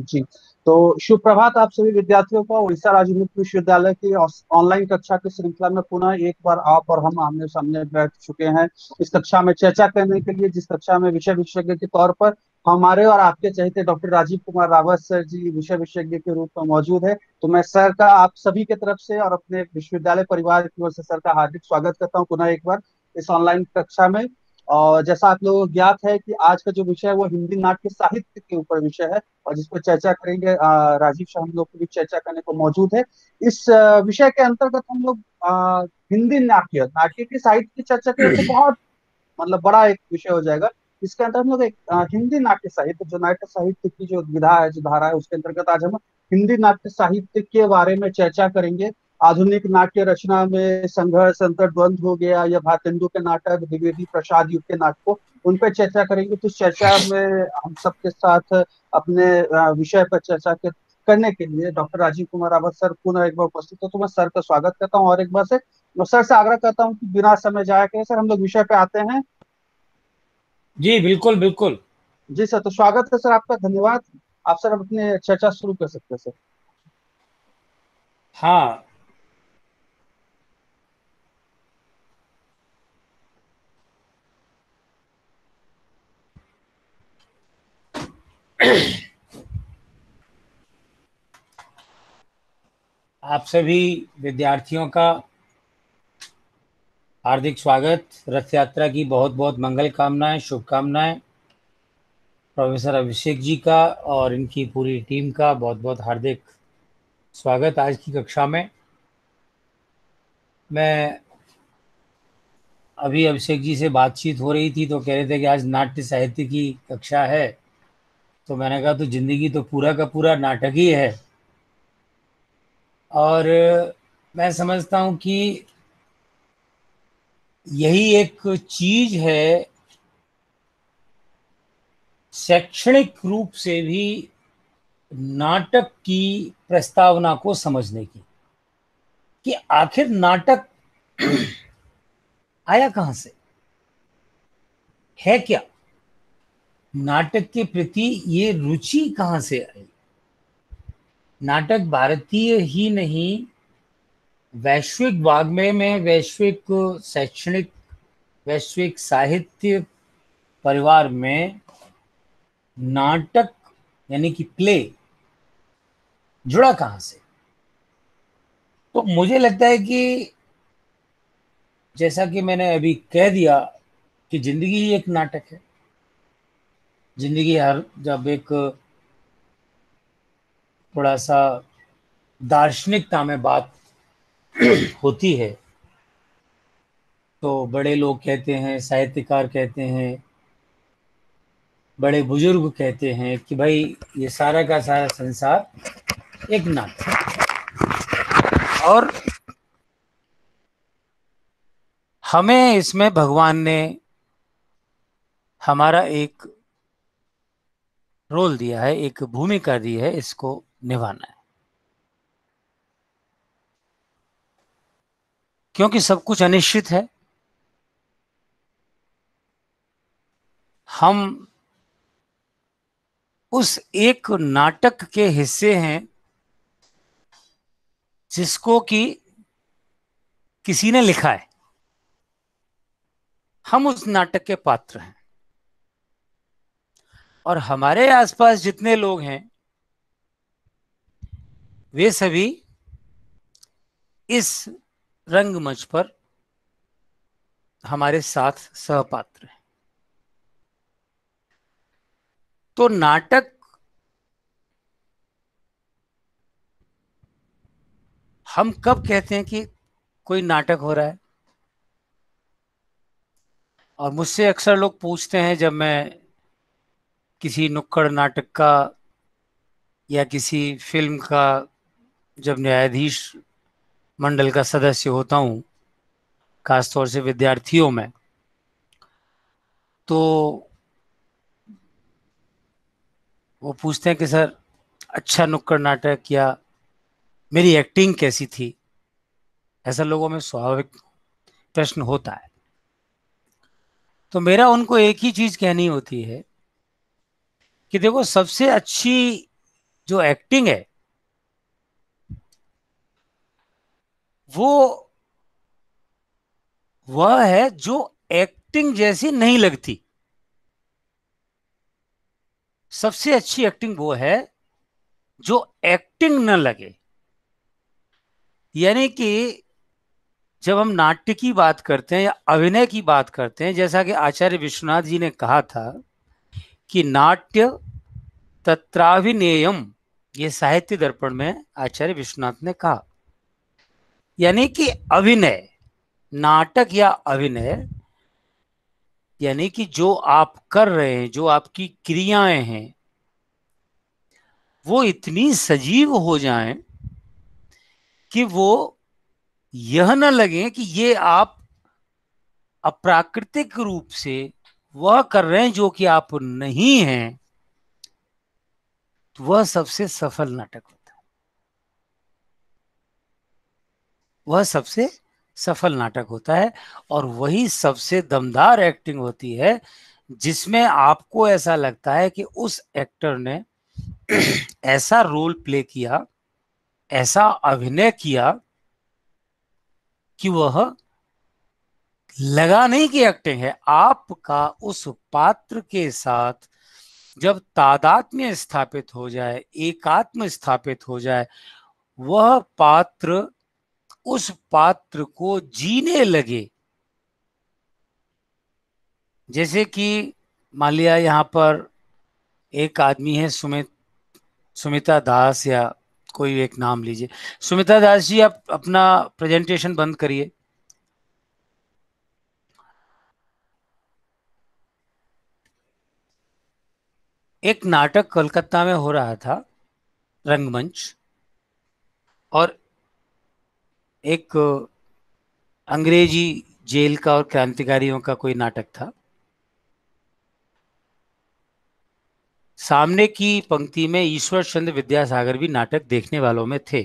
जी तो शुभ प्रभात आप सभी विद्यार्थियों का उड़ीसा राज्य मुक्त विश्वविद्यालय की ऑनलाइन कक्षा की श्रृंखला में पुनः एक बार आप और हम आमने सामने बैठ चुके हैं इस कक्षा में चर्चा करने के लिए जिस कक्षा में विषय विशेषज्ञ के तौर पर हमारे और आपके चाहते डॉक्टर राजीव कुमार रावत सर जी विषय विशेषज्ञ के रूप में मौजूद है तो मैं सर का आप सभी के तरफ से और अपने विश्वविद्यालय परिवार की ओर से सर का हार्दिक स्वागत करता हूँ पुनः एक बार इस ऑनलाइन कक्षा में और जैसा आप लोगों को ज्ञात है कि आज का जो विषय है वो हिंदी नाट्य साहित्य के ऊपर विषय है और जिस पर चर्चा करेंगे राजीव शाह हम लोग की भी चर्चा करने को मौजूद है इस विषय के अंतर्गत हम लोग हिंदी नाट्य नाट्य के साहित्य की चर्चा करें तो बहुत मतलब बड़ा एक विषय हो जाएगा इसके अंतर्गत हम लोग एक हिंदी नाट्य साहित्य जो नाट्य साहित्य की जो विधा है जो धारा है उसके अंतर्गत आज हम हिंदी नाट्य साहित्य के बारे में चर्चा करेंगे आधुनिक नाट्य रचना में संघर्ष अंतर द्वंद हो गया या भारतेंदु के नाटक द्विवेदी प्रसाद युग के नाटकों उन पर चर्चा करेंगे तो चर्चा में हम सबके साथ अपने विषय पर चर्चा के करने के लिए डॉक्टर राजीव कुमार रावत सर पुनः एक बार उपस्थित हो तो मैं सर का स्वागत करता हूँ और एक बार से सर से आग्रह करता हूँ कि बिना समय जाया के सर हम लोग विषय पे आते हैं जी बिल्कुल बिल्कुल जी सर तो स्वागत है सर आपका धन्यवाद आप सर अपनी चर्चा शुरू कर सकते हैं सर हाँ आप सभी विद्यार्थियों का हार्दिक स्वागत रथ यात्रा की बहुत बहुत मंगल कामनाएं शुभकामनाएं प्रोफेसर अभिषेक जी का और इनकी पूरी टीम का बहुत बहुत हार्दिक स्वागत आज की कक्षा में मैं अभी अभिषेक जी से बातचीत हो रही थी तो कह रहे थे कि आज नाट्य साहित्य की कक्षा है तो मैंने कहा तो जिंदगी तो पूरा का पूरा नाटक ही है और मैं समझता हूं कि यही एक चीज है शैक्षणिक रूप से भी नाटक की प्रस्तावना को समझने की कि आखिर नाटक आया कहां से है क्या नाटक के प्रति ये रुचि कहाँ से आई नाटक भारतीय ही नहीं वैश्विक वाग्मय में वैश्विक शैक्षणिक वैश्विक साहित्य परिवार में नाटक यानी कि प्ले जुड़ा कहाँ से तो मुझे लगता है कि जैसा कि मैंने अभी कह दिया कि जिंदगी ही एक नाटक है जिंदगी हर जब एक थोड़ा सा दार्शनिकता में बात होती है तो बड़े लोग कहते हैं साहित्यकार कहते हैं बड़े बुजुर्ग कहते हैं कि भाई ये सारा का सारा संसार एक नाटक और हमें इसमें भगवान ने हमारा एक रोल दिया है एक भूमिका दी है इसको निभाना है क्योंकि सब कुछ अनिश्चित है हम उस एक नाटक के हिस्से हैं जिसको कि किसी ने लिखा है हम उस नाटक के पात्र हैं और हमारे आसपास जितने लोग हैं वे सभी इस रंगमंच पर हमारे साथ सहपात्र हैं तो नाटक हम कब कहते हैं कि कोई नाटक हो रहा है और मुझसे अक्सर लोग पूछते हैं जब मैं किसी नुक्कड़ नाटक का या किसी फिल्म का जब न्यायाधीश मंडल का सदस्य होता हूँ खासतौर से विद्यार्थियों में तो वो पूछते हैं कि सर अच्छा नुक्कड़ नाटक या मेरी एक्टिंग कैसी थी ऐसा लोगों में स्वाभाविक प्रश्न होता है तो मेरा उनको एक ही चीज़ कहनी होती है कि देखो सबसे अच्छी जो एक्टिंग है वो वह है जो एक्टिंग जैसी नहीं लगती सबसे अच्छी एक्टिंग वो है जो एक्टिंग न लगे यानी कि जब हम नाट्य की बात करते हैं या अभिनय की बात करते हैं जैसा कि आचार्य विश्वनाथ जी ने कहा था कि नाट्य तत्राभिनेयम ये साहित्य दर्पण में आचार्य विश्वनाथ ने कहा यानी कि अभिनय नाटक या अभिनय यानी कि जो आप कर रहे हैं जो आपकी क्रियाएं हैं वो इतनी सजीव हो जाएं कि वो यह न लगे कि ये आप अप्राकृतिक रूप से वह कर रहे हैं जो कि आप नहीं हैं तो वह सबसे सफल नाटक होता है वह सबसे सफल नाटक होता है और वही सबसे दमदार एक्टिंग होती है जिसमें आपको ऐसा लगता है कि उस एक्टर ने ऐसा रोल प्ले किया ऐसा अभिनय किया कि वह लगाने की एक्टिंग है आपका उस पात्र के साथ जब तादात्म्य स्थापित हो जाए एकात्म स्थापित हो जाए वह पात्र उस पात्र को जीने लगे जैसे कि मान लिया यहां पर एक आदमी है सुमित सुमिता दास या कोई एक नाम लीजिए सुमिता दास जी आप अपना प्रेजेंटेशन बंद करिए एक नाटक कोलकाता में हो रहा था रंगमंच और एक अंग्रेजी जेल का और क्रांतिकारियों का कोई नाटक था सामने की पंक्ति में ईश्वर चंद्र विद्यासागर भी नाटक देखने वालों में थे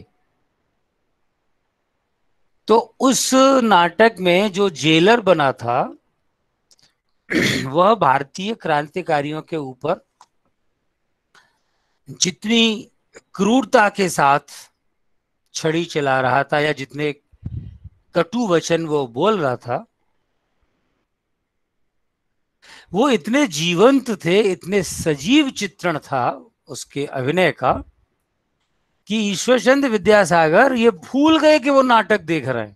तो उस नाटक में जो जेलर बना था वह भारतीय क्रांतिकारियों के ऊपर जितनी क्रूरता के साथ छड़ी चला रहा था या जितने कटु वचन वो बोल रहा था वो इतने जीवंत थे इतने सजीव चित्रण था उसके अभिनय का कि ईश्वरचंद विद्यासागर ये भूल गए कि वो नाटक देख रहे हैं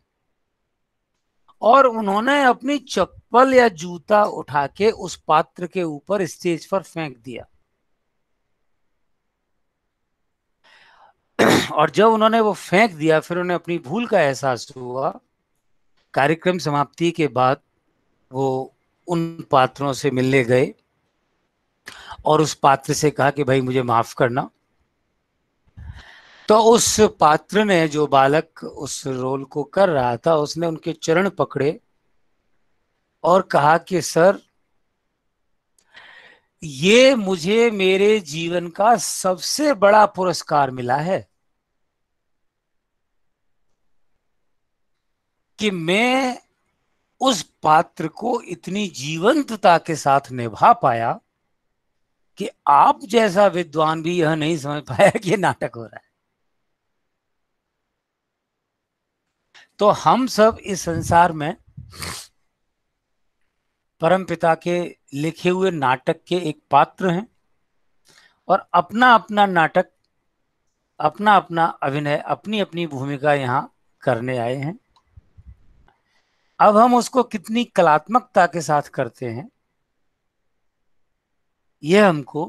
और उन्होंने अपनी चप्पल या जूता उठा के उस पात्र के ऊपर स्टेज पर फेंक दिया और जब उन्होंने वो फेंक दिया फिर उन्हें अपनी भूल का एहसास हुआ कार्यक्रम समाप्ति के बाद वो उन पात्रों से मिलने गए और उस पात्र से कहा कि भाई मुझे माफ करना तो उस पात्र ने जो बालक उस रोल को कर रहा था उसने उनके चरण पकड़े और कहा कि सर ये मुझे मेरे जीवन का सबसे बड़ा पुरस्कार मिला है कि मैं उस पात्र को इतनी जीवंतता के साथ निभा पाया कि आप जैसा विद्वान भी यह नहीं समझ पाया कि नाटक हो रहा है तो हम सब इस संसार में परमपिता के लिखे हुए नाटक के एक पात्र हैं और अपना अपना नाटक अपना अपना अभिनय अपनी अपनी भूमिका यहाँ करने आए हैं अब हम उसको कितनी कलात्मकता के साथ करते हैं यह हमको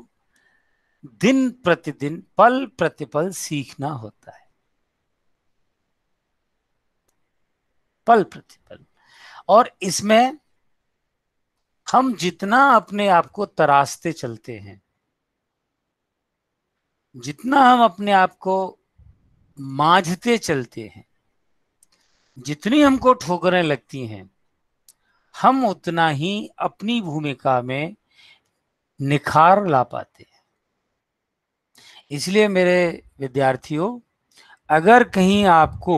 दिन प्रतिदिन पल प्रतिपल सीखना होता है पल प्रतिपल और इसमें हम जितना अपने आप को तराशते चलते हैं जितना हम अपने आप को मांझते चलते हैं जितनी हमको ठोकरें लगती हैं हम उतना ही अपनी भूमिका में निखार ला पाते हैं इसलिए मेरे विद्यार्थियों अगर कहीं आपको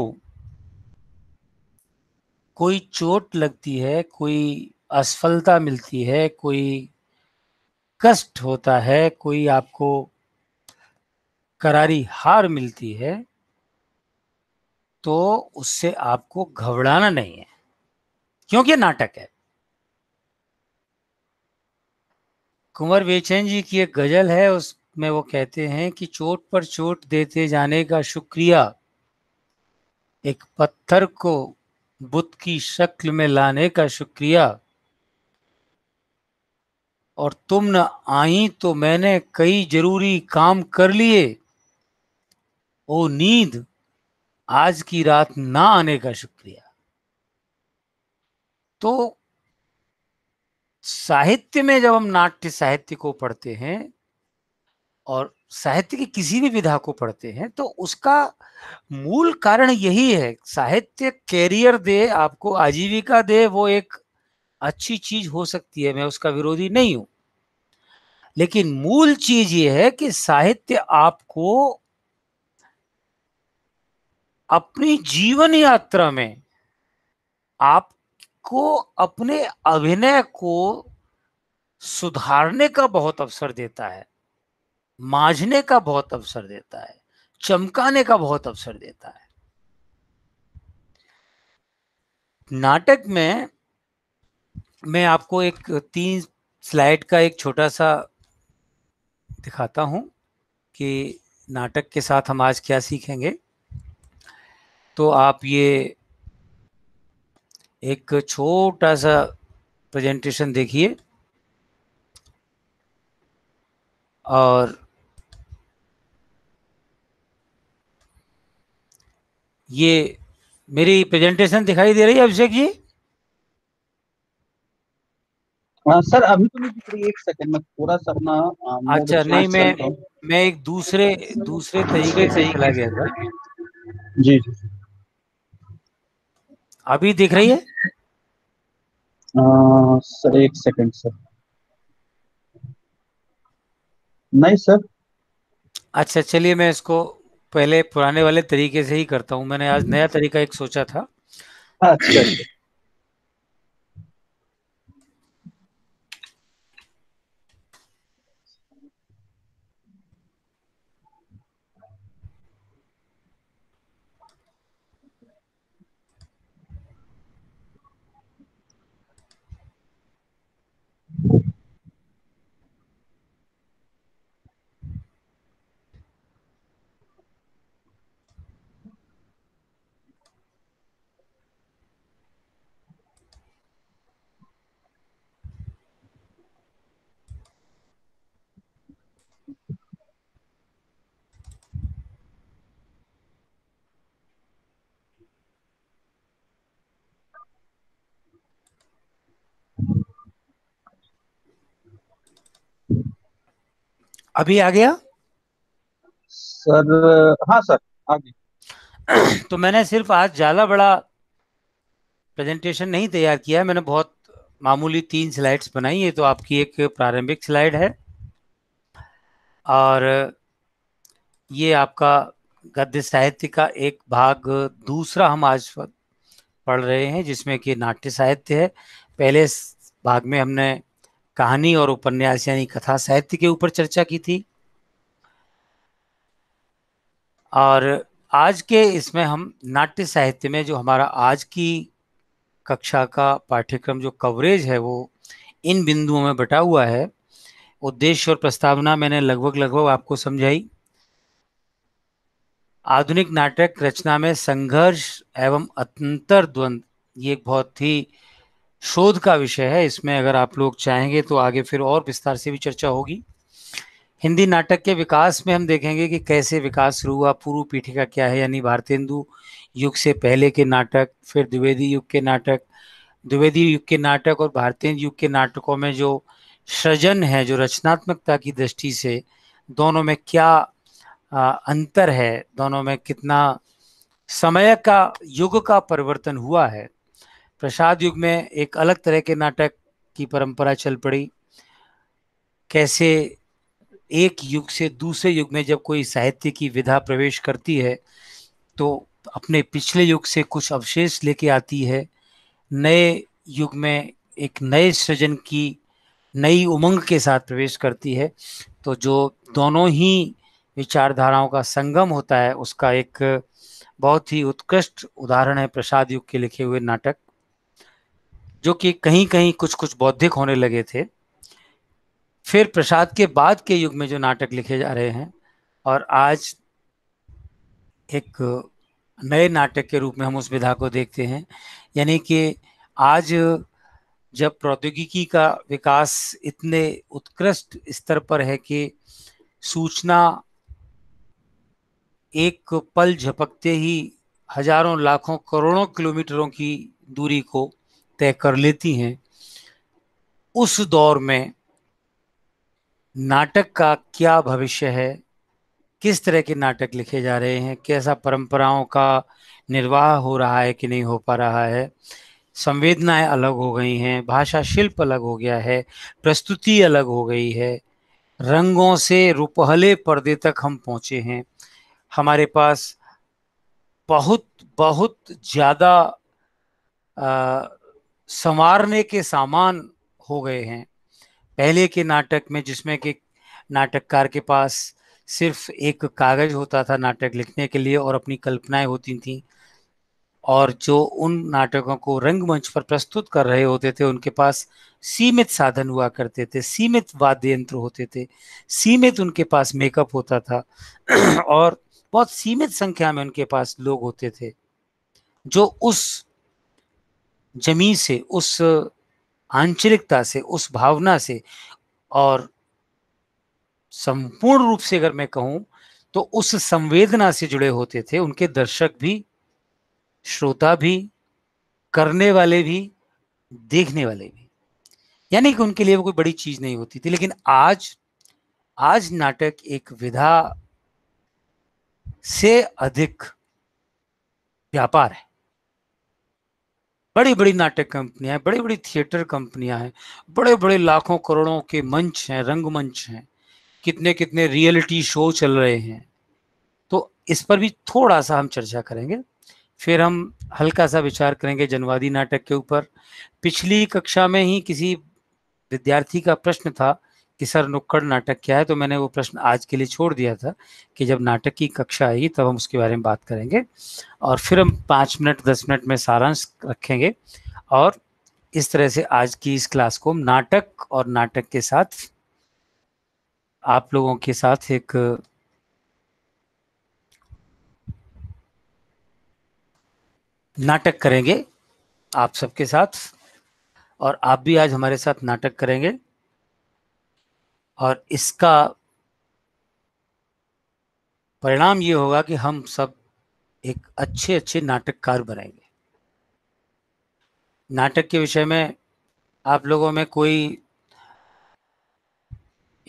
कोई चोट लगती है कोई असफलता मिलती है कोई कष्ट होता है कोई आपको करारी हार मिलती है तो उससे आपको घबराना नहीं है क्योंकि नाटक है कुंवर बेचैन जी की एक गजल है उसमें वो कहते हैं कि चोट पर चोट देते जाने का शुक्रिया एक पत्थर को बुत की शक्ल में लाने का शुक्रिया और तुम न आई तो मैंने कई जरूरी काम कर लिए ओ नींद आज की रात ना आने का शुक्रिया तो साहित्य में जब हम नाट्य साहित्य को पढ़ते हैं और साहित्य की किसी भी विधा को पढ़ते हैं तो उसका मूल कारण यही है साहित्य कैरियर दे आपको आजीविका दे वो एक अच्छी चीज हो सकती है मैं उसका विरोधी नहीं हूं लेकिन मूल चीज ये है कि साहित्य आपको अपनी जीवन यात्रा में आपको अपने अभिनय को सुधारने का बहुत अवसर देता है मांझने का बहुत अवसर देता है चमकाने का बहुत अवसर देता है नाटक में मैं आपको एक तीन स्लाइड का एक छोटा सा दिखाता हूं कि नाटक के साथ हम आज क्या सीखेंगे तो आप ये एक छोटा सा प्रेजेंटेशन देखिए और ये मेरी प्रेजेंटेशन दिखाई दे रही है अभिषेक जी आ, हाँ, सर अभी तो नहीं दिख रही एक सेकंड मैं थोड़ा सा अपना अच्छा नहीं मैं मैं एक दूसरे दूसरे तरीके से चला गया था जी जी अभी दिख रही है आ, सर एक सेकंड सर नहीं सर अच्छा चलिए मैं इसको पहले पुराने वाले तरीके से ही करता हूँ मैंने आज नया तरीका एक सोचा था अच्छा, अच्छा। अभी आ गया सर हाँ सर आ गया तो मैंने सिर्फ आज ज्यादा बड़ा प्रेजेंटेशन नहीं तैयार किया है मैंने बहुत मामूली तीन स्लाइड्स बनाई है तो आपकी एक प्रारंभिक स्लाइड है और ये आपका गद्य साहित्य का एक भाग दूसरा हम आज पढ़ रहे हैं जिसमें कि नाट्य साहित्य है पहले भाग में हमने कहानी और उपन्यास यानी कथा साहित्य के ऊपर चर्चा की थी और आज के इसमें हम नाट्य साहित्य में जो हमारा आज की कक्षा का पाठ्यक्रम जो कवरेज है वो इन बिंदुओं में बटा हुआ है उद्देश्य और प्रस्तावना मैंने लगभग लगभग आपको समझाई आधुनिक नाटक रचना में संघर्ष एवं अंतर द्वंद ये एक बहुत ही शोध का विषय है इसमें अगर आप लोग चाहेंगे तो आगे फिर और विस्तार से भी चर्चा होगी हिंदी नाटक के विकास में हम देखेंगे कि कैसे विकास शुरू हुआ पूर्व पीठिका क्या है यानी भारतेंदु युग से पहले के नाटक फिर द्विवेदी युग के नाटक द्विवेदी युग के नाटक और भारतीय युग के नाटकों में जो सृजन है जो रचनात्मकता की दृष्टि से दोनों में क्या आ, अंतर है दोनों में कितना समय का युग का परिवर्तन हुआ है प्रसाद युग में एक अलग तरह के नाटक की परंपरा चल पड़ी कैसे एक युग से दूसरे युग में जब कोई साहित्य की विधा प्रवेश करती है तो अपने पिछले युग से कुछ अवशेष लेके आती है नए युग में एक नए सृजन की नई उमंग के साथ प्रवेश करती है तो जो दोनों ही विचारधाराओं का संगम होता है उसका एक बहुत ही उत्कृष्ट उदाहरण है प्रसाद युग के लिखे हुए नाटक जो कि कहीं कहीं कुछ कुछ बौद्धिक होने लगे थे फिर प्रसाद के बाद के युग में जो नाटक लिखे जा रहे हैं और आज एक नए नाटक के रूप में हम उस विधा को देखते हैं यानी कि आज जब प्रौद्योगिकी का विकास इतने उत्कृष्ट स्तर पर है कि सूचना एक पल झपकते ही हजारों लाखों करोड़ों किलोमीटरों की दूरी को तय कर लेती हैं उस दौर में नाटक का क्या भविष्य है किस तरह के नाटक लिखे जा रहे हैं कैसा परंपराओं का निर्वाह हो रहा है कि नहीं हो पा रहा है संवेदनाएं अलग हो गई हैं भाषा शिल्प अलग हो गया है प्रस्तुति अलग हो गई है रंगों से रुपहले पर्दे तक हम पहुँचे हैं हमारे पास बहुत बहुत ज़्यादा संवारने के सामान हो गए हैं पहले के नाटक में जिसमें कि नाटककार के पास सिर्फ एक कागज होता था नाटक लिखने के लिए और अपनी कल्पनाएं होती थी और जो उन नाटकों को रंगमंच पर प्रस्तुत कर रहे होते थे उनके पास सीमित साधन हुआ करते थे सीमित वाद्य यंत्र होते थे सीमित उनके पास मेकअप होता था और बहुत सीमित संख्या में उनके पास लोग होते थे जो उस जमी से उस आंचलिकता से उस भावना से और संपूर्ण रूप से अगर मैं कहूं तो उस संवेदना से जुड़े होते थे उनके दर्शक भी श्रोता भी करने वाले भी देखने वाले भी यानी कि उनके लिए वो कोई बड़ी चीज नहीं होती थी लेकिन आज आज नाटक एक विधा से अधिक व्यापार है बड़ी बड़ी नाटक कंपनियां हैं बड़ी बड़ी थिएटर कंपनियां हैं बड़े बड़े लाखों करोड़ों के मंच हैं रंगमंच हैं कितने कितने रियलिटी शो चल रहे हैं तो इस पर भी थोड़ा सा हम चर्चा करेंगे फिर हम हल्का सा विचार करेंगे जनवादी नाटक के ऊपर पिछली कक्षा में ही किसी विद्यार्थी का प्रश्न था कि सर नुक्कड़ नाटक क्या है तो मैंने वो प्रश्न आज के लिए छोड़ दिया था कि जब नाटक की कक्षा आएगी तब हम उसके बारे में बात करेंगे और फिर हम पाँच मिनट दस मिनट में सारांश रखेंगे और इस तरह से आज की इस क्लास को नाटक और नाटक के साथ आप लोगों के साथ एक नाटक करेंगे आप सबके साथ और आप भी आज हमारे साथ नाटक करेंगे और इसका परिणाम ये होगा कि हम सब एक अच्छे अच्छे नाटककार बनेंगे नाटक के विषय में आप लोगों में कोई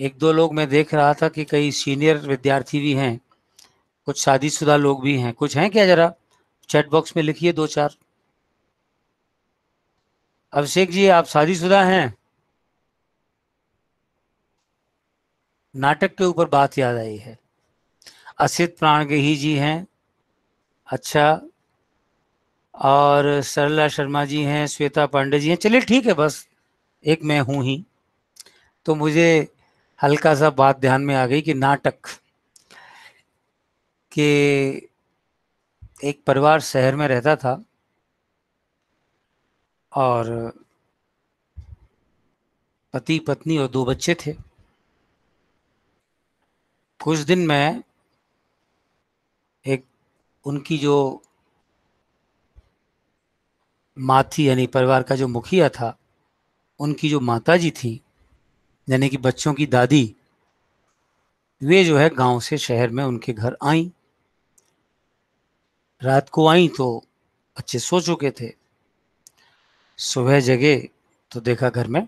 एक दो लोग मैं देख रहा था कि कई सीनियर विद्यार्थी भी हैं कुछ शादीशुदा लोग भी हैं कुछ हैं क्या जरा चैट बॉक्स में लिखिए दो चार अभिषेक जी आप शादीशुदा हैं नाटक के ऊपर बात याद आई है असित प्राणगही जी हैं अच्छा और सरला शर्मा जी हैं श्वेता पांडे जी हैं चलिए ठीक है बस एक मैं हूँ ही तो मुझे हल्का सा बात ध्यान में आ गई कि नाटक के एक परिवार शहर में रहता था और पति पत्नी और दो बच्चे थे कुछ दिन मैं एक उनकी जो माथी थी यानी परिवार का जो मुखिया था उनकी जो माता जी थी यानी कि बच्चों की दादी वे जो है गांव से शहर में उनके घर आई रात को आई तो बच्चे सो चुके थे सुबह जगे तो देखा घर में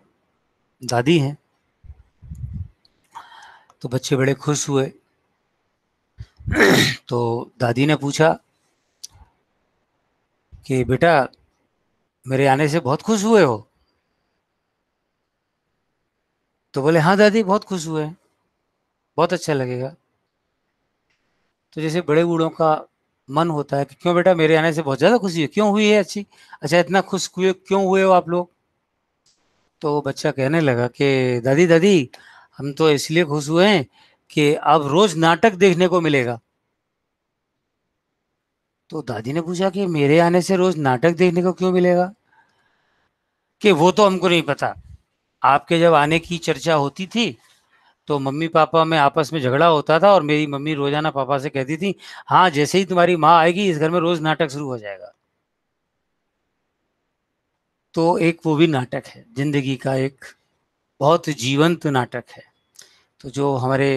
दादी हैं तो बच्चे बड़े खुश हुए तो दादी ने पूछा कि बेटा मेरे आने से बहुत खुश हुए हो तो बोले हाँ दादी बहुत खुश हुए बहुत अच्छा लगेगा तो जैसे बड़े बूढ़ों का मन होता है कि क्यों बेटा मेरे आने से बहुत ज़्यादा खुशी है क्यों हुई है अच्छी अच्छा इतना खुश हुए क्यों हुए हो आप लोग तो बच्चा कहने लगा कि दादी दादी हम तो इसलिए खुश हुए हैं कि अब रोज नाटक देखने को मिलेगा तो दादी ने पूछा कि मेरे आने से रोज नाटक देखने को क्यों मिलेगा कि वो तो हमको नहीं पता आपके जब आने की चर्चा होती थी तो मम्मी पापा में आपस में झगड़ा होता था और मेरी मम्मी रोजाना पापा से कहती थी हाँ जैसे ही तुम्हारी माँ आएगी इस घर में रोज नाटक शुरू हो जाएगा तो एक वो भी नाटक है जिंदगी का एक बहुत जीवंत नाटक है तो जो हमारे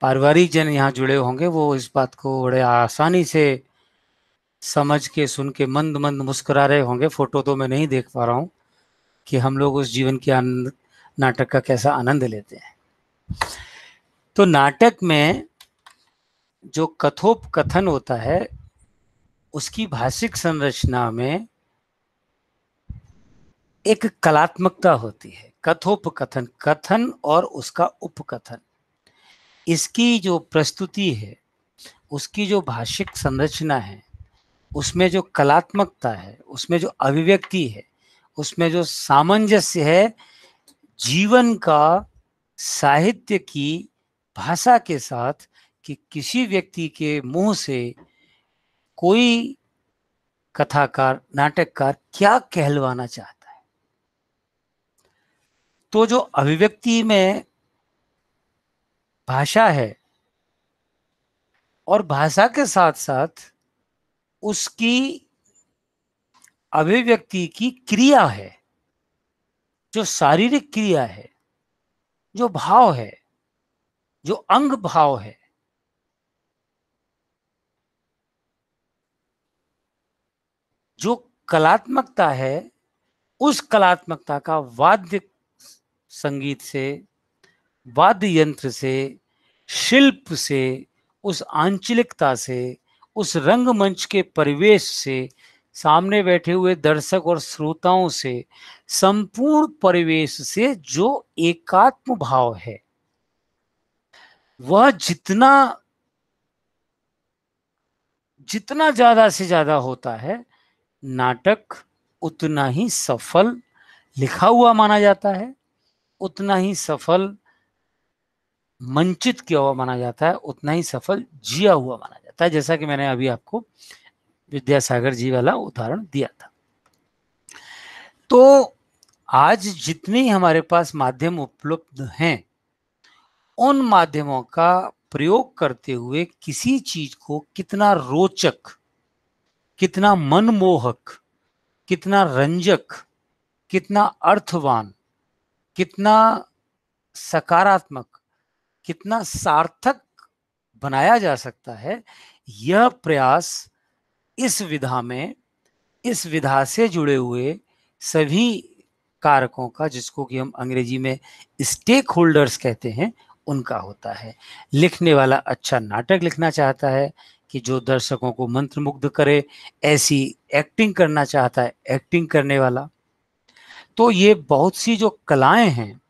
पारिवारिक जन यहाँ जुड़े होंगे वो इस बात को बड़े आसानी से समझ के सुन के मंद मंद मुस्कुरा रहे होंगे फोटो तो मैं नहीं देख पा रहा हूँ कि हम लोग उस जीवन के आनंद नाटक का कैसा आनंद लेते हैं तो नाटक में जो कथोप कथन होता है उसकी भाषिक संरचना में एक कलात्मकता होती है कथोपकथन कथन और उसका उपकथन इसकी जो प्रस्तुति है उसकी जो भाषिक संरचना है उसमें जो कलात्मकता है उसमें जो अभिव्यक्ति है उसमें जो सामंजस्य है जीवन का साहित्य की भाषा के साथ कि किसी व्यक्ति के मुंह से कोई कथाकार नाटककार क्या कहलवाना चाहते तो जो अभिव्यक्ति में भाषा है और भाषा के साथ साथ उसकी अभिव्यक्ति की क्रिया है जो शारीरिक क्रिया है जो भाव है जो अंग भाव है जो कलात्मकता है उस कलात्मकता का वाद्य संगीत से वाद्य यंत्र से शिल्प से उस आंचलिकता से उस रंगमंच के परिवेश से सामने बैठे हुए दर्शक और श्रोताओं से संपूर्ण परिवेश से जो एकात्म भाव है वह जितना जितना ज्यादा से ज्यादा होता है नाटक उतना ही सफल लिखा हुआ माना जाता है उतना ही सफल मंचित किया हुआ माना जाता है उतना ही सफल जिया हुआ माना जाता है जैसा कि मैंने अभी आपको विद्यासागर जी वाला उदाहरण दिया था तो आज जितने हमारे पास माध्यम उपलब्ध हैं उन माध्यमों का प्रयोग करते हुए किसी चीज को कितना रोचक कितना मनमोहक कितना रंजक कितना अर्थवान कितना सकारात्मक कितना सार्थक बनाया जा सकता है यह प्रयास इस विधा में इस विधा से जुड़े हुए सभी कारकों का जिसको कि हम अंग्रेजी में स्टेक होल्डर्स कहते हैं उनका होता है लिखने वाला अच्छा नाटक लिखना चाहता है कि जो दर्शकों को मंत्रमुग्ध करे ऐसी एक्टिंग करना चाहता है एक्टिंग करने वाला तो ये बहुत सी जो कलाएं हैं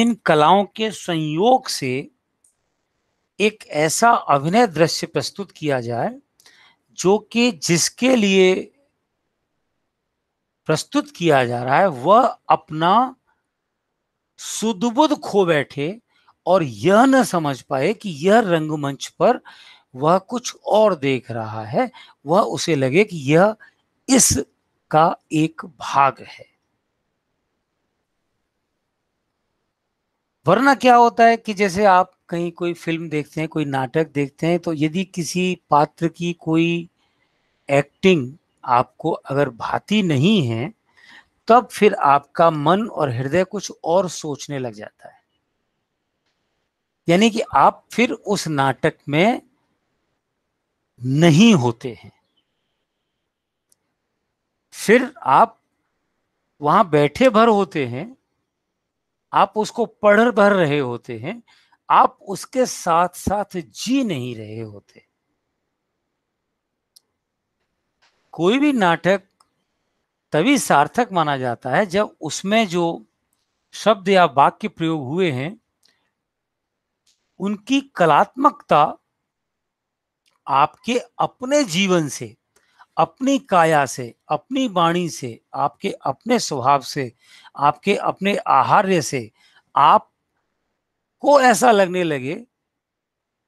इन कलाओं के संयोग से एक ऐसा अभिनय दृश्य प्रस्तुत किया जाए जो कि जिसके लिए प्रस्तुत किया जा रहा है वह अपना सुदबुद खो बैठे और यह न समझ पाए कि यह रंगमंच पर वह कुछ और देख रहा है वह उसे लगे कि यह इस का एक भाग है वरना क्या होता है कि जैसे आप कहीं कोई फिल्म देखते हैं कोई नाटक देखते हैं तो यदि किसी पात्र की कोई एक्टिंग आपको अगर भाती नहीं है तब फिर आपका मन और हृदय कुछ और सोचने लग जाता है यानी कि आप फिर उस नाटक में नहीं होते हैं फिर आप वहां बैठे भर होते हैं आप उसको पढ़ भर रहे होते हैं आप उसके साथ साथ जी नहीं रहे होते कोई भी नाटक तभी सार्थक माना जाता है जब उसमें जो शब्द या वाक्य प्रयोग हुए हैं उनकी कलात्मकता आपके अपने जीवन से अपनी काया से अपनी वाणी से आपके अपने स्वभाव से आपके अपने आहार्य से आप को ऐसा लगने लगे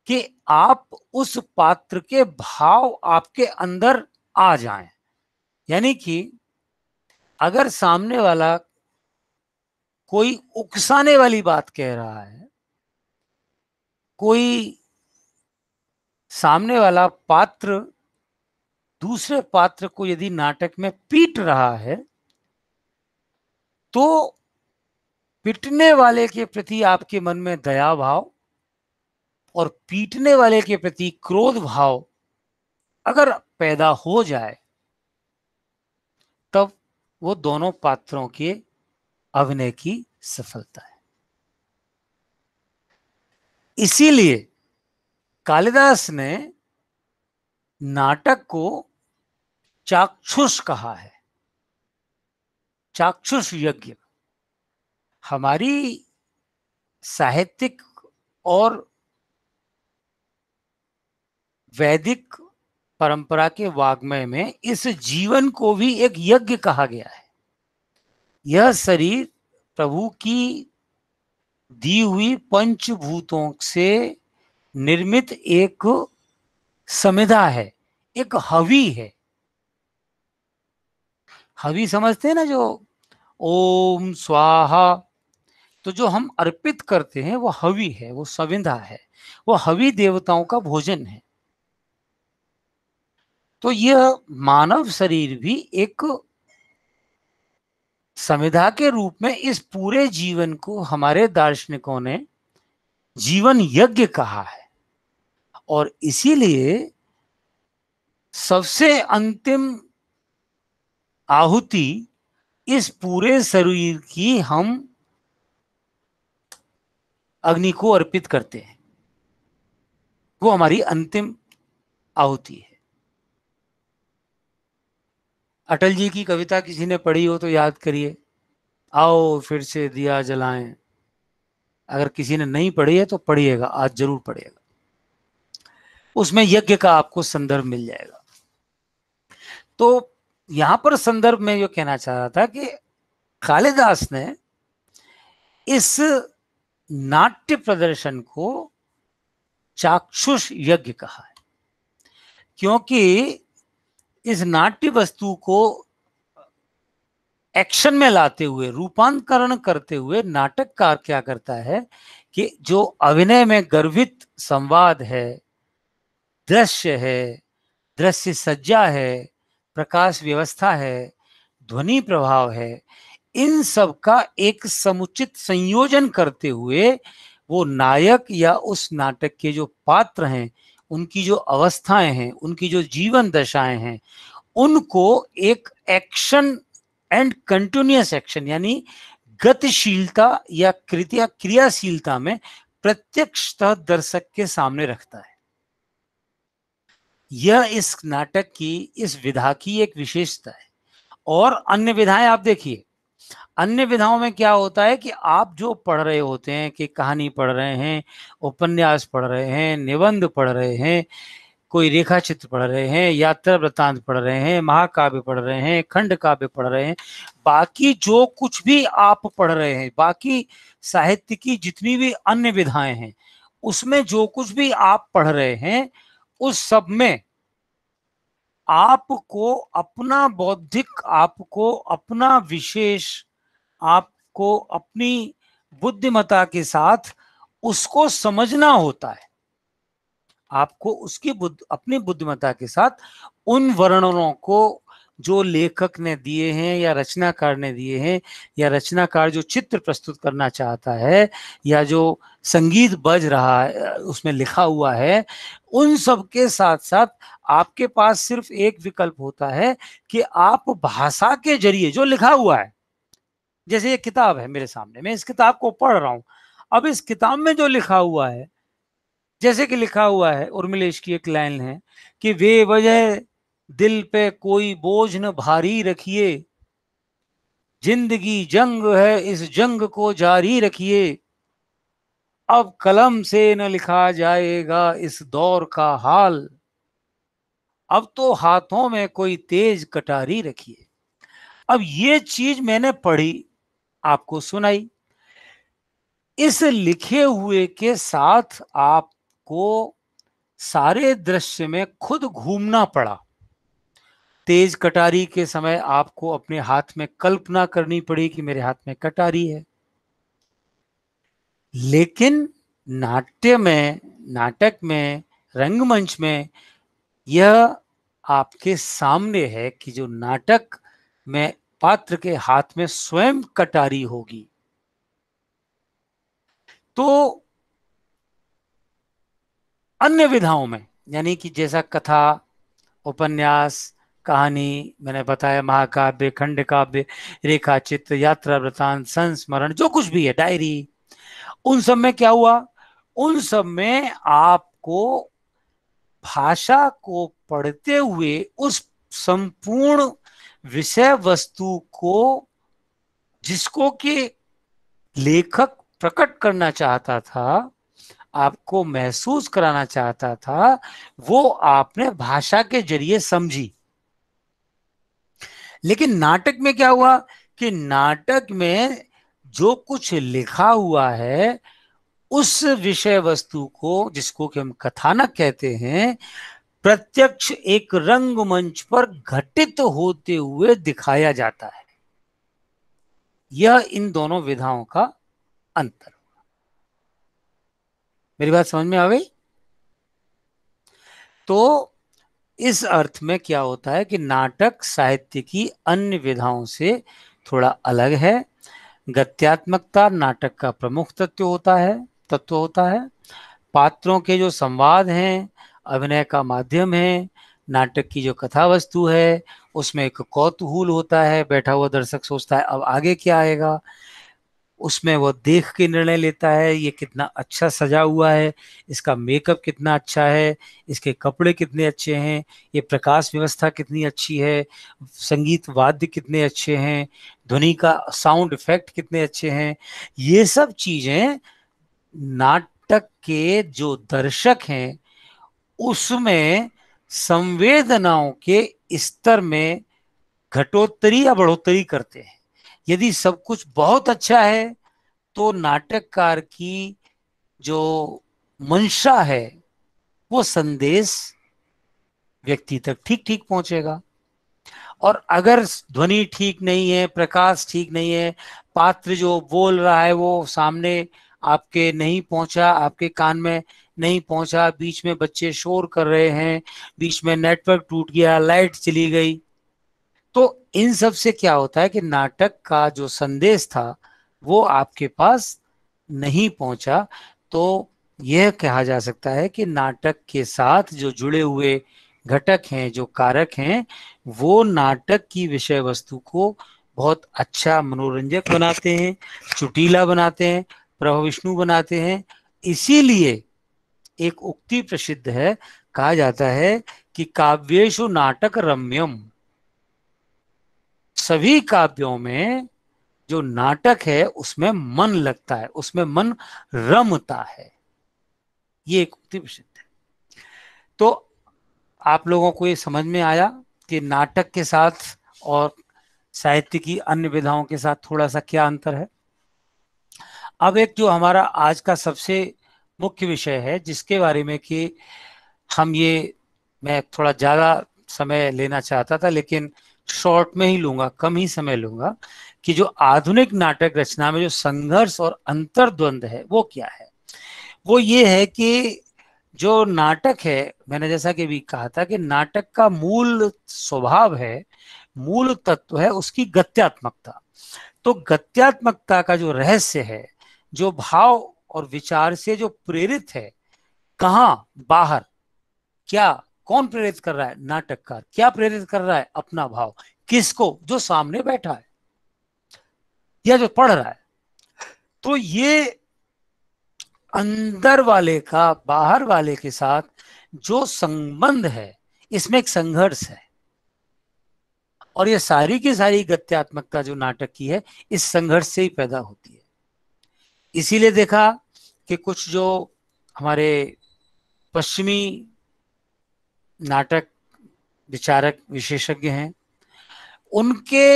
कि आप उस पात्र के भाव आपके अंदर आ जाएं यानी कि अगर सामने वाला कोई उकसाने वाली बात कह रहा है कोई सामने वाला पात्र दूसरे पात्र को यदि नाटक में पीट रहा है तो पीटने वाले के प्रति आपके मन में दया भाव और पीटने वाले के प्रति क्रोध भाव अगर पैदा हो जाए तब वो दोनों पात्रों के अभिनय की सफलता है इसीलिए कालिदास ने नाटक को चाक्षुष कहा है चाक्षुष यज्ञ हमारी साहित्यिक और वैदिक परंपरा के वाग्मय में इस जीवन को भी एक यज्ञ कहा गया है यह शरीर प्रभु की दी हुई पंचभूतों से निर्मित एक समिधा है एक हवी है हवि समझते हैं ना जो ओम स्वाहा तो जो हम अर्पित करते हैं वो हवि है वो सविंधा है वो हवि देवताओं का भोजन है तो यह मानव शरीर भी एक संविधा के रूप में इस पूरे जीवन को हमारे दार्शनिकों ने जीवन यज्ञ कहा है और इसीलिए सबसे अंतिम आहुति इस पूरे शरीर की हम अग्नि को अर्पित करते हैं वो हमारी अंतिम आहुति है अटल जी की कविता किसी ने पढ़ी हो तो याद करिए आओ फिर से दिया जलाएं अगर किसी ने नहीं पढ़ी है तो पढ़िएगा आज जरूर पढ़िएगा उसमें यज्ञ का आपको संदर्भ मिल जाएगा तो यहां पर संदर्भ में जो कहना चाह रहा था कि कालिदास ने इस नाट्य प्रदर्शन को चाक्षुष यज्ञ कहा है क्योंकि इस नाट्य वस्तु को एक्शन में लाते हुए रूपांतरण करते हुए नाटककार क्या करता है कि जो अभिनय में गर्वित संवाद है दृश्य है दृश्य सज्जा है प्रकाश व्यवस्था है ध्वनि प्रभाव है इन सब का एक समुचित संयोजन करते हुए वो नायक या उस नाटक के जो पात्र हैं उनकी जो अवस्थाएं हैं उनकी जो जीवन दशाएं हैं उनको एक एक्शन एंड कंटिन्यूस एक्शन यानी गतिशीलता या कृतिया क्रियाशीलता में प्रत्यक्षतः दर्शक के सामने रखता है यह इस नाटक की इस विधा की एक विशेषता है और अन्य विधाएं आप देखिए अन्य विधाओं में क्या होता है कि आप जो पढ़ रहे होते हैं कि कहानी पढ़ रहे हैं उपन्यास पढ़ रहे हैं निबंध पढ़ रहे हैं कोई रेखा चित्र पढ़ रहे हैं यात्रा वृत्तांत पढ़ रहे हैं महाकाव्य पढ़ रहे हैं खंड काव्य पढ़ रहे हैं बाकी जो कुछ भी आप पढ़ रहे हैं बाकी साहित्य की जितनी भी अन्य विधाएं हैं उसमें जो कुछ भी आप पढ़ रहे हैं उस सब में आपको अपना बौद्धिक आपको अपना विशेष आपको अपनी बुद्धिमता के साथ उसको समझना होता है आपको उसकी बुद्ध अपनी बुद्धिमता के साथ उन वर्णनों को जो लेखक ने दिए हैं या रचनाकार ने दिए हैं या रचनाकार जो चित्र प्रस्तुत करना चाहता है या जो संगीत बज रहा है उसमें लिखा हुआ है उन सब के साथ साथ आपके पास सिर्फ एक विकल्प होता है कि आप भाषा के जरिए जो लिखा हुआ है जैसे ये किताब है मेरे सामने मैं इस किताब को पढ़ रहा हूँ अब इस किताब में जो लिखा हुआ है जैसे कि लिखा हुआ है उर्मिलेश की एक लाइन है कि वे वजह दिल पे कोई बोझ न भारी रखिए जिंदगी जंग है इस जंग को जारी रखिए अब कलम से न लिखा जाएगा इस दौर का हाल अब तो हाथों में कोई तेज कटारी रखिए अब ये चीज मैंने पढ़ी आपको सुनाई इस लिखे हुए के साथ आपको सारे दृश्य में खुद घूमना पड़ा तेज कटारी के समय आपको अपने हाथ में कल्पना करनी पड़ी कि मेरे हाथ में कटारी है लेकिन नाट्य में नाटक में रंगमंच में यह आपके सामने है कि जो नाटक में पात्र के हाथ में स्वयं कटारी होगी तो अन्य विधाओं में यानी कि जैसा कथा उपन्यास कहानी मैंने बताया महाकाव्य खंड काव्य रेखा चित्र यात्रा वृतान संस्मरण जो कुछ भी है डायरी उन सब में क्या हुआ उन सब में आपको भाषा को पढ़ते हुए उस संपूर्ण विषय वस्तु को जिसको कि लेखक प्रकट करना चाहता था आपको महसूस कराना चाहता था वो आपने भाषा के जरिए समझी लेकिन नाटक में क्या हुआ कि नाटक में जो कुछ लिखा हुआ है उस विषय वस्तु को जिसको कि हम कथानक कहते हैं प्रत्यक्ष एक रंगमंच पर घटित होते हुए दिखाया जाता है यह इन दोनों विधाओं का अंतर मेरी बात समझ में आ गई तो इस अर्थ में क्या होता है कि नाटक साहित्य की अन्य विधाओं से थोड़ा अलग है गत्यात्मकता नाटक का प्रमुख तत्व होता है तत्व होता है पात्रों के जो संवाद हैं अभिनय का माध्यम है नाटक की जो कथा वस्तु है उसमें एक कौतूहल होता है बैठा हुआ दर्शक सोचता है अब आगे क्या आएगा उसमें वो देख के निर्णय लेता है ये कितना अच्छा सजा हुआ है इसका मेकअप कितना अच्छा है इसके कपड़े कितने अच्छे हैं ये प्रकाश व्यवस्था कितनी अच्छी है संगीत वाद्य कितने अच्छे हैं ध्वनि का साउंड इफेक्ट कितने अच्छे हैं ये सब चीज़ें नाटक के जो दर्शक हैं उसमें संवेदनाओं के स्तर में घटोत्तरी या बढ़ोत्तरी करते हैं यदि सब कुछ बहुत अच्छा है तो नाटककार की जो मंशा है वो संदेश व्यक्ति तक ठीक ठीक पहुंचेगा और अगर ध्वनि ठीक नहीं है प्रकाश ठीक नहीं है पात्र जो बोल रहा है वो सामने आपके नहीं पहुंचा आपके कान में नहीं पहुंचा बीच में बच्चे शोर कर रहे हैं बीच में नेटवर्क टूट गया लाइट चली गई तो इन सब से क्या होता है कि नाटक का जो संदेश था वो आपके पास नहीं पहुंचा तो यह कहा जा सकता है कि नाटक के साथ जो जुड़े हुए घटक हैं जो कारक हैं वो नाटक की विषय वस्तु को बहुत अच्छा मनोरंजक बनाते हैं चुटीला बनाते हैं प्रभु विष्णु बनाते हैं इसीलिए एक उक्ति प्रसिद्ध है कहा जाता है कि काव्येशु नाटक रम्यम सभी काव्यों में जो नाटक है उसमें मन लगता है उसमें मन रमता है ये एक उक्ति प्रसिद्ध है तो आप लोगों को ये समझ में आया कि नाटक के साथ और साहित्य की अन्य विधाओं के साथ थोड़ा सा क्या अंतर है अब एक जो हमारा आज का सबसे मुख्य विषय है जिसके बारे में कि हम ये मैं थोड़ा ज़्यादा समय लेना चाहता था लेकिन शॉर्ट में ही लूंगा कम ही समय लूंगा कि जो आधुनिक नाटक रचना में जो संघर्ष और अंतर्द्वंद है वो क्या है वो ये है कि जो नाटक है मैंने जैसा कि भी कहा था कि नाटक का मूल स्वभाव है मूल तत्व है उसकी गत्यात्मकता तो गत्यात्मकता का जो रहस्य है जो भाव और विचार से जो प्रेरित है कहा बाहर क्या कौन प्रेरित कर रहा है नाटककार क्या प्रेरित कर रहा है अपना भाव किसको जो सामने बैठा है या जो पढ़ रहा है तो ये अंदर वाले का बाहर वाले के साथ जो संबंध है इसमें एक संघर्ष है और ये सारी की सारी गत्यात्मकता जो नाटक की है इस संघर्ष से ही पैदा होती है इसीलिए देखा कि कुछ जो हमारे पश्चिमी नाटक विचारक विशेषज्ञ हैं उनके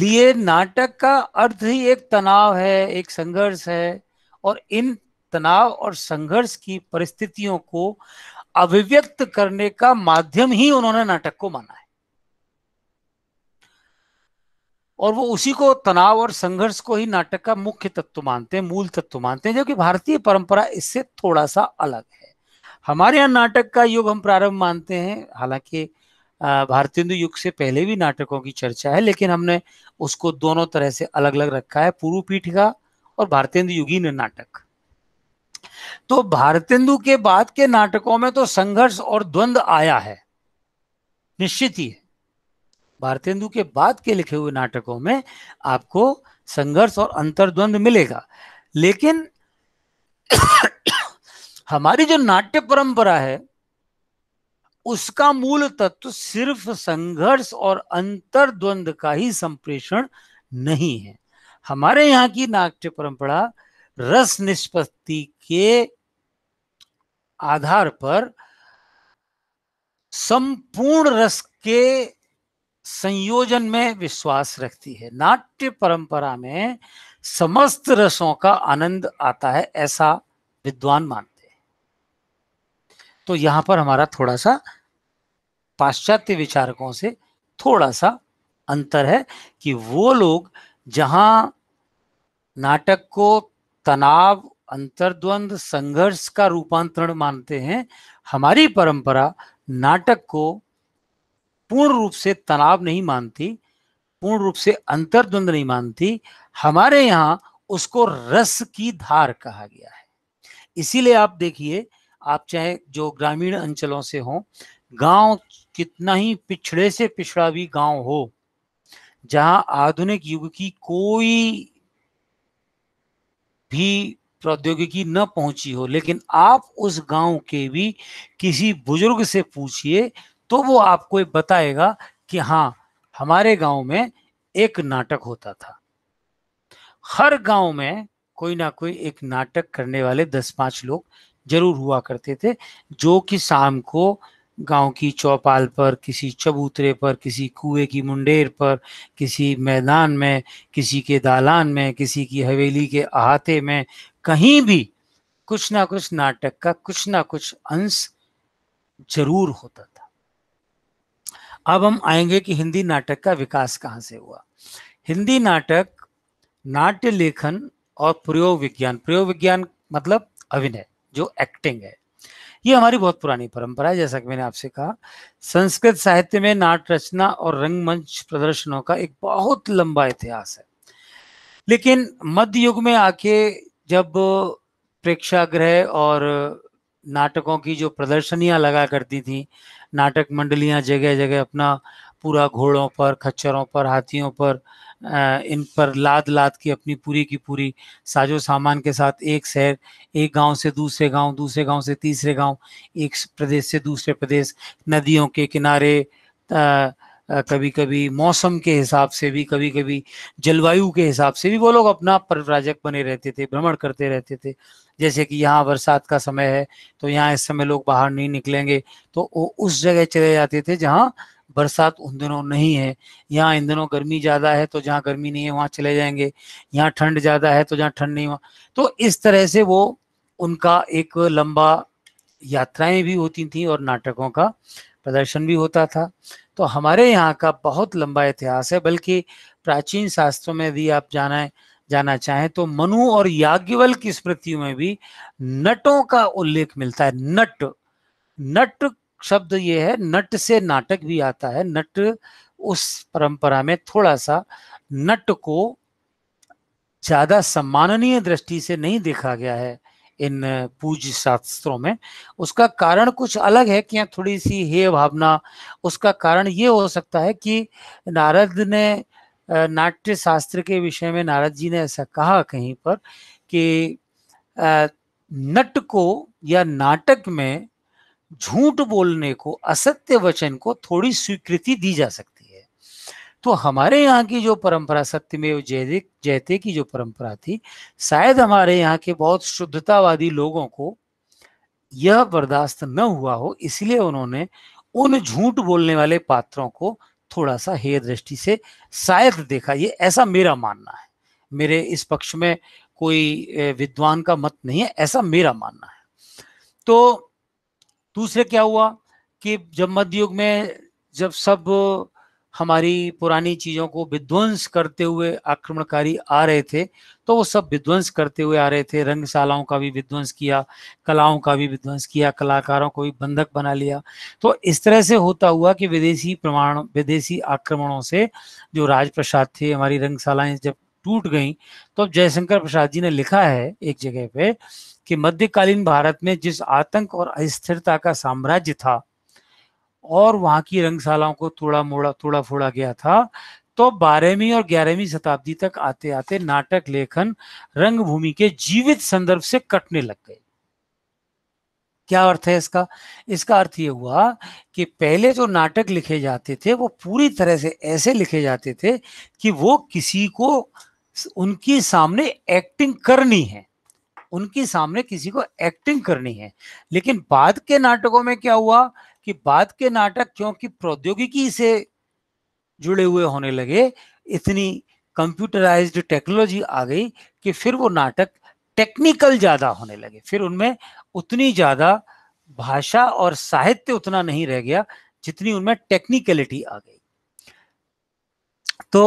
लिए नाटक का अर्थ ही एक तनाव है एक संघर्ष है और इन तनाव और संघर्ष की परिस्थितियों को अभिव्यक्त करने का माध्यम ही उन्होंने नाटक को माना है और वो उसी को तनाव और संघर्ष को ही नाटक का मुख्य तत्व मानते हैं मूल तत्व मानते हैं जबकि भारतीय परंपरा इससे थोड़ा सा अलग है हमारे यहाँ नाटक का युग हम प्रारंभ मानते हैं हालांकि भारतेंदु युग से पहले भी नाटकों की चर्चा है लेकिन हमने उसको दोनों तरह से अलग अलग रखा है पूर्व पीठ का और भारतेंदु युगीन नाटक तो भारतेंदु के बाद के नाटकों में तो संघर्ष और द्वंद्व आया है निश्चित ही भारतेंदु के बाद के लिखे हुए नाटकों में आपको संघर्ष और अंतर्द्वंद मिलेगा लेकिन हमारी जो नाट्य परंपरा है उसका मूल तत्व सिर्फ संघर्ष और अंतरद्वंद का ही संप्रेषण नहीं है हमारे यहाँ की नाट्य परंपरा रस निष्पत्ति के आधार पर संपूर्ण रस के संयोजन में विश्वास रखती है नाट्य परंपरा में समस्त रसों का आनंद आता है ऐसा विद्वान मान तो यहाँ पर हमारा थोड़ा सा पाश्चात्य विचारकों से थोड़ा सा अंतर है कि वो लोग जहां नाटक को तनाव अंतर्द्वंद संघर्ष का रूपांतरण मानते हैं हमारी परंपरा नाटक को पूर्ण रूप से तनाव नहीं मानती पूर्ण रूप से अंतर्द्वंद नहीं मानती हमारे यहां उसको रस की धार कहा गया है इसीलिए आप देखिए आप चाहे जो ग्रामीण अंचलों से हो गांव कितना ही पिछड़े से पिछड़ा भी गांव हो जहां आधुनिक युग की कोई भी प्रौद्योगिकी न पहुंची हो लेकिन आप उस गांव के भी किसी बुजुर्ग से पूछिए तो वो आपको बताएगा कि हाँ हमारे गांव में एक नाटक होता था हर गांव में कोई ना कोई एक नाटक करने वाले दस पांच लोग जरूर हुआ करते थे जो कि शाम को गांव की चौपाल पर किसी चबूतरे पर किसी कुएं की मुंडेर पर किसी मैदान में किसी के दालान में किसी की हवेली के अहाते में कहीं भी कुछ ना कुछ नाटक का कुछ ना कुछ अंश जरूर होता था अब हम आएंगे कि हिंदी नाटक का विकास कहाँ से हुआ हिंदी नाटक नाट्य लेखन और प्रयोग विज्ञान प्रयोग विज्ञान मतलब अभिनय जो एक्टिंग है ये हमारी बहुत पुरानी परंपरा है जैसा कि मैंने आपसे कहा संस्कृत साहित्य में नाट रचना और रंगमंच प्रदर्शनों का एक बहुत लंबा इतिहास है लेकिन मध्य युग में आके जब प्रेक्षागृह और नाटकों की जो प्रदर्शनियां लगा करती थी नाटक मंडलियां जगह जगह अपना पूरा घोड़ों पर खच्चरों पर हाथियों पर इन पर लाद लाद की अपनी पूरी की पूरी साजो सामान के साथ एक शहर एक गांव से दूसरे गांव दूसरे गांव से तीसरे गांव एक प्रदेश से दूसरे प्रदेश नदियों के किनारे आ, कभी कभी मौसम के हिसाब से भी कभी कभी जलवायु के हिसाब से भी वो लोग अपना प्रराजक बने रहते थे भ्रमण करते रहते थे जैसे कि यहाँ बरसात का समय है तो यहाँ इस समय लोग बाहर नहीं निकलेंगे तो वो उस जगह चले जाते थे जहाँ बरसात उन दिनों नहीं है यहाँ इन दिनों गर्मी ज़्यादा है तो जहाँ गर्मी नहीं है वहां चले जाएंगे यहाँ ठंड ज़्यादा है तो जहाँ ठंड नहीं वहां तो इस तरह से वो उनका एक लंबा यात्राएं भी होती थी और नाटकों का प्रदर्शन भी होता था तो हमारे यहाँ का बहुत लंबा इतिहास है बल्कि प्राचीन शास्त्रों में यदि आप जाना है जाना चाहें तो मनु और याज्ञवल की स्मृतियों में भी नटों का उल्लेख मिलता है नट नट शब्द ये है नट से नाटक भी आता है नट उस परंपरा में थोड़ा सा नट को ज्यादा सम्माननीय दृष्टि से नहीं देखा गया है इन पूज्य शास्त्रों में उसका कारण कुछ अलग है कि यहाँ थोड़ी सी हे भावना उसका कारण ये हो सकता है कि नारद ने नाट्य शास्त्र के विषय में नारद जी ने ऐसा कहा कहीं पर कि नट को या नाटक में झूठ बोलने को असत्य वचन को थोड़ी स्वीकृति दी जा सकती है तो हमारे यहाँ की जो परंपरा सत्यमेव जयते जयते की जो परंपरा थी शायद हमारे यहाँ के बहुत शुद्धतावादी लोगों को यह बर्दाश्त न हुआ हो इसलिए उन्होंने उन झूठ बोलने वाले पात्रों को थोड़ा सा हेय दृष्टि से शायद देखा ये ऐसा मेरा मानना है मेरे इस पक्ष में कोई विद्वान का मत नहीं है ऐसा मेरा मानना है तो दूसरे क्या हुआ कि जब मध्य युग में जब सब हमारी पुरानी चीज़ों को विध्वंस करते हुए आक्रमणकारी आ रहे थे तो वो सब विध्वंस करते हुए आ रहे थे रंगशालाओं का भी विध्वंस किया कलाओं का भी विध्वंस किया कलाकारों को भी बंधक बना लिया तो इस तरह से होता हुआ कि विदेशी प्रमाण विदेशी आक्रमणों से जो राजप्रसाद थे हमारी रंगशालाएं जब टूट गई तो जयशंकर प्रसाद जी ने लिखा है एक जगह पे कि मध्यकालीन भारत में जिस आतंक और अस्थिरता का साम्राज्य था और वहां की रंगशालाओं को थोड़ा मोड़ा थोड़ा फोड़ा गया था तो बारहवीं और ग्यारहवीं शताब्दी तक आते आते नाटक लेखन रंगभूमि के जीवित संदर्भ से कटने लग गए क्या अर्थ है इसका इसका अर्थ ये हुआ कि पहले जो नाटक लिखे जाते थे वो पूरी तरह से ऐसे लिखे जाते थे कि वो किसी को उनके सामने एक्टिंग करनी है उनके सामने किसी को एक्टिंग करनी है लेकिन बाद के नाटकों में क्या हुआ कि बाद के नाटक क्योंकि प्रौद्योगिकी से जुड़े हुए होने लगे इतनी कंप्यूटराइज्ड टेक्नोलॉजी आ गई कि फिर वो नाटक टेक्निकल ज़्यादा होने लगे फिर उनमें उतनी ज़्यादा भाषा और साहित्य उतना नहीं रह गया जितनी उनमें टेक्निकलिटी आ गई तो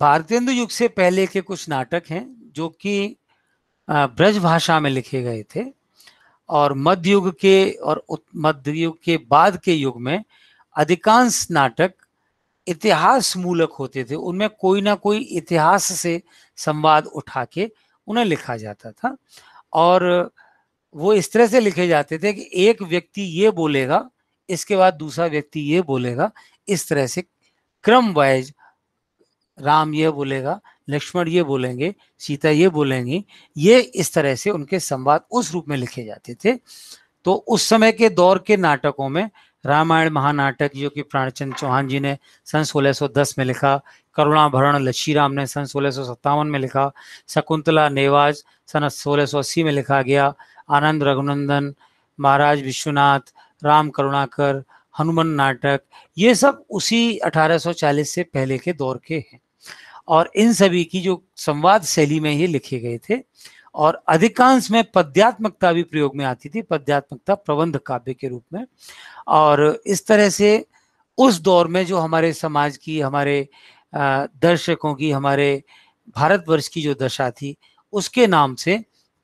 भारतेंदु युग से पहले के कुछ नाटक हैं जो कि ब्रज भाषा में लिखे गए थे और मध्ययुग के और मध्ययुग के बाद के युग में अधिकांश नाटक इतिहास मूलक होते थे उनमें कोई ना कोई इतिहास से संवाद उठा के उन्हें लिखा जाता था और वो इस तरह से लिखे जाते थे कि एक व्यक्ति ये बोलेगा इसके बाद दूसरा व्यक्ति ये बोलेगा इस तरह से क्रम वाइज राम यह बोलेगा लक्ष्मण ये बोलेंगे सीता ये बोलेंगी ये इस तरह से उनके संवाद उस रूप में लिखे जाते थे तो उस समय के दौर के नाटकों में रामायण महानाटक जो कि प्राणचंद चौहान जी ने सन 1610 में लिखा करुणाभरण लच्छीराम ने सन सोलह में लिखा शकुंतला नेवाज सन सोलह में लिखा गया आनंद रघुनंदन महाराज विश्वनाथ राम करुणाकर हनुमान नाटक ये सब उसी 1840 से पहले के दौर के हैं और इन सभी की जो संवाद शैली में ये लिखे गए थे और अधिकांश में पद्यात्मकता भी प्रयोग में आती थी पद्यात्मकता प्रबंध काव्य के रूप में और इस तरह से उस दौर में जो हमारे समाज की हमारे दर्शकों की हमारे भारतवर्ष की जो दशा थी उसके नाम से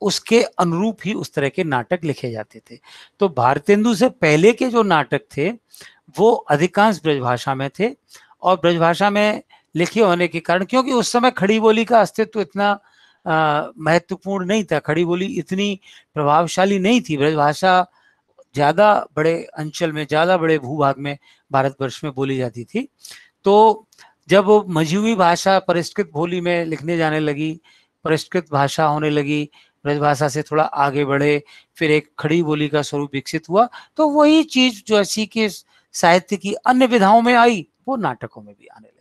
उसके अनुरूप ही उस तरह के नाटक लिखे जाते थे तो भारतेंदु से पहले के जो नाटक थे वो अधिकांश ब्रजभाषा में थे और ब्रजभाषा में लिखे होने के कारण क्योंकि उस समय खड़ी बोली का अस्तित्व इतना महत्वपूर्ण नहीं था खड़ी बोली इतनी प्रभावशाली नहीं थी ब्रजभाषा ज़्यादा बड़े अंचल में ज़्यादा बड़े भूभाग में भारतवर्ष में बोली जाती थी तो जब मजहबी भाषा परिष्कृत बोली में लिखने जाने लगी परिष्कृत भाषा होने लगी ब्रजभाषा से थोड़ा आगे बढ़े फिर एक खड़ी बोली का स्वरूप विकसित हुआ तो वही चीज़ जो ऐसी कि साहित्य की अन्य विधाओं में आई वो नाटकों में भी आने लगी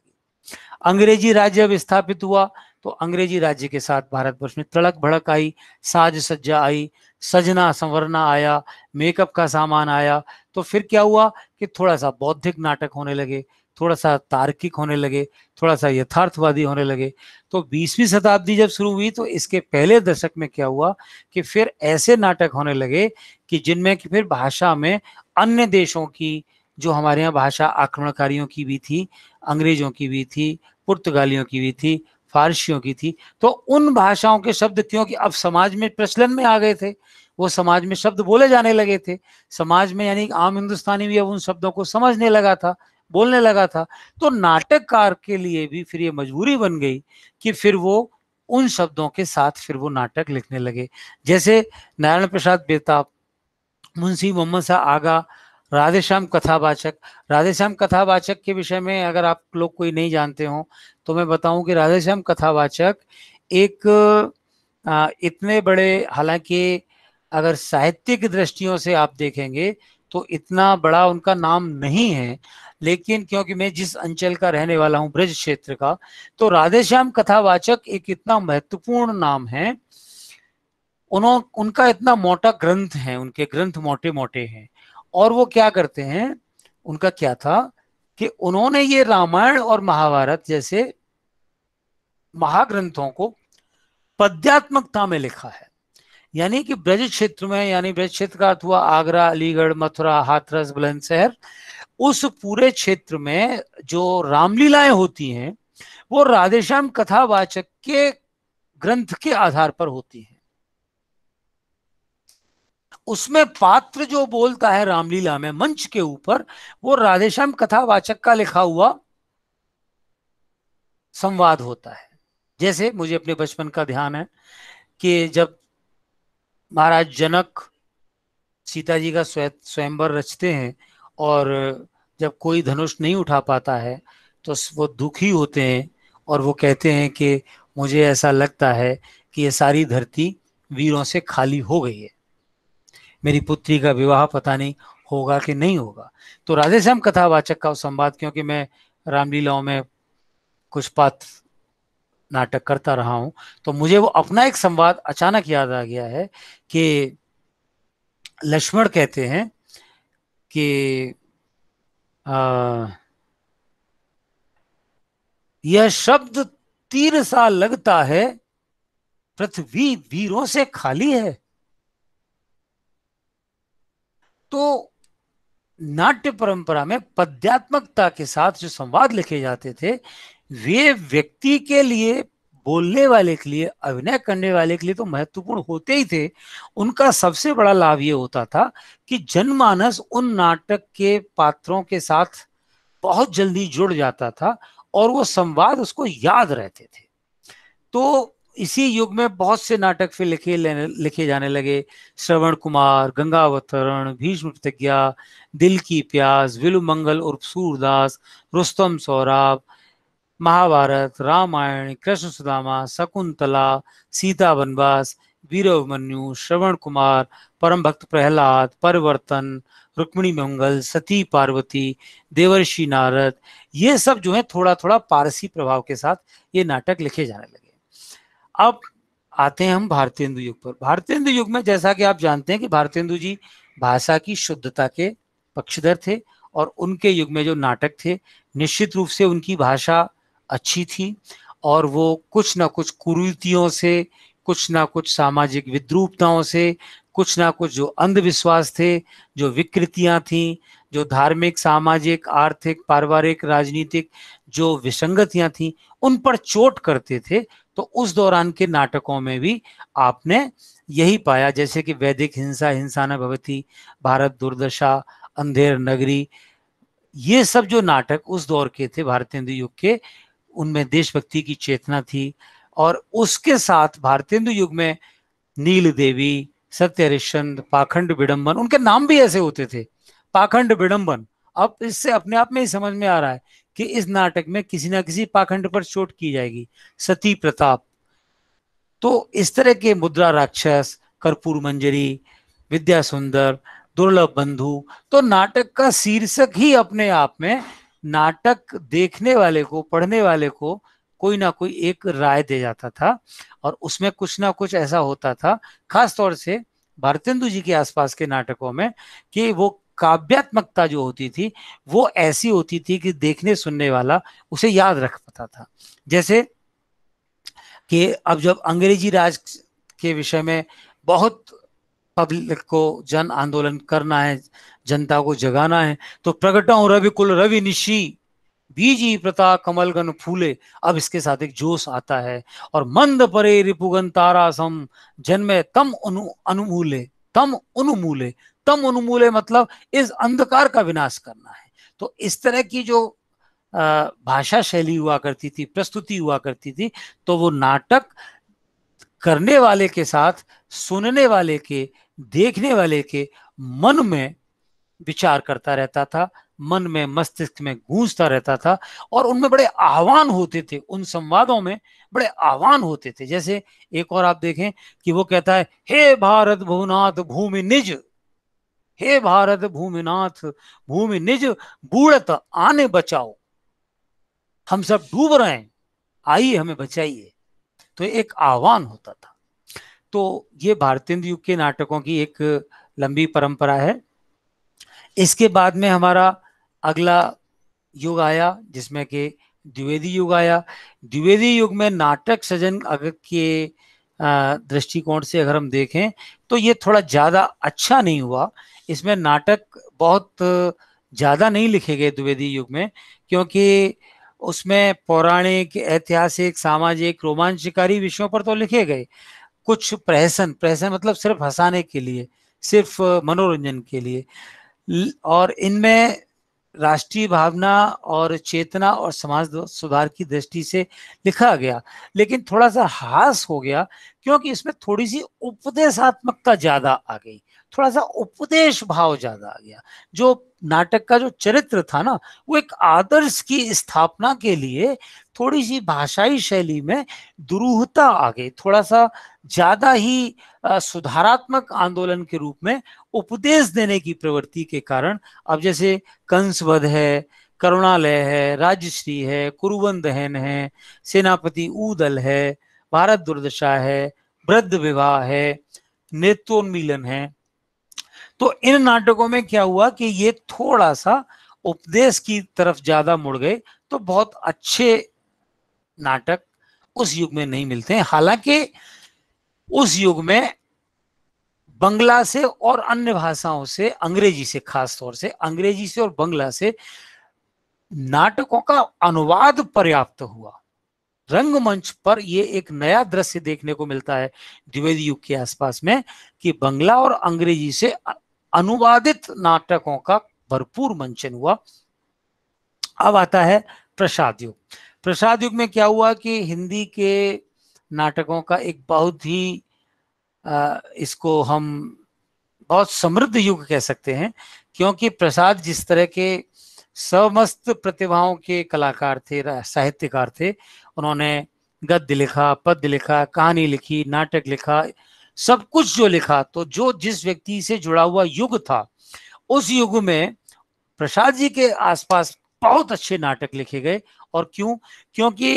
अंग्रेजी राज्य अब स्थापित हुआ तो अंग्रेजी राज्य के साथ भारतवर्ष में तड़क भड़क आई साज सज्जा आई सजना संवरना आया मेकअप का सामान आया तो फिर क्या हुआ कि थोड़ा सा बौद्धिक नाटक होने लगे थोड़ा सा तार्किक होने लगे थोड़ा सा यथार्थवादी होने लगे तो 20वीं शताब्दी जब शुरू हुई तो इसके पहले दशक में क्या हुआ कि फिर ऐसे नाटक होने लगे कि जिनमें कि फिर भाषा में अन्य देशों की जो हमारे यहाँ भाषा आक्रमणकारियों की भी थी अंग्रेजों की भी थी पुर्तगालियों की भी थी फारसियों की थी तो उन भाषाओं के शब्द क्योंकि अब समाज में प्रचलन में आ गए थे वो समाज में शब्द बोले जाने लगे थे समाज में यानी आम हिंदुस्तानी भी अब उन शब्दों को समझने लगा था बोलने लगा था तो नाटककार के लिए भी फिर ये मजबूरी बन गई कि फिर वो उन शब्दों के साथ फिर वो नाटक लिखने लगे जैसे नारायण प्रसाद बेताब मुंशी मोहम्मद शाह आगा राधेश्याम कथावाचक राधेश्याम कथावाचक के विषय में अगर आप लोग कोई नहीं जानते हो तो मैं बताऊं कि राधेश्याम कथावाचक एक आ, इतने बड़े हालांकि अगर साहित्यिक दृष्टियों से आप देखेंगे तो इतना बड़ा उनका नाम नहीं है लेकिन क्योंकि मैं जिस अंचल का रहने वाला हूँ ब्रज क्षेत्र का तो राधेश्याम कथावाचक एक इतना महत्वपूर्ण नाम है उन्होंने उनका इतना मोटा ग्रंथ है उनके ग्रंथ मोटे मोटे हैं और वो क्या करते हैं उनका क्या था कि उन्होंने ये रामायण और महाभारत जैसे महाग्रंथों को पद्यात्मकता में लिखा है यानी कि ब्रज क्षेत्र में यानी ब्रज क्षेत्र का अर्थ हुआ आगरा अलीगढ़ मथुरा हाथरस बुलंदशहर उस पूरे क्षेत्र में जो रामलीलाएं होती हैं वो राधेश्याम कथावाचक के ग्रंथ के आधार पर होती हैं उसमें पात्र जो बोलता है रामलीला में मंच के ऊपर वो राधेश्याम कथावाचक का लिखा हुआ संवाद होता है जैसे मुझे अपने बचपन का ध्यान है कि जब महाराज जनक सीता जी का स्वयंवर रचते हैं और जब कोई धनुष नहीं उठा पाता है तो वो दुखी होते हैं और वो कहते हैं कि मुझे ऐसा लगता है कि ये सारी धरती वीरों से खाली हो गई है मेरी पुत्री का विवाह पता नहीं होगा कि नहीं होगा तो श्याम कथावाचक का संवाद क्योंकि मैं रामलीलाओं में कुछ पात्र नाटक करता रहा हूं तो मुझे वो अपना एक संवाद अचानक याद आ गया है कि लक्ष्मण कहते हैं कि यह शब्द तीर सा लगता है पृथ्वी वीरों से खाली है तो नाट्य परंपरा में पद्यात्मकता के साथ जो संवाद लिखे जाते थे वे व्यक्ति के लिए बोलने वाले के लिए अभिनय करने वाले के लिए तो महत्वपूर्ण होते ही थे उनका सबसे बड़ा लाभ ये होता था कि जनमानस उन नाटक के पात्रों के साथ बहुत जल्दी जुड़ जाता था और वो संवाद उसको याद रहते थे तो इसी युग में बहुत से नाटक फिर लिखे लिखे जाने लगे श्रवण कुमार गंगावतरण भीष्म प्रतिज्ञा दिल की प्यास विलु मंगल उर्फ सूरदास रुस्तम सौराब महाभारत रामायण कृष्ण सुदामा शकुंतला सीता वनवास वीरव मनु श्रवण कुमार परम भक्त प्रहलाद परिवर्तन रुक्मिणी मंगल सती पार्वती देवर्षि नारद ये सब जो है थोड़ा थोड़ा पारसी प्रभाव के साथ ये नाटक लिखे जाने लगे अब आते हैं हम भारतेंदु युग पर भारतेंदु युग में जैसा कि आप जानते हैं कि भारतेंदु जी भाषा की शुद्धता के पक्षधर थे और उनके युग में जो नाटक थे निश्चित रूप से उनकी भाषा अच्छी थी और वो कुछ ना कुछ कुरीतियों से कुछ ना कुछ सामाजिक विद्रूपताओं से कुछ ना कुछ जो अंधविश्वास थे जो विकृतियां थीं जो धार्मिक सामाजिक आर्थिक पारिवारिक राजनीतिक जो विसंगतियां थीं उन पर चोट करते थे तो उस दौरान के नाटकों में भी आपने यही पाया जैसे कि वैदिक हिंसा हिंसा न भवती भारत दुर्दशा अंधेर नगरी ये सब जो नाटक उस दौर के थे भारतेंदु युग के उनमें देशभक्ति की चेतना थी और उसके साथ भारतेंदु युग में नील देवी सत्य हरिश्चंद पाखंड विडंबन उनके नाम भी ऐसे होते थे पाखंड विडंबन अब इससे अपने आप में ही समझ में आ रहा है कि इस नाटक में किसी ना किसी पाखंड पर चोट की जाएगी सती प्रताप तो इस तरह के मुद्रा राक्षस कर्पूर मंजरी विद्या सुंदर दुर्लभ बंधु तो नाटक का शीर्षक ही अपने आप में नाटक देखने वाले को पढ़ने वाले को कोई ना कोई एक राय दे जाता था और उसमें कुछ ना कुछ ऐसा होता था खास तौर से भारतेंदु जी के आसपास के नाटकों में कि वो काव्यात्मकता जो होती थी वो ऐसी होती थी कि देखने सुनने वाला उसे याद रख पाता था जैसे कि अब जब अंग्रेजी राज के विषय में बहुत पब्लिक को जन आंदोलन करना है जनता को जगाना है तो प्रगटाऊं रवि कुल रवि निशी बीजी प्रता कमलगन फूले अब इसके साथ एक जोश आता है और मंद परे रिपुगन तारा सम जन्मे तम अनु अनुमूले तम अनुमूले तम उन्मूल मतलब इस अंधकार का विनाश करना है तो इस तरह की जो भाषा शैली हुआ करती थी प्रस्तुति हुआ करती थी तो वो नाटक करने वाले के साथ सुनने वाले के देखने वाले के मन में विचार करता रहता था मन में मस्तिष्क में गूंजता रहता था और उनमें बड़े आह्वान होते थे उन संवादों में बड़े आह्वान होते थे जैसे एक और आप देखें कि वो कहता है हे भारत भुवनाथ भूमि निज हे भारत भूमिनाथ भूमि निज बूढ़त आने बचाओ हम सब डूब रहे हैं आइए हमें बचाइए तो एक आह्वान होता था तो ये भारतीय युग के नाटकों की एक लंबी परंपरा है इसके बाद में हमारा अगला युग आया जिसमें के द्विवेदी युग आया द्विवेदी युग में नाटक सजन अगर के दृष्टिकोण से अगर हम देखें तो ये थोड़ा ज़्यादा अच्छा नहीं हुआ इसमें नाटक बहुत ज़्यादा नहीं लिखे गए द्विवेदी युग में क्योंकि उसमें पौराणिक ऐतिहासिक सामाजिक रोमांचकारी विषयों पर तो लिखे गए कुछ प्रहसन प्रहसन मतलब सिर्फ हंसाने के लिए सिर्फ मनोरंजन के लिए और इनमें राष्ट्रीय भावना और चेतना और समाज सुधार की दृष्टि से लिखा गया लेकिन थोड़ा सा हास हो गया क्योंकि इसमें थोड़ी सी उपदेशात्मकता ज्यादा आ गई थोड़ा सा उपदेश भाव ज्यादा आ गया जो नाटक का जो चरित्र था ना वो एक आदर्श की स्थापना के लिए थोड़ी सी भाषाई शैली में दुरूहता आ गई थोड़ा सा ज्यादा ही सुधारात्मक आंदोलन के रूप में उपदेश देने की प्रवृत्ति के कारण अब जैसे कंसवध है करुणालय है राजश्री है कुरुवन दहन है सेनापति ऊदल है भारत दुर्दशा है वृद्ध विवाह है नेत्रोन्मीलन है तो इन नाटकों में क्या हुआ कि ये थोड़ा सा उपदेश की तरफ ज्यादा मुड़ गए तो बहुत अच्छे नाटक उस युग में नहीं मिलते हालांकि उस युग में बंगला से और अन्य भाषाओं से अंग्रेजी से खास तौर से अंग्रेजी से और बंगला से नाटकों का अनुवाद पर्याप्त हुआ रंगमंच पर यह एक नया दृश्य देखने को मिलता है द्विवेदी युग के आसपास में कि बंगला और अंग्रेजी से अनुवादित नाटकों का भरपूर मंचन हुआ अब आता है प्रसाद युग प्रसाद युग में क्या हुआ कि हिंदी के नाटकों का एक बहुत ही आ, इसको हम बहुत समृद्ध युग कह सकते हैं क्योंकि प्रसाद जिस तरह के समस्त प्रतिभाओं के कलाकार थे साहित्यकार थे उन्होंने गद्य लिखा पद्य लिखा कहानी लिखी नाटक लिखा सब कुछ जो लिखा तो जो जिस व्यक्ति से जुड़ा हुआ युग था उस युग में प्रसाद जी के आसपास बहुत अच्छे नाटक लिखे गए और क्यों क्योंकि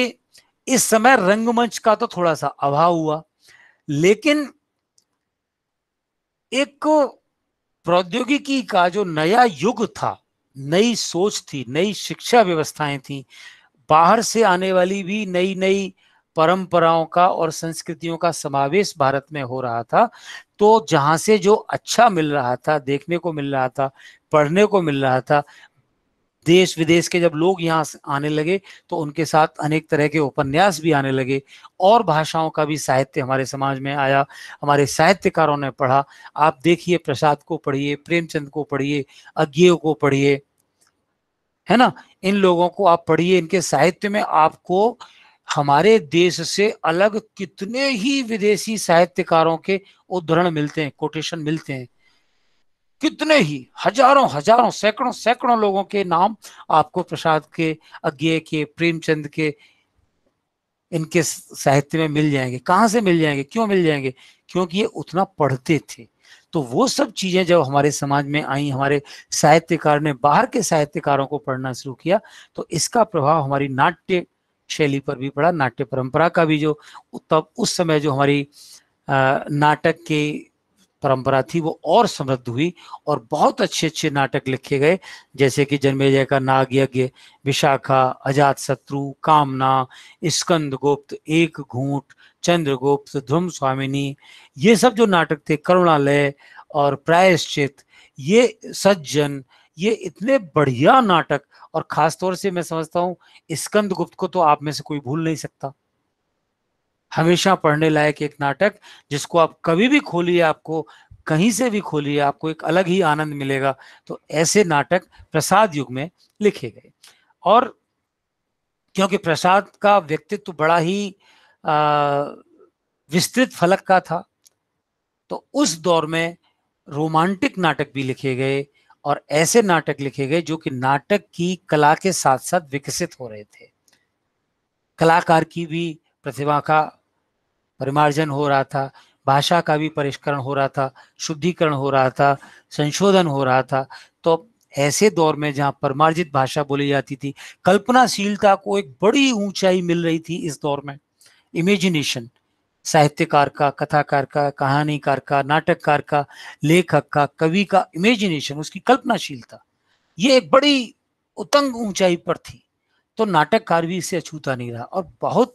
इस समय रंगमंच का तो थोड़ा सा अभाव हुआ लेकिन एक प्रौद्योगिकी का जो नया युग था नई सोच थी नई शिक्षा व्यवस्थाएं थी बाहर से आने वाली भी नई नई परंपराओं का और संस्कृतियों का समावेश भारत में हो रहा था तो जहां से जो अच्छा मिल रहा था देखने को मिल रहा था पढ़ने को मिल रहा था देश विदेश के जब लोग यहाँ आने लगे तो उनके साथ अनेक तरह के उपन्यास भी आने लगे और भाषाओं का भी साहित्य हमारे समाज में आया हमारे साहित्यकारों ने पढ़ा आप देखिए प्रसाद को पढ़िए प्रेमचंद को पढ़िए अज्ञेय को पढ़िए है ना इन लोगों को आप पढ़िए इनके साहित्य में आपको हमारे देश से अलग कितने ही विदेशी साहित्यकारों के उद्धरण मिलते हैं कोटेशन मिलते हैं कितने ही हजारों हजारों सैकड़ों सैकड़ों लोगों के नाम आपको प्रसाद के अज्ञे के प्रेमचंद के इनके साहित्य में मिल जाएंगे कहाँ से मिल जाएंगे क्यों मिल जाएंगे क्योंकि ये उतना पढ़ते थे तो वो सब चीजें जब हमारे समाज में आई हमारे साहित्यकार ने बाहर के साहित्यकारों को पढ़ना शुरू किया तो इसका प्रभाव हमारी नाट्य शैली पर भी पड़ा नाट्य परंपरा का भी जो तब उस समय जो हमारी नाटक की परंपरा थी वो और समृद्ध हुई और बहुत अच्छे अच्छे नाटक लिखे गए जैसे कि जन्मेजय का नाग यज्ञ विशाखा अजात शत्रु कामना स्कंद गुप्त एक घूट चंद्रगुप्त ध्रुम स्वामिनी ये सब जो नाटक थे करुणालय और प्रायश्चित ये सज्जन ये इतने बढ़िया नाटक और खास तौर से मैं समझता हूं स्कंद गुप्त को तो आप में से कोई भूल नहीं सकता हमेशा पढ़ने लायक एक नाटक जिसको आप कभी भी खोलिए आपको कहीं से भी खोलिए आपको एक अलग ही आनंद मिलेगा तो ऐसे नाटक प्रसाद युग में लिखे गए और क्योंकि प्रसाद का व्यक्तित्व बड़ा ही विस्तृत फलक का था तो उस दौर में रोमांटिक नाटक भी लिखे गए और ऐसे नाटक लिखे गए जो कि नाटक की कला के साथ साथ विकसित हो रहे थे कलाकार की भी प्रतिभा का परिमार्जन हो रहा था भाषा का भी परिष्करण हो रहा था शुद्धिकरण हो रहा था संशोधन हो रहा था तो ऐसे दौर में जहाँ परमार्जित भाषा बोली जाती थी कल्पनाशीलता को एक बड़ी ऊंचाई मिल रही थी इस दौर में इमेजिनेशन साहित्यकार का कथाकार का कहानीकार का नाटककार का लेखक का कवि का इमेजिनेशन उसकी कल्पनाशीलता ये एक बड़ी उतंग ऊंचाई पर थी तो नाटककार भी इसे अछूता नहीं रहा और बहुत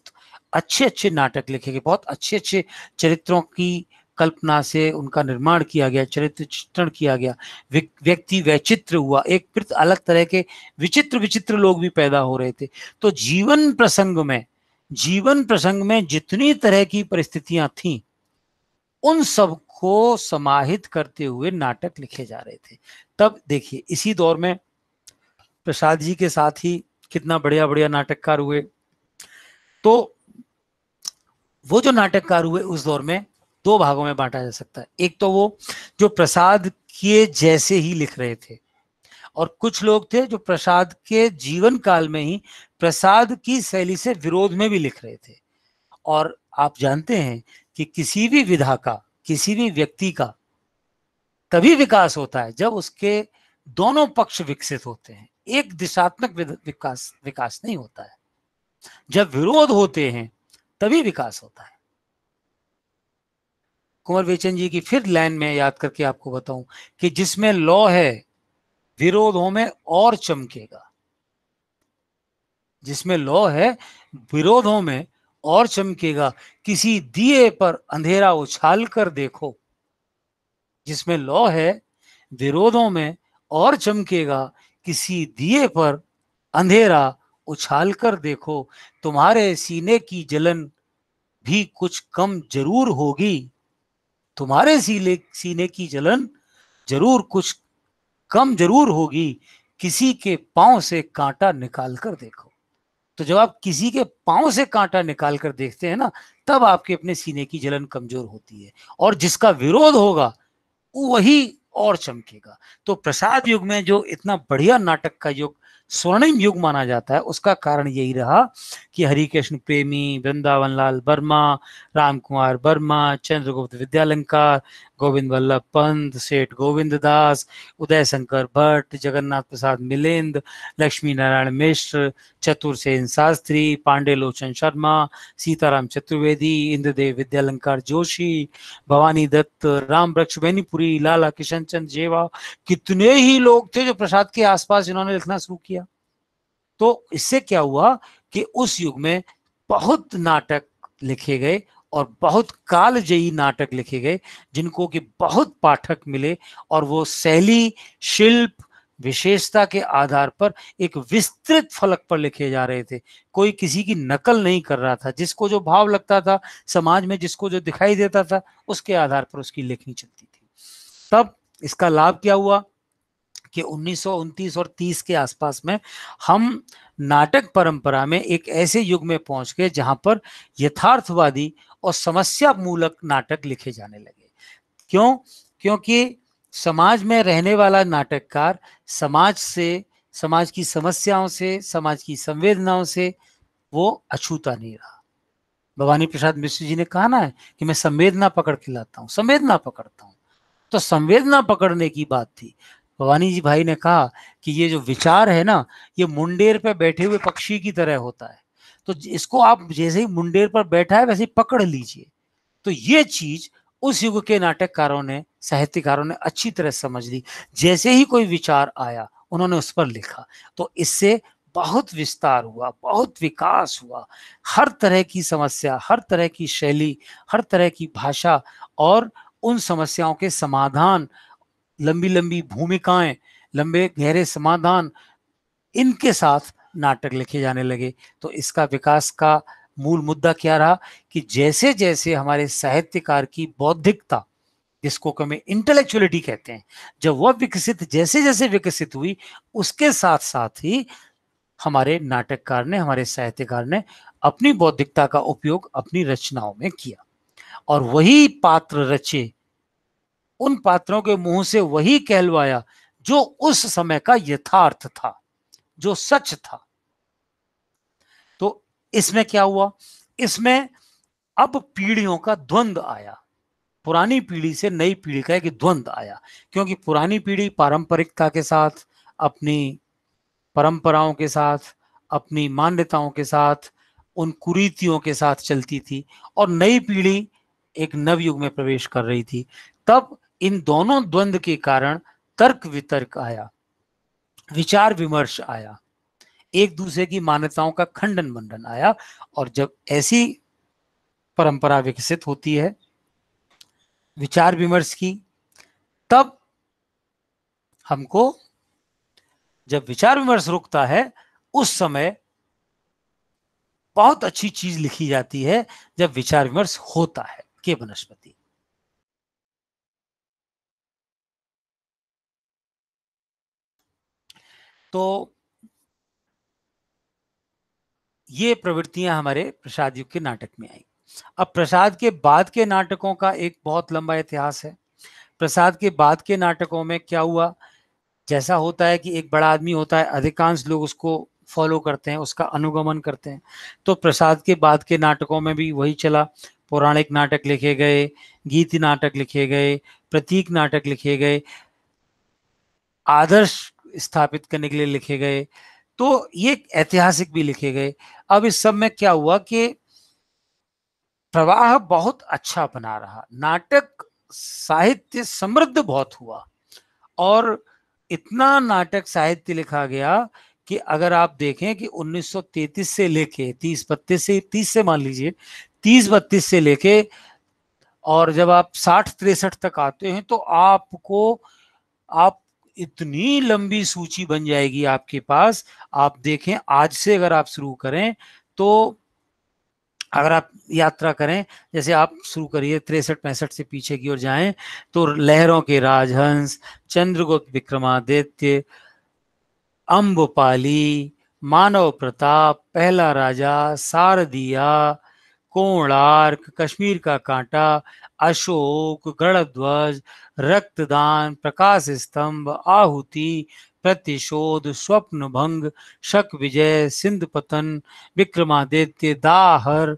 अच्छे अच्छे नाटक लिखे गए बहुत अच्छे अच्छे चरित्रों की कल्पना से उनका निर्माण किया गया चरित्र चित्रण किया गया व्यक्ति वैचित्र हुआ एक अलग तरह के विचित्र विचित्र लोग भी पैदा हो रहे थे तो जीवन प्रसंग में जीवन प्रसंग में जितनी तरह की परिस्थितियां थी उन सब को समाहित करते हुए नाटक लिखे जा रहे थे तब देखिए इसी दौर में प्रसाद जी के साथ ही कितना बढ़िया बढ़िया नाटककार हुए तो वो जो नाटककार हुए उस दौर में दो भागों में बांटा जा सकता है एक तो वो जो प्रसाद के जैसे ही लिख रहे थे और कुछ लोग थे जो प्रसाद के जीवन काल में ही प्रसाद की शैली से विरोध में भी लिख रहे थे और आप जानते हैं कि किसी भी विधा का किसी भी व्यक्ति का तभी विकास होता है जब उसके दोनों पक्ष विकसित होते हैं एक दिशात्मक विकास विकास नहीं होता है जब विरोध होते हैं तभी विकास होता है कुंवर बेचन जी की फिर लाइन में याद करके आपको बताऊं कि जिसमें लॉ है विरोधों में और चमकेगा जिसमें लॉ है विरोधों में और चमकेगा किसी दिए पर अंधेरा उछाल कर देखो जिसमें लॉ है विरोधों में और चमकेगा किसी दिए पर अंधेरा उछाल कर देखो तुम्हारे सीने की जलन भी कुछ कम जरूर होगी तुम्हारे सीने सीने की जलन जरूर कुछ कम जरूर होगी किसी के पांव से कांटा निकाल कर देखो तो जब आप किसी के पांव से कांटा निकाल कर देखते हैं ना तब आपके अपने सीने की जलन कमजोर होती है और जिसका विरोध होगा वही और चमकेगा तो प्रसाद युग में जो इतना बढ़िया नाटक का युग स्वर्णिम युग माना जाता है उसका कारण यही रहा कि हरि कृष्ण प्रेमी वृंदावन लाल वर्मा राम कुमार वर्मा चंद्रगुप्त विद्यालंकार गोविंद वल्लभ पंत सेठ गोविंद दास उदय शंकर भट्ट जगन्नाथ प्रसाद मिलिंद लक्ष्मी नारायण मिश्र सेन शास्त्री पांडे लोचन शर्मा सीताराम चतुर्वेदी इंद्रदेव विद्यालंकार जोशी भवानी दत्त राम वृक्ष बेनीपुरी लाला किशन चंद जेवा कितने ही लोग थे जो प्रसाद के आसपास इन्होंने लिखना शुरू किया तो इससे क्या हुआ कि उस युग में बहुत नाटक लिखे गए और बहुत कालजयी नाटक लिखे गए जिनको कि बहुत पाठक मिले और वो शैली शिल्प विशेषता के आधार पर एक विस्तृत फलक पर लिखे जा रहे थे कोई किसी की नकल नहीं कर रहा था जिसको जो भाव लगता था समाज में जिसको जो दिखाई देता था उसके आधार पर उसकी लेखनी चलती थी तब इसका लाभ क्या हुआ कि उन्नीस और 30 के आसपास में हम नाटक परंपरा में एक ऐसे युग में पहुंच गए जहां पर यथार्थवादी और समस्या मूलक नाटक लिखे जाने लगे क्यों क्योंकि समाज में रहने वाला नाटककार समाज से समाज की समस्याओं से समाज की संवेदनाओं से वो अछूता नहीं रहा भवानी प्रसाद मिश्र जी ने कहा ना है कि मैं संवेदना पकड़ के लाता हूँ संवेदना पकड़ता हूँ तो संवेदना पकड़ने की बात थी भवानी जी भाई ने कहा कि ये जो विचार है ना ये मुंडेर पे बैठे हुए पक्षी की तरह होता है तो इसको आप जैसे ही मुंडेर पर बैठा है वैसे ही पकड़ लीजिए तो ये चीज उस युग के नाटककारों ने साहित्यकारों ने अच्छी तरह समझ ली जैसे ही कोई विचार आया उन्होंने उस पर लिखा तो इससे बहुत विस्तार हुआ बहुत विकास हुआ हर तरह की समस्या हर तरह की शैली हर तरह की भाषा और उन समस्याओं के समाधान लंबी लंबी भूमिकाएं लंबे गहरे समाधान इनके साथ नाटक लिखे जाने लगे तो इसका विकास का मूल मुद्दा क्या रहा कि जैसे जैसे हमारे साहित्यकार की बौद्धिकता जिसको कमें इंटेलेक्चुअलिटी कहते हैं जब वह विकसित जैसे जैसे विकसित हुई उसके साथ साथ ही हमारे नाटककार ने हमारे साहित्यकार ने अपनी बौद्धिकता का उपयोग अपनी रचनाओं में किया और वही पात्र रचे उन पात्रों के मुंह से वही कहलवाया जो उस समय का यथार्थ था जो सच था तो इसमें क्या हुआ इसमें अब पीढ़ियों का द्वंद आया पुरानी पीढ़ी से नई पीढ़ी का एक द्वंद आया क्योंकि पुरानी पीढ़ी पारंपरिकता के साथ अपनी परंपराओं के साथ अपनी मान्यताओं के साथ उन कुरीतियों के साथ चलती थी और नई पीढ़ी एक नवयुग में प्रवेश कर रही थी तब इन दोनों द्वंद के कारण तर्क वितर्क आया विचार विमर्श आया एक दूसरे की मान्यताओं का खंडन बंडन आया और जब ऐसी परंपरा विकसित होती है विचार विमर्श की तब हमको जब विचार विमर्श रुकता है उस समय बहुत अच्छी चीज लिखी जाती है जब विचार विमर्श होता है के वनस्पति तो ये प्रवृत्तियां हमारे प्रसाद युग के नाटक में आई अब प्रसाद के बाद के नाटकों का एक बहुत लंबा इतिहास है प्रसाद के बाद के नाटकों में क्या हुआ जैसा होता है कि एक बड़ा आदमी होता है अधिकांश लोग उसको फॉलो करते हैं उसका अनुगमन करते हैं तो प्रसाद के बाद के नाटकों में भी वही चला पौराणिक नाटक लिखे गए गीत नाटक लिखे गए प्रतीक नाटक लिखे गए आदर्श स्थापित करने के लिए लिखे गए तो ये ऐतिहासिक भी लिखे गए अब इस सब में क्या हुआ कि प्रवाह बहुत अच्छा बना रहा नाटक साहित्य समृद्ध बहुत हुआ और इतना नाटक साहित्य लिखा गया कि अगर आप देखें कि 1933 से लेके 30 बत्तीस से 30 से मान लीजिए 30 बत्तीस से लेके और जब आप 60 तिरसठ तक आते हैं तो आपको आप इतनी लंबी सूची बन जाएगी आपके पास आप देखें आज से अगर आप शुरू करें तो अगर आप यात्रा करें जैसे आप शुरू करिए तिरसठ पैंसठ से पीछे की ओर जाएं तो लहरों के राजहंस चंद्रगुप्त विक्रमादित्य अम्बपाली मानव प्रताप पहला राजा सारदिया कोणार्क कश्मीर का कांटा अशोक गणध्वज रक्तदान प्रकाश स्तंभ आहुति प्रतिशोध स्वप्न भंग शक विजय सिंध पतन विक्रमादित्य दाहर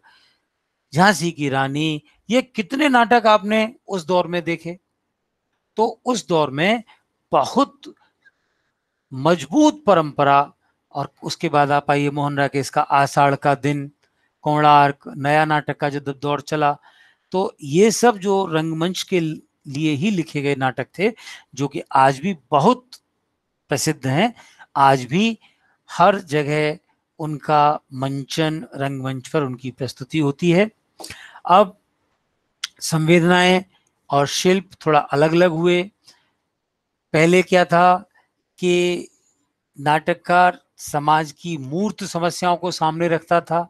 झांसी की रानी ये कितने नाटक आपने उस दौर में देखे तो उस दौर में बहुत मजबूत परंपरा और उसके बाद आप आइए मोहन राकेश का आषाढ़ का दिन कोणार्क नया नाटक का जो दौर चला तो ये सब जो रंगमंच के लिए ही लिखे गए नाटक थे जो कि आज भी बहुत प्रसिद्ध हैं आज भी हर जगह उनका मंचन रंगमंच पर उनकी प्रस्तुति होती है अब संवेदनाएं और शिल्प थोड़ा अलग अलग हुए पहले क्या था कि नाटककार समाज की मूर्त समस्याओं को सामने रखता था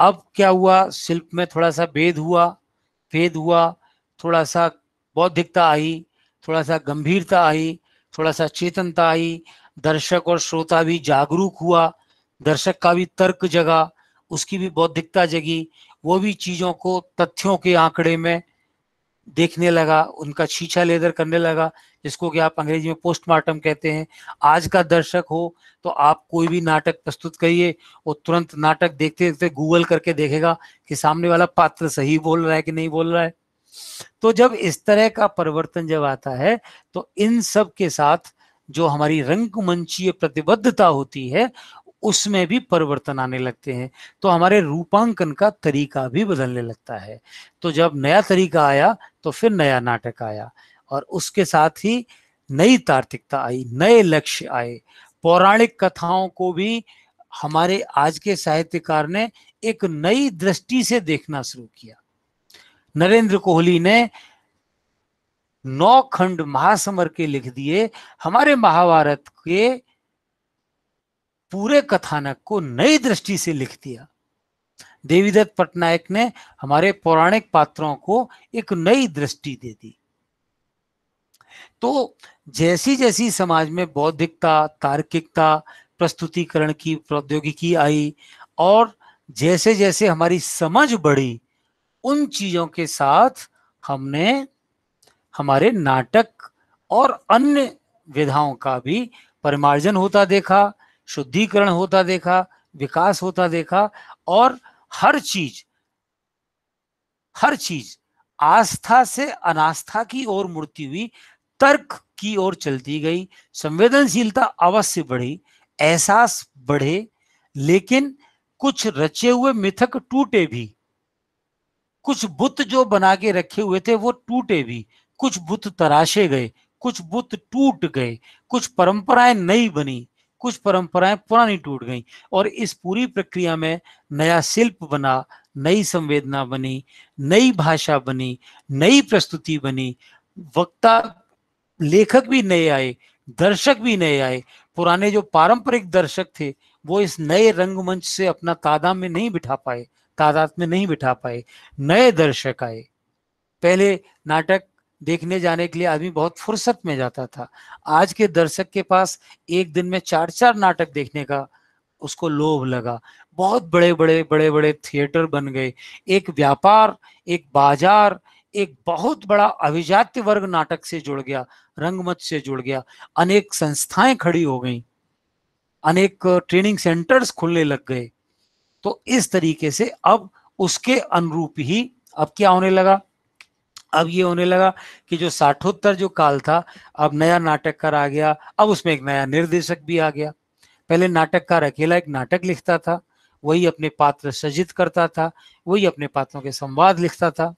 अब क्या हुआ शिल्प में थोड़ा सा भेद हुआ भेद हुआ थोड़ा सा बौद्धिकता आई थोड़ा सा गंभीरता आई थोड़ा सा चेतनता आई दर्शक और श्रोता भी जागरूक हुआ दर्शक का भी तर्क जगा उसकी भी बौद्धिकता जगी वो भी चीज़ों को तथ्यों के आंकड़े में देखने लगा उनका छीछा लेदर करने लगा जिसको कि आप अंग्रेजी में पोस्टमार्टम कहते हैं आज का दर्शक हो तो आप कोई भी नाटक प्रस्तुत करिए वो तुरंत नाटक देखते देखते गूगल करके देखेगा कि सामने वाला पात्र सही बोल रहा है कि नहीं बोल रहा है तो जब इस तरह का परिवर्तन जब आता है तो इन सब के साथ जो हमारी रंगमंचीय प्रतिबद्धता होती है उसमें भी परिवर्तन आने लगते हैं तो हमारे रूपांकन का तरीका भी बदलने लगता है तो जब नया तरीका आया तो फिर नया नाटक आया और उसके साथ ही नई तार्किकता आई नए लक्ष्य आए पौराणिक कथाओं को भी हमारे आज के साहित्यकार ने एक नई दृष्टि से देखना शुरू किया नरेंद्र कोहली ने नौ खंड महासमर के लिख दिए हमारे महाभारत के पूरे कथानक को नई दृष्टि से लिख दिया देवीदत्त पटनायक ने हमारे पौराणिक पात्रों को एक नई दृष्टि दे दी तो जैसी जैसी समाज में बौद्धिकता तार्किकता प्रस्तुतिकरण की प्रौद्योगिकी आई और जैसे जैसे हमारी समझ बढ़ी उन चीजों के साथ हमने हमारे नाटक और अन्य विधाओं का भी परिमार्जन होता देखा शुद्धिकरण होता देखा विकास होता देखा और हर चीज हर चीज आस्था से अनास्था की ओर मुड़ती हुई तर्क की ओर चलती गई संवेदनशीलता अवश्य बढ़ी एहसास बढ़े लेकिन कुछ रचे हुए मिथक टूटे भी कुछ बुत जो बना के रखे हुए थे वो टूटे भी कुछ बुत तराशे गए कुछ बुत टूट गए कुछ परंपराएं नई बनी कुछ परंपराएं पुरानी टूट गई और इस पूरी प्रक्रिया में नया शिल्प बना नई संवेदना बनी नई भाषा बनी नई प्रस्तुति बनी वक्ता लेखक भी नए आए दर्शक भी नए आए पुराने जो पारंपरिक दर्शक थे वो इस नए रंगमंच से अपना तादाद में नहीं बिठा पाए तादाद में नहीं बिठा पाए नए दर्शक आए पहले नाटक देखने जाने के लिए आदमी बहुत फुर्सत में जाता था आज के दर्शक के पास एक दिन में चार चार नाटक देखने का उसको लोभ लगा बहुत बड़े बड़े बड़े बड़े थिएटर बन गए एक व्यापार एक बाजार एक बहुत बड़ा अभिजात्य वर्ग नाटक से जुड़ गया रंगमच से जुड़ गया अनेक संस्थाएं खड़ी हो गई अनेक ट्रेनिंग सेंटर्स खुलने लग गए तो इस तरीके से अब उसके अनुरूप ही अब क्या होने लगा अब ये होने लगा कि जो साठोत्तर जो काल था अब नया नाटककार आ गया अब उसमें एक नया निर्देशक भी आ गया पहले नाटककार अकेला एक नाटक लिखता था वही अपने पात्र सजित करता था वही अपने पात्रों के संवाद लिखता था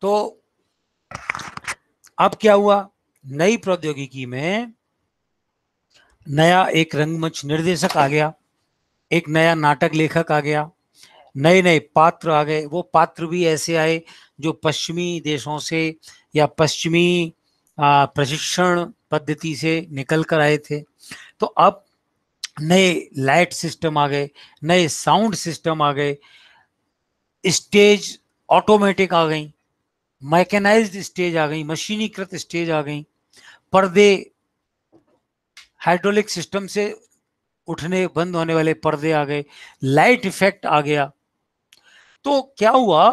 तो अब क्या हुआ नई प्रौद्योगिकी में नया एक रंगमंच निर्देशक आ गया एक नया नाटक लेखक आ गया नए नए पात्र आ गए वो पात्र भी ऐसे आए जो पश्चिमी देशों से या पश्चिमी प्रशिक्षण पद्धति से निकल कर आए थे तो अब नए लाइट सिस्टम आ गए नए साउंड सिस्टम आ गए स्टेज ऑटोमेटिक आ गई मैकेनाइज्ड स्टेज आ गई मशीनीकृत स्टेज आ गई पर्दे हाइड्रोलिक सिस्टम से उठने बंद होने वाले पर्दे आ गए लाइट इफेक्ट आ गया तो क्या हुआ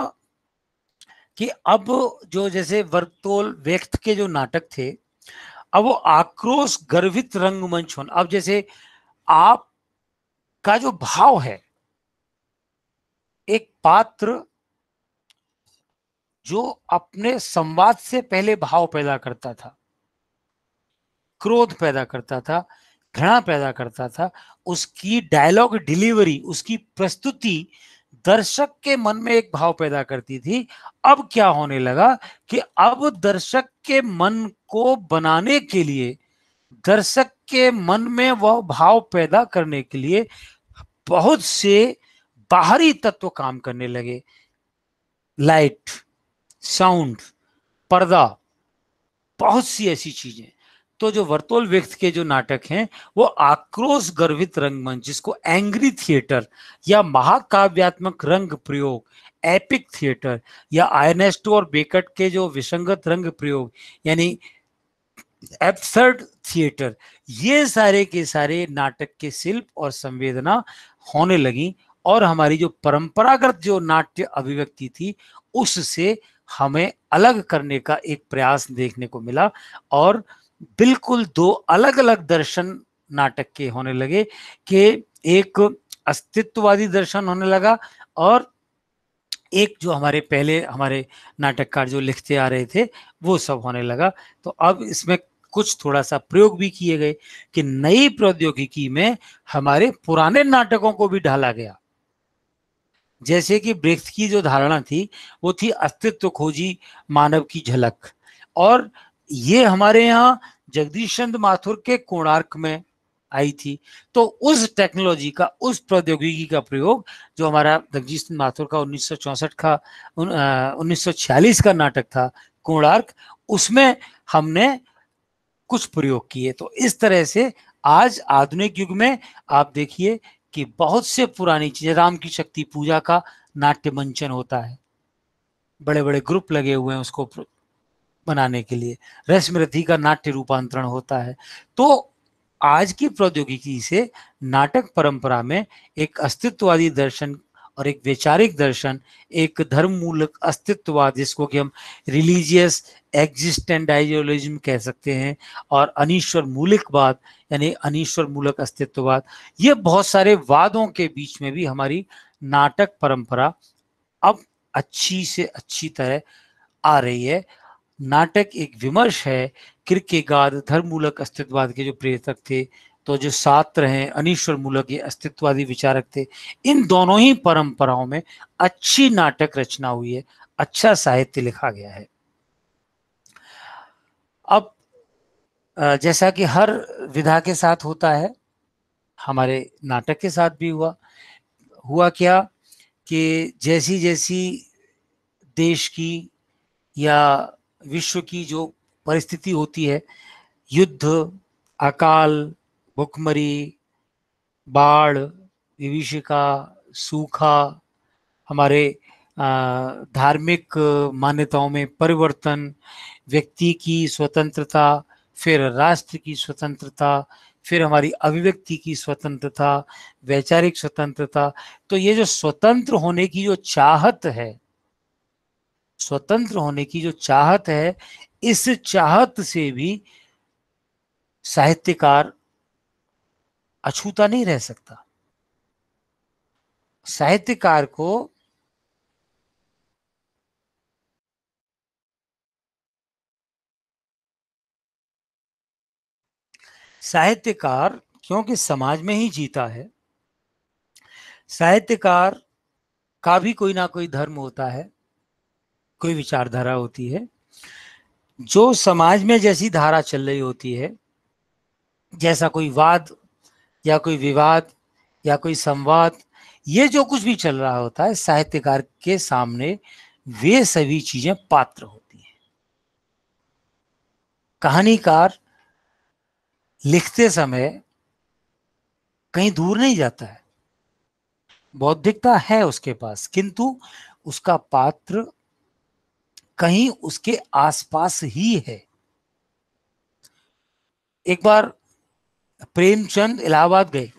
कि अब जो जैसे वर्तोल व्यक्त के जो नाटक थे अब वो आक्रोश गर्भित रंगमंच होना अब जैसे आप का जो भाव है एक पात्र जो अपने संवाद से पहले भाव पैदा करता था क्रोध पैदा करता था घृणा पैदा करता था उसकी डायलॉग डिलीवरी उसकी प्रस्तुति दर्शक के मन में एक भाव पैदा करती थी अब क्या होने लगा कि अब दर्शक के मन को बनाने के लिए दर्शक के मन में वह भाव पैदा करने के लिए बहुत से बाहरी तत्व काम करने लगे लाइट साउंड पर्दा बहुत सी ऐसी चीजें तो जो वर्तोल व्यक्त के जो नाटक हैं वो आक्रोश गर्भित रंगमंच जिसको एंग्री थिएटर या महाकाव्यात्मक रंग प्रयोग एपिक थिएटर या आयनेस्टो और बेकट के जो विसंगत रंग प्रयोग यानी एब्सर्ड थिएटर ये सारे के सारे नाटक के शिल्प और संवेदना होने लगी और हमारी जो परंपरागत जो नाट्य अभिव्यक्ति थी उससे हमें अलग करने का एक प्रयास देखने को मिला और बिल्कुल दो अलग अलग दर्शन नाटक के होने लगे कि एक अस्तित्ववादी दर्शन होने लगा और एक जो हमारे पहले हमारे नाटककार जो लिखते आ रहे थे वो सब होने लगा तो अब इसमें कुछ थोड़ा सा प्रयोग भी किए गए कि नई प्रौद्योगिकी में हमारे पुराने नाटकों को भी ढाला गया जैसे कि ब्रेक्स की जो धारणा थी वो थी अस्तित्व खोजी मानव की झलक और ये हमारे यहाँ जगदीश चंद्र माथुर के कोणार्क में आई थी तो उस टेक्नोलॉजी का उस प्रौद्योगिकी का प्रयोग जो हमारा जगदीश चंद्र माथुर का 1964 का उन्नीस का नाटक था कोणार्क उसमें हमने कुछ प्रयोग किए तो इस तरह से आज आधुनिक युग में आप देखिए कि बहुत से पुरानी चीजें राम की शक्ति पूजा का नाट्य मंचन होता है बड़े बड़े ग्रुप लगे हुए हैं उसको बनाने के लिए रश्मरथी का नाट्य रूपांतरण होता है तो आज की प्रौद्योगिकी से नाटक परंपरा में एक अस्तित्ववादी दर्शन और एक वैचारिक दर्शन एक धर्म मूलक अस्तित्ववाद जिसको कि हम रिलीजियस एग्जिस्टेंट आइडियोलॉजी कह सकते हैं और अनिश्वर मूलिकवाद यानी अनिश्वर मूलक अस्तित्ववाद ये बहुत सारे वादों के बीच में भी हमारी नाटक परंपरा अब अच्छी से अच्छी तरह आ रही है नाटक एक विमर्श है किरकेगाद धर्ममूलक अस्तित्ववाद के जो प्रेरक थे तो जो सात्र हैं अनिश्वर मूलक ये अस्तित्ववादी विचारक थे इन दोनों ही परंपराओं में अच्छी नाटक रचना हुई है अच्छा साहित्य लिखा गया है अब जैसा कि हर विधा के साथ होता है हमारे नाटक के साथ भी हुआ हुआ क्या कि जैसी जैसी देश की या विश्व की जो परिस्थिति होती है युद्ध अकाल भुखमरी बाढ़ विभीषिका सूखा हमारे धार्मिक मान्यताओं में परिवर्तन व्यक्ति की स्वतंत्रता फिर राष्ट्र की स्वतंत्रता फिर हमारी अभिव्यक्ति की स्वतंत्रता वैचारिक स्वतंत्रता तो ये जो स्वतंत्र होने की जो चाहत है स्वतंत्र होने की जो चाहत है इस चाहत से भी साहित्यकार अछूता नहीं रह सकता साहित्यकार को साहित्यकार क्योंकि समाज में ही जीता है साहित्यकार का भी कोई ना कोई धर्म होता है कोई विचारधारा होती है जो समाज में जैसी धारा चल रही होती है जैसा कोई वाद या कोई विवाद या कोई संवाद ये जो कुछ भी चल रहा होता है साहित्यकार के सामने वे सभी चीजें पात्र होती हैं कहानीकार लिखते समय कहीं दूर नहीं जाता है बौद्धिकता है उसके पास किंतु उसका पात्र कहीं उसके आसपास ही है एक बार प्रेमचंद इलाहाबाद गए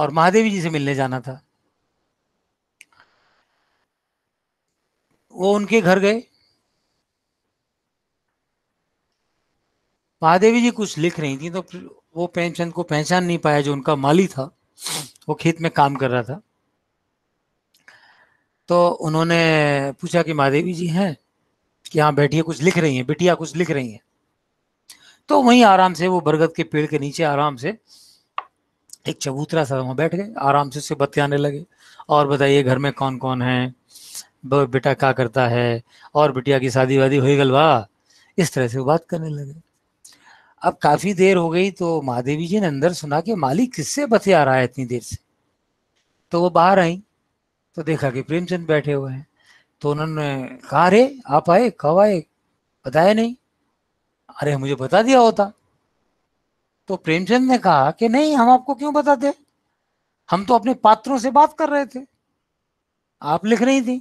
और महादेवी जी से मिलने जाना था वो उनके घर गए महादेवी जी कुछ लिख रही थी तो वो प्रेमचंद को पहचान नहीं पाया जो उनका माली था वो खेत में काम कर रहा था तो उन्होंने पूछा कि महादेवी जी हैं कि हाँ बैठिए है, कुछ लिख रही हैं बिटिया कुछ लिख रही हैं तो वहीं आराम से वो बरगद के पेड़ के नीचे आराम से एक चबूतरा सा वहाँ बैठ गए आराम से उसे बतियाने लगे और बताइए घर में कौन कौन है बेटा क्या करता है और बिटिया की शादी वादी हुई गलवा इस तरह से वो बात करने लगे अब काफ़ी देर हो गई तो महादेवी जी ने अंदर सुना कि मालिक किससे बतिया रहा है इतनी देर से तो वो बाहर आई तो देखा कि प्रेमचंद बैठे हुए हैं तो उन्होंने कहा रे आप आए कब आए बताया नहीं अरे मुझे बता दिया होता तो प्रेमचंद ने कहा कि नहीं हम आपको क्यों बताते हम तो अपने पात्रों से बात कर रहे थे आप लिख रही थी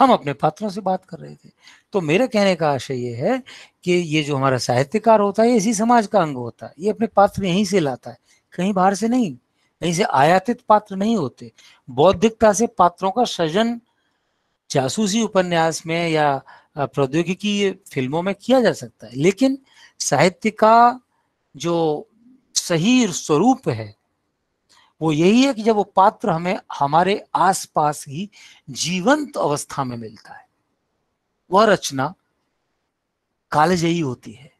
हम अपने पात्रों से बात कर रहे थे तो मेरे कहने का आशय यह है कि ये जो हमारा साहित्यकार होता है ये इसी समाज का अंग होता है ये अपने पात्र यहीं से लाता है कहीं बाहर से नहीं कहीं से आयातित पात्र नहीं होते बौद्धिकता से पात्रों का सृजन जासूसी उपन्यास में या प्रौद्योगिकी फिल्मों में किया जा सकता है लेकिन साहित्य का जो सही स्वरूप है वो यही है कि जब वो पात्र हमें हमारे आसपास ही जीवंत अवस्था में मिलता है वह रचना कालजयी होती है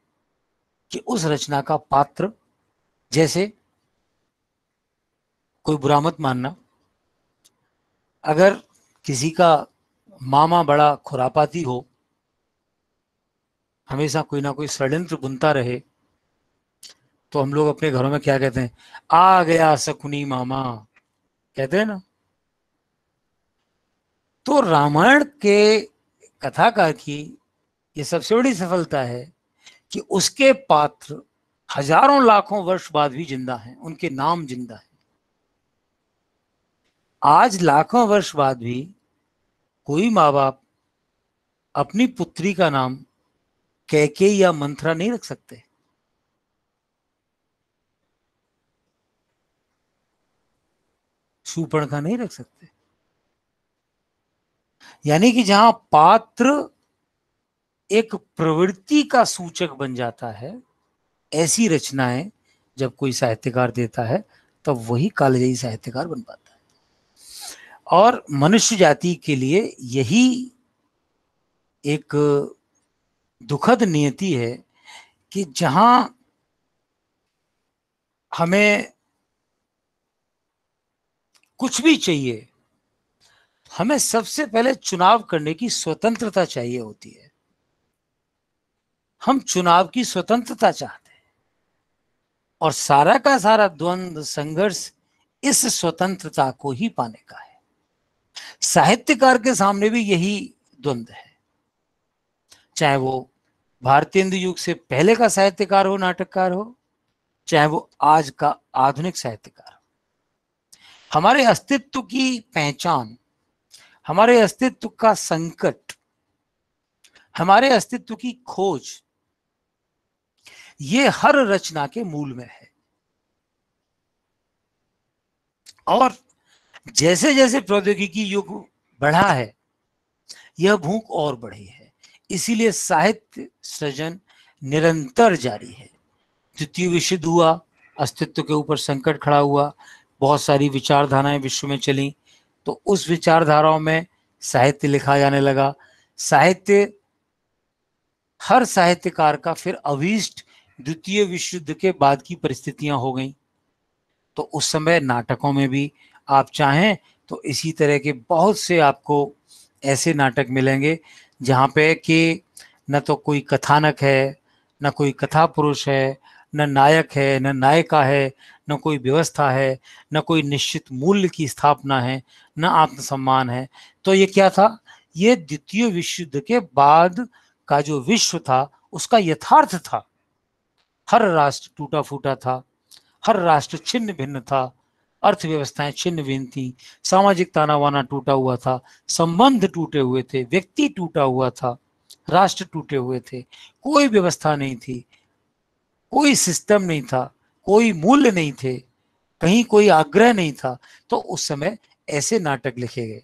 कि उस रचना का पात्र जैसे कोई बुरा मत मानना अगर किसी का मामा बड़ा खुरापाती हो हमेशा कोई ना कोई षड्यंत्र बुनता रहे तो हम लोग अपने घरों में क्या कहते हैं आ गया सकुनी मामा कहते हैं ना तो रामायण के कथाकार की ये सबसे बड़ी सफलता है कि उसके पात्र हजारों लाखों वर्ष बाद भी जिंदा हैं उनके नाम जिंदा हैं आज लाखों वर्ष बाद भी कोई माँ बाप अपनी पुत्री का नाम कैके या मंत्रा नहीं रख सकते का नहीं रख सकते यानी कि जहां पात्र एक प्रवृत्ति का सूचक बन जाता है ऐसी रचनाएं जब कोई साहित्यकार देता है तब वही कालजयी साहित्यकार बन पाता है और मनुष्य जाति के लिए यही एक दुखद नियति है कि जहां हमें कुछ भी चाहिए हमें सबसे पहले चुनाव करने की स्वतंत्रता चाहिए होती है हम चुनाव की स्वतंत्रता चाहते हैं और सारा का सारा द्वंद्व संघर्ष इस स्वतंत्रता को ही पाने का है साहित्यकार के सामने भी यही द्वंद्व है चाहे वो भारतीय युग से पहले का साहित्यकार हो नाटककार हो चाहे वो आज का आधुनिक साहित्यकार हो हमारे अस्तित्व की पहचान हमारे अस्तित्व का संकट हमारे अस्तित्व की खोज ये हर रचना के मूल में है और जैसे जैसे प्रौद्योगिकी युग बढ़ा है यह भूख और बढ़ी है इसीलिए साहित्य सृजन निरंतर जारी है द्वितीय विश्व हुआ अस्तित्व के ऊपर संकट खड़ा हुआ बहुत सारी विचारधाराएं विश्व में चली तो उस विचारधाराओं में साहित्य लिखा जाने लगा साहित्य हर साहित्यकार का फिर अभीष्ट द्वितीय विश्व युद्ध के बाद की परिस्थितियां हो गई तो उस समय नाटकों में भी आप चाहें तो इसी तरह के बहुत से आपको ऐसे नाटक मिलेंगे जहाँ पे कि न तो कोई कथानक है न कोई कथा पुरुष है न नायक है न नायिका है न कोई व्यवस्था है न कोई निश्चित मूल्य की स्थापना है न आत्मसम्मान है तो ये क्या था ये द्वितीय विश्व युद्ध के बाद का जो विश्व था उसका यथार्थ था हर राष्ट्र टूटा फूटा था हर राष्ट्र छिन्न भिन्न था अर्थव्यवस्थाएं छिन्न भिन्न थी सामाजिक तानावाना टूटा हुआ था संबंध टूटे हुए थे व्यक्ति टूटा हुआ था राष्ट्र टूटे हुए थे कोई व्यवस्था नहीं थी कोई सिस्टम नहीं था कोई मूल्य नहीं थे कहीं कोई आग्रह नहीं था तो उस समय ऐसे नाटक लिखे गए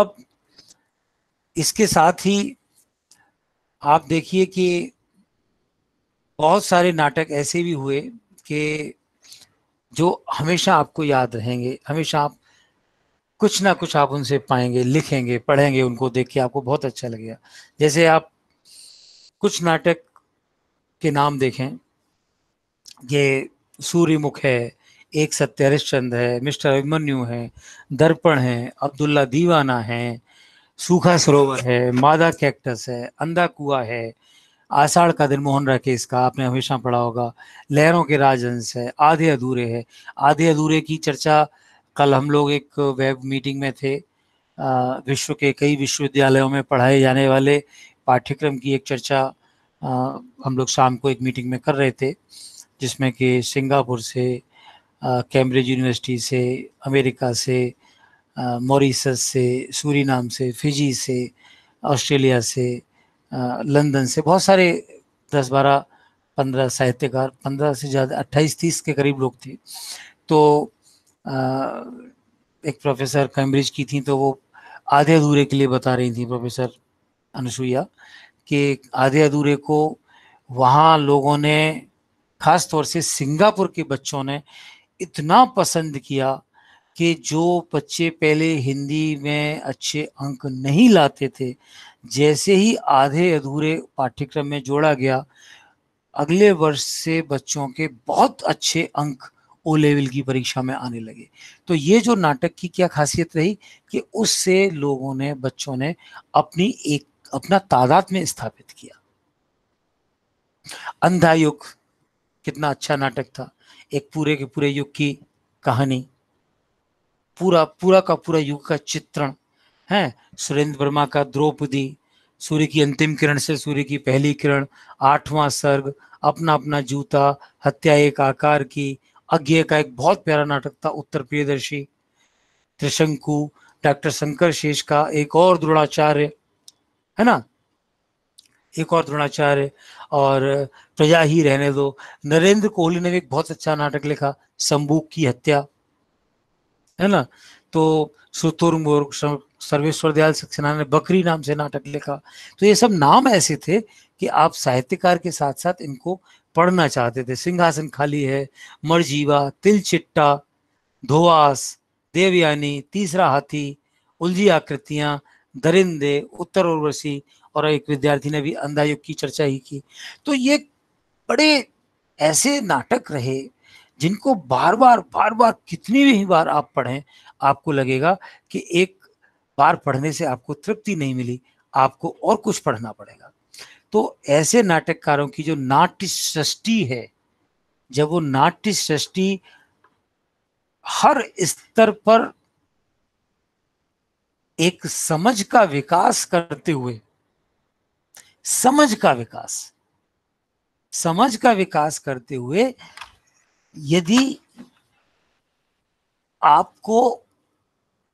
अब इसके साथ ही आप देखिए कि बहुत सारे नाटक ऐसे भी हुए कि जो हमेशा आपको याद रहेंगे हमेशा आप कुछ ना कुछ आप उनसे पाएंगे लिखेंगे पढ़ेंगे उनको देख के आपको बहुत अच्छा लगेगा जैसे आप कुछ नाटक के नाम देखें ये सूर्यमुख है एक सत्य हरिश्चंद्र है मिस्टर अभिमन्यु है दर्पण है अब्दुल्ला दीवाना है सूखा सरोवर है मादा कैक्टस है अंधा कुआ है आषाढ़ का दिन मोहन रखे का आपने हमेशा पढ़ा होगा लहरों के राजहंस है आधे अधूरे है आधे अधूरे की चर्चा कल हम लोग एक वेब मीटिंग में थे विश्व के कई विश्वविद्यालयों में पढ़ाए जाने वाले पाठ्यक्रम की एक चर्चा हम लोग शाम को एक मीटिंग में कर रहे थे जिसमें कि सिंगापुर से कैम्ब्रिज यूनिवर्सिटी से अमेरिका से मॉरिसस से नाम से फिजी से ऑस्ट्रेलिया से लंदन से बहुत सारे दस बारह पंद्रह साहित्यकार पंद्रह से ज़्यादा अट्ठाईस तीस के करीब लोग थे तो आ, एक प्रोफेसर कैम्ब्रिज की थी तो वो आधे अधूरे के लिए बता रही थी प्रोफेसर अनुसुईया कि आधे अधूरे को वहाँ लोगों ने ख़ास तौर से सिंगापुर के बच्चों ने इतना पसंद किया कि जो बच्चे पहले हिंदी में अच्छे अंक नहीं लाते थे जैसे ही आधे अधूरे पाठ्यक्रम में जोड़ा गया अगले वर्ष से बच्चों के बहुत अच्छे अंक ओ लेवल की परीक्षा में आने लगे तो ये जो नाटक की क्या खासियत रही कि उससे लोगों ने बच्चों ने अपनी एक अपना तादाद में स्थापित किया अंधा युग कितना अच्छा नाटक था एक पूरे के पूरे युग की कहानी पूरा पूरा का पूरा युग का चित्रण हैं सुरेंद्र वर्मा का द्रौपदी सूर्य की अंतिम किरण से सूर्य की पहली किरण आठवां सर्ग अपना अपना जूता हत्या एक आकार की अज्ञे का एक बहुत प्यारा नाटक था उत्तर प्रियदर्शी त्रिशंकु डॉक्टर शंकर शेष का एक और द्रोणाचार्य है ना एक और द्रोणाचार्य और प्रजा ही रहने दो नरेंद्र कोहली ने भी एक बहुत अच्छा नाटक लिखा संबूक की हत्या है ना तो सुतुर्मुर्ग सर्वेश्वर दयाल सक्सेना ने बकरी नाम से नाटक लिखा तो ये सब नाम ऐसे थे कि आप साहित्यकार के साथ साथ इनको पढ़ना चाहते थे सिंहासन खाली है मरजीवा तिल चिट्टा धोआस देवयानी तीसरा हाथी उलझी आकृतियां दरिंदे उत्तर उर्वशी और एक विद्यार्थी ने भी अंधायुग की चर्चा ही की तो ये बड़े ऐसे नाटक रहे जिनको बार बार बार बार कितनी भी बार आप पढ़ें आपको लगेगा कि एक बार पढ़ने से आपको तृप्ति नहीं मिली आपको और कुछ पढ़ना पड़ेगा तो ऐसे नाटककारों की जो नाट्य सृष्टि है जब वो नाट्य सृष्टि हर स्तर पर एक समझ का विकास करते हुए समझ का विकास समझ का विकास करते हुए यदि आपको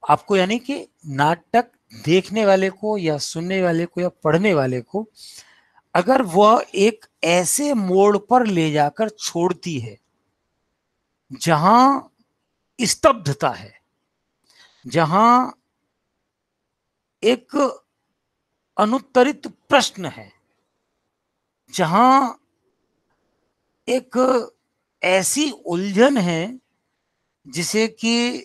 आपको यानी कि नाटक देखने वाले को या सुनने वाले को या पढ़ने वाले को अगर वह एक ऐसे मोड़ पर ले जाकर छोड़ती है जहां स्तब्धता है जहां एक अनुत्तरित प्रश्न है जहां एक ऐसी उलझन है जिसे कि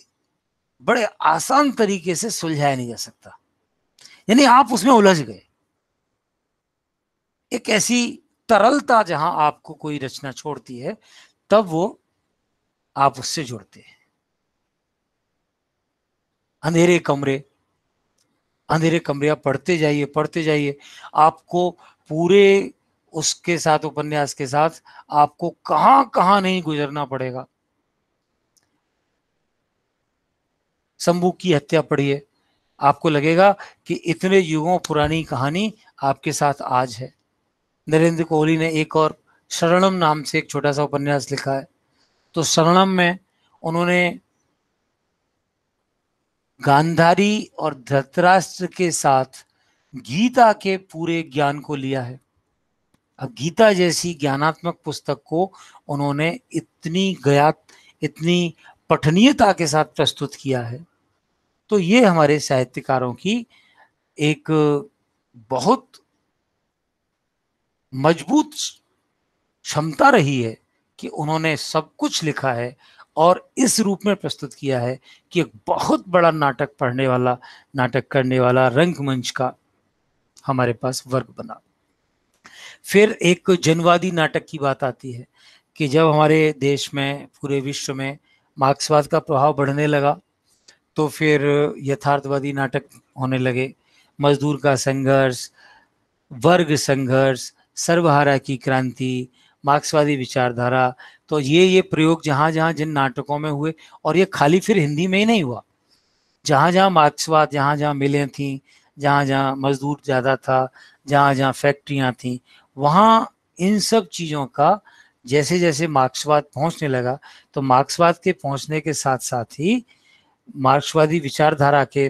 बड़े आसान तरीके से सुलझाया नहीं जा सकता यानी आप उसमें उलझ गए एक ऐसी तरलता जहां आपको कोई रचना छोड़ती है तब वो आप उससे जुड़ते हैं अंधेरे कमरे अंधेरे कमरे आप पढ़ते जाइए पढ़ते जाइए आपको पूरे उसके साथ उपन्यास के साथ आपको कहां कहाँ नहीं गुजरना पड़ेगा शंभू की हत्या पढ़िए आपको लगेगा कि इतने युगों पुरानी कहानी आपके साथ आज है नरेंद्र कोहली ने एक और शरणम नाम से एक छोटा सा उपन्यास लिखा है तो शरणम में उन्होंने गांधारी और धृतराष्ट्र के साथ गीता के पूरे ज्ञान को लिया है अब गीता जैसी ज्ञानात्मक पुस्तक को उन्होंने इतनी गयात इतनी पठनीयता के साथ प्रस्तुत किया है तो ये हमारे साहित्यकारों की एक बहुत मजबूत क्षमता रही है कि उन्होंने सब कुछ लिखा है और इस रूप में प्रस्तुत किया है कि एक बहुत बड़ा नाटक पढ़ने वाला नाटक करने वाला रंगमंच का हमारे पास वर्ग बना फिर एक जनवादी नाटक की बात आती है कि जब हमारे देश में पूरे विश्व में मार्क्सवाद का प्रभाव बढ़ने लगा तो फिर यथार्थवादी नाटक होने लगे मजदूर का संघर्ष वर्ग संघर्ष सर्वहारा की क्रांति मार्क्सवादी विचारधारा तो ये ये प्रयोग जहाँ जहाँ जिन नाटकों में हुए और ये खाली फिर हिंदी में ही नहीं हुआ जहाँ जहाँ मार्क्सवाद जहाँ जहाँ मिलें थी जहाँ जहाँ मजदूर ज़्यादा था जहाँ जहाँ फैक्ट्रियाँ थीं वहाँ इन सब चीज़ों का जैसे जैसे मार्क्सवाद पहुँचने लगा तो मार्क्सवाद के पहुँचने के साथ साथ ही मार्क्सवादी विचारधारा के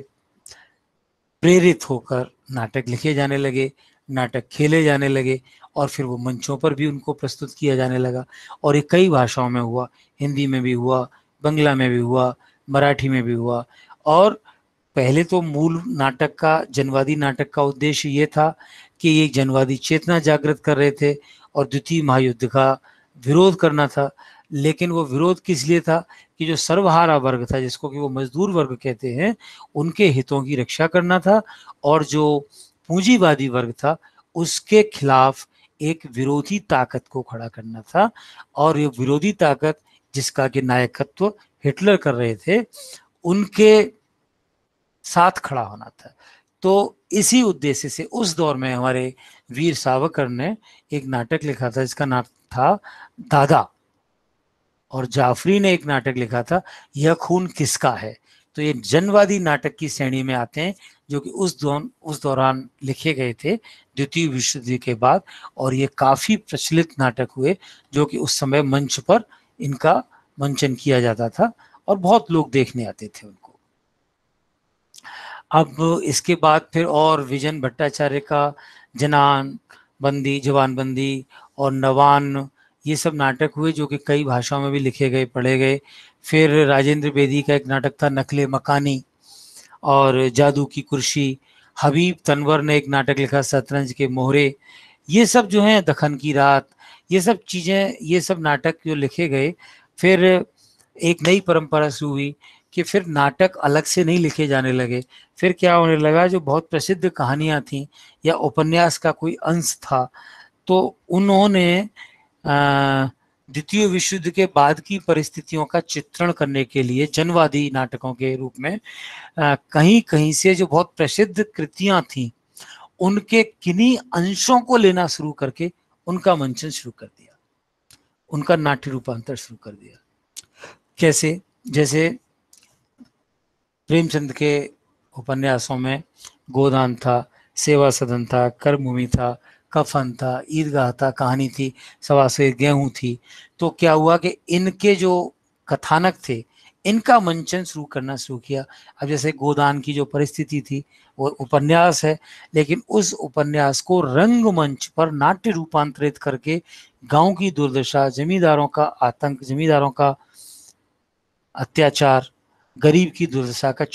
प्रेरित होकर नाटक लिखे जाने लगे नाटक खेले जाने लगे और फिर वो मंचों पर भी उनको प्रस्तुत किया जाने लगा और ये कई भाषाओं में हुआ हिंदी में भी हुआ बंगला में भी हुआ मराठी में भी हुआ और पहले तो मूल नाटक का जनवादी नाटक का उद्देश्य ये था कि ये जनवादी चेतना जागृत कर रहे थे और द्वितीय महायुद्ध का विरोध करना था लेकिन वो विरोध किस लिए था कि जो सर्वहारा वर्ग था जिसको कि वो मजदूर वर्ग कहते हैं उनके हितों की रक्षा करना था और जो पूंजीवादी वर्ग था उसके खिलाफ एक विरोधी ताकत को खड़ा करना था और ये विरोधी ताकत जिसका कि नायकत्व हिटलर कर रहे थे उनके साथ खड़ा होना था तो इसी उद्देश्य से उस दौर में हमारे वीर सावरकर ने एक नाटक लिखा था जिसका नाम था दादा और जाफरी ने एक नाटक लिखा था यह खून किसका है तो ये जनवादी नाटक की श्रेणी में आते हैं जो कि उस दौरान उस दौरान लिखे गए थे द्वितीय विश्व युद्ध के बाद और ये काफ़ी प्रचलित नाटक हुए जो कि उस समय मंच पर इनका मंचन किया जाता था और बहुत लोग देखने आते थे उनको अब इसके बाद फिर और विजन भट्टाचार्य का जनान बंदी जवान बंदी और नवान ये सब नाटक हुए जो कि कई भाषाओं में भी लिखे गए पढ़े गए फिर राजेंद्र बेदी का एक नाटक था नकले मकानी और जादू की कुर्सी हबीब तनवर ने एक नाटक लिखा शतरंज के मोहरे ये सब जो हैं दखन की रात ये सब चीज़ें ये सब नाटक जो लिखे गए फिर एक नई परंपरा शुरू हुई कि फिर नाटक अलग से नहीं लिखे जाने लगे फिर क्या होने लगा जो बहुत प्रसिद्ध कहानियाँ थीं या उपन्यास का कोई अंश था तो उन्होंने द्वितीय विश्व युद्ध के बाद की परिस्थितियों का चित्रण करने के लिए जनवादी नाटकों के रूप में कहीं कहीं से जो बहुत प्रसिद्ध कृतियां थी उनके किन्हीं अंशों को लेना शुरू करके उनका मंचन शुरू कर दिया उनका नाट्य रूपांतर शुरू कर दिया कैसे जैसे प्रेमचंद के उपन्यासों में गोदान था सेवा सदन था कर्मभूमि था कफन था ईदगाह था कहानी थी से गेहूं थी तो क्या हुआ कि इनके जो कथानक थे इनका मंचन शुरू करना शुरू किया अब जैसे गोदान की जो परिस्थिति थी वो उपन्यास है लेकिन उस उपन्यास को रंगमंच पर नाट्य रूपांतरित करके गांव की दुर्दशा जमींदारों का आतंक जमींदारों का अत्याचार गरीब की दुर्दशा का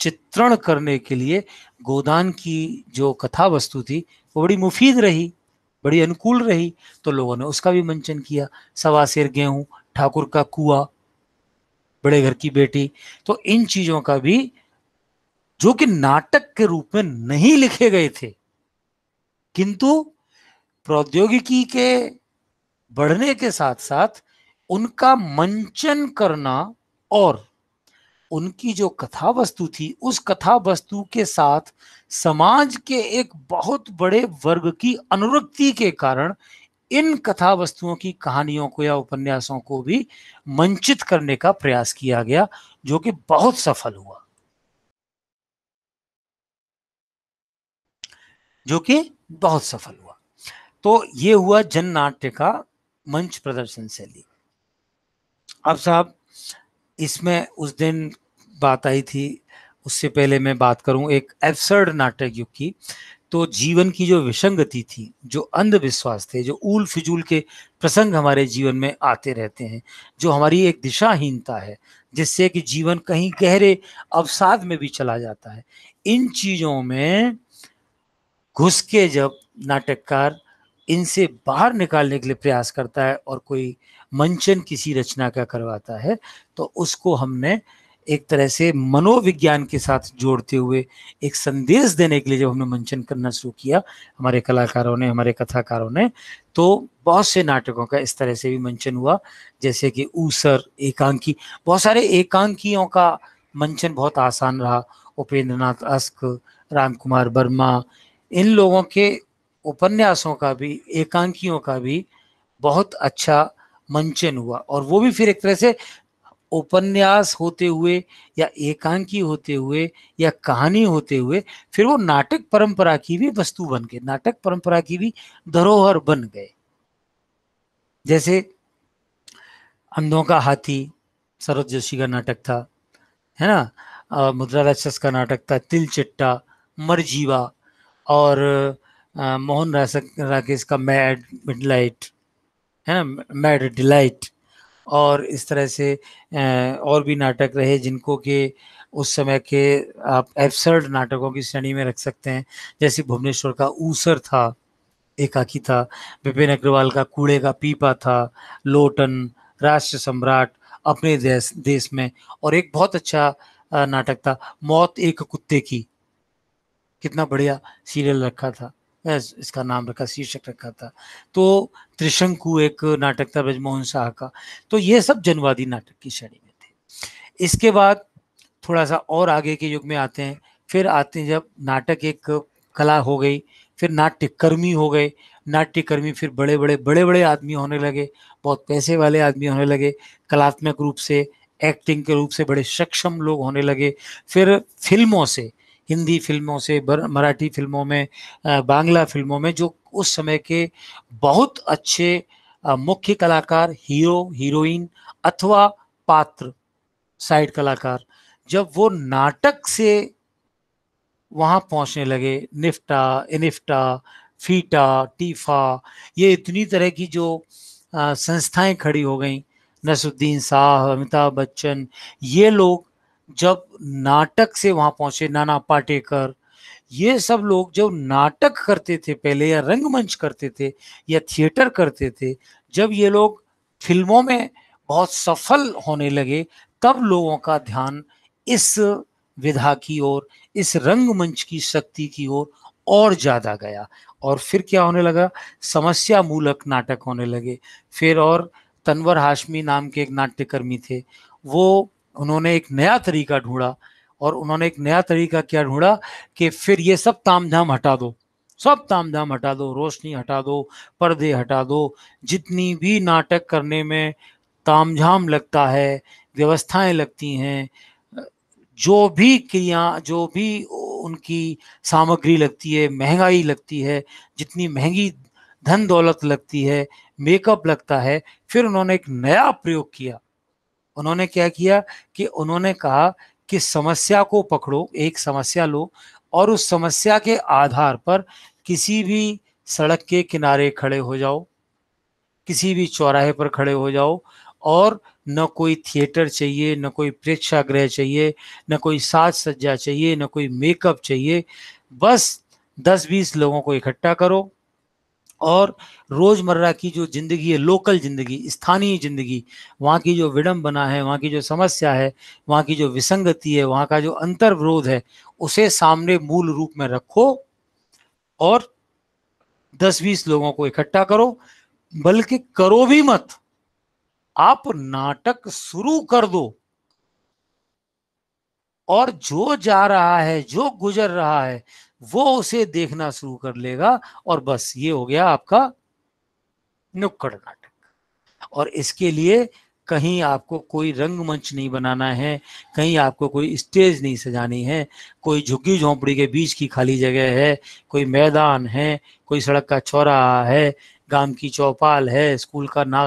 चित्रण करने के लिए गोदान की जो कथा वस्तु थी वो बड़ी मुफीद रही बड़ी अनुकूल रही तो लोगों ने उसका भी मंचन किया सवा शेर गेहूँ ठाकुर का कुआ बड़े घर की बेटी तो इन चीजों का भी जो कि नाटक के रूप में नहीं लिखे गए थे किंतु प्रौद्योगिकी के बढ़ने के साथ साथ उनका मंचन करना और उनकी जो कथा वस्तु थी उस कथा वस्तु के साथ समाज के एक बहुत बड़े वर्ग की अनुरक्ति के कारण इन कथा वस्तुओं की कहानियों को या उपन्यासों को भी मंचित करने का प्रयास किया गया जो कि बहुत सफल हुआ जो कि बहुत सफल हुआ तो ये हुआ जन नाट्य का मंच प्रदर्शन शैली अब साहब इसमें उस दिन बात आई थी उससे पहले मैं बात करूं एक एब्सर्ड नाटक युग की तो जीवन की जो विसंगति थी जो अंधविश्वास थे जो ऊल फिजूल के प्रसंग हमारे जीवन में आते रहते हैं जो हमारी एक दिशाहीनता है जिससे कि जीवन कहीं गहरे अवसाद में भी चला जाता है इन चीज़ों में घुस के जब नाटककार इनसे बाहर निकालने के लिए प्रयास करता है और कोई मंचन किसी रचना का करवाता है तो उसको हमने एक तरह से मनोविज्ञान के साथ जोड़ते हुए एक संदेश देने के लिए जब हमने मंचन करना शुरू किया हमारे कलाकारों ने हमारे कथाकारों ने तो बहुत से नाटकों का इस तरह से भी मंचन हुआ जैसे कि ऊसर एकांकी बहुत सारे एकांकियों का मंचन बहुत आसान रहा उपेंद्र नाथ अस्क राम कुमार वर्मा इन लोगों के उपन्यासों का भी एकांकियों का भी बहुत अच्छा मंचन हुआ और वो भी फिर एक तरह से उपन्यास होते हुए या एकांकी होते हुए या कहानी होते हुए फिर वो नाटक परंपरा की भी वस्तु बन गए नाटक परंपरा की भी धरोहर बन गए जैसे अंधों का हाथी शरद जोशी का नाटक था है ना मुद्रा राक्षस का नाटक था तिल चिट्टा मरजीवा और मोहन राकेश का मैड मिडलाइट है ना मैड डिलाइट और इस तरह से और भी नाटक रहे जिनको के उस समय के आप एबसर्ड नाटकों की श्रेणी में रख सकते हैं जैसे भुवनेश्वर का ऊसर था एकाकी था विपिन अग्रवाल का कूड़े का पीपा था लोटन राष्ट्र सम्राट अपने देश देश में और एक बहुत अच्छा नाटक था मौत एक कुत्ते की कितना बढ़िया सीरियल रखा था इसका नाम रखा शीर्षक रखा था तो त्रिशंकु एक नाटक था ब्रजमोहन शाह का तो ये सब जनवादी नाटक की श्रेणी में थे इसके बाद थोड़ा सा और आगे के युग में आते हैं फिर आते हैं जब नाटक एक कला हो गई फिर नाट्यकर्मी हो गए नाट्यकर्मी फिर बड़े बड़े बड़े बड़े आदमी होने लगे बहुत पैसे वाले आदमी होने लगे कलात्मक रूप से एक्टिंग के रूप से बड़े सक्षम लोग होने लगे फिर फिल्मों से हिंदी फिल्मों से मराठी फिल्मों में बांग्ला फिल्मों में जो उस समय के बहुत अच्छे मुख्य कलाकार हीरो हीरोइन अथवा पात्र साइड कलाकार जब वो नाटक से वहाँ पहुँचने लगे निफ्टा इनिफ्टा फीटा टीफा ये इतनी तरह की जो संस्थाएं खड़ी हो गई नसरुद्दीन शाह अमिताभ बच्चन ये लोग जब नाटक से वहां पहुंचे नाना पाटेकर ये सब लोग जब नाटक करते थे पहले या रंगमंच करते थे या थिएटर करते थे जब ये लोग फिल्मों में बहुत सफल होने लगे तब लोगों का ध्यान इस विधा की ओर इस रंगमंच की शक्ति की ओर और, और ज़्यादा गया और फिर क्या होने लगा समस्या मूलक नाटक होने लगे फिर और तनवर हाशमी नाम के एक नाट्यकर्मी थे वो उन्होंने एक नया तरीका ढूंढा और उन्होंने एक नया तरीका क्या ढूंढा कि फिर ये सब तामझाम हटा दो सब तामझाम हटा दो रोशनी हटा दो पर्दे हटा दो जितनी भी नाटक करने में तामझाम लगता है व्यवस्थाएं लगती हैं जो भी क्रिया जो भी उनकी सामग्री लगती है महंगाई लगती है जितनी महंगी धन दौलत लगती है मेकअप लगता है फिर उन्होंने एक नया प्रयोग किया उन्होंने क्या किया कि उन्होंने कहा कि समस्या को पकड़ो एक समस्या लो और उस समस्या के आधार पर किसी भी सड़क के किनारे खड़े हो जाओ किसी भी चौराहे पर खड़े हो जाओ और न कोई थिएटर चाहिए न कोई प्रेक्षागृह चाहिए न कोई साज सज्जा चाहिए न कोई मेकअप चाहिए बस दस बीस लोगों को इकट्ठा करो और रोज़मर्रा की जो ज़िंदगी है लोकल ज़िंदगी स्थानीय ज़िंदगी वहाँ की जो विडम्बना है वहाँ की जो समस्या है वहाँ की जो विसंगति है वहाँ का जो विरोध है उसे सामने मूल रूप में रखो और दस बीस लोगों को इकट्ठा करो बल्कि करो भी मत आप नाटक शुरू कर दो और जो जा रहा है जो गुजर रहा है वो उसे देखना शुरू कर लेगा और बस ये हो गया आपका नुक्कड़ नाटक और इसके लिए कहीं आपको कोई रंगमंच नहीं बनाना है कहीं आपको कोई स्टेज नहीं सजानी है कोई झुग्गी झोंपड़ी के बीच की खाली जगह है कोई मैदान है कोई सड़क का चौराहा है गांव की चौपाल है स्कूल का ना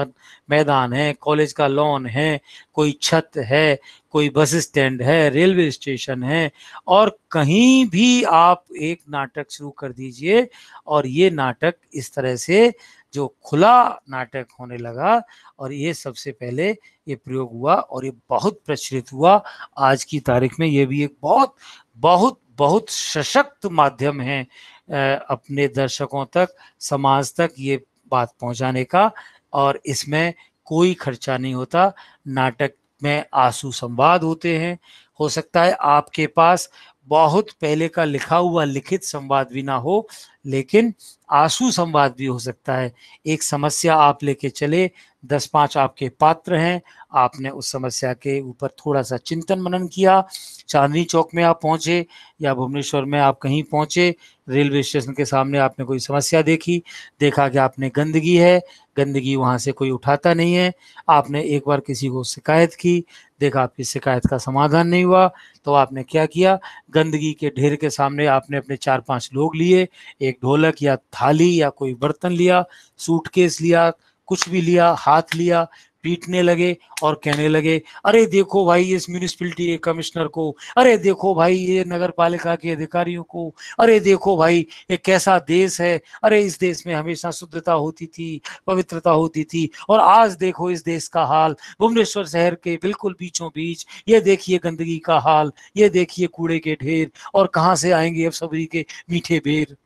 मैदान है कॉलेज का लॉन है कोई छत है कोई बस स्टैंड है रेलवे स्टेशन है और कहीं भी आप एक नाटक शुरू कर दीजिए और ये नाटक इस तरह से जो खुला नाटक होने लगा और ये सबसे पहले ये प्रयोग हुआ और ये बहुत प्रचलित हुआ आज की तारीख में ये भी एक बहुत बहुत बहुत सशक्त माध्यम है अपने दर्शकों तक समाज तक ये बात पहुंचाने का और इसमें कोई खर्चा नहीं होता नाटक में आंसू संवाद होते हैं हो सकता है आपके पास बहुत पहले का लिखा हुआ लिखित संवाद भी ना हो लेकिन आंसू संवाद भी हो सकता है एक समस्या आप लेके चले दस पाँच आपके पात्र हैं आपने उस समस्या के ऊपर थोड़ा सा चिंतन मनन किया चांदनी चौक में आप पहुंचे या भुवनेश्वर में आप कहीं पहुंचे रेलवे स्टेशन के सामने आपने कोई समस्या देखी देखा कि आपने गंदगी है गंदगी वहाँ से कोई उठाता नहीं है आपने एक बार किसी को शिकायत की देखा आपकी शिकायत का समाधान नहीं हुआ तो आपने क्या किया गंदगी के ढेर के सामने आपने अपने चार पांच लोग लिए एक ढोलक या थाली या कोई बर्तन लिया सूटकेस लिया कुछ भी लिया हाथ लिया पीटने लगे और कहने लगे अरे देखो भाई इस म्यूनिसपैलिटी के कमिश्नर को अरे देखो भाई ये नगर पालिका के अधिकारियों को अरे देखो भाई ये कैसा देश है अरे इस देश में हमेशा शुद्धता होती थी पवित्रता होती थी और आज देखो इस देश का हाल भुवनेश्वर शहर के बिल्कुल बीचों बीच ये देखिए गंदगी का हाल ये देखिए कूड़े के ढेर और कहाँ से आएंगे अब सबरी के मीठे बेर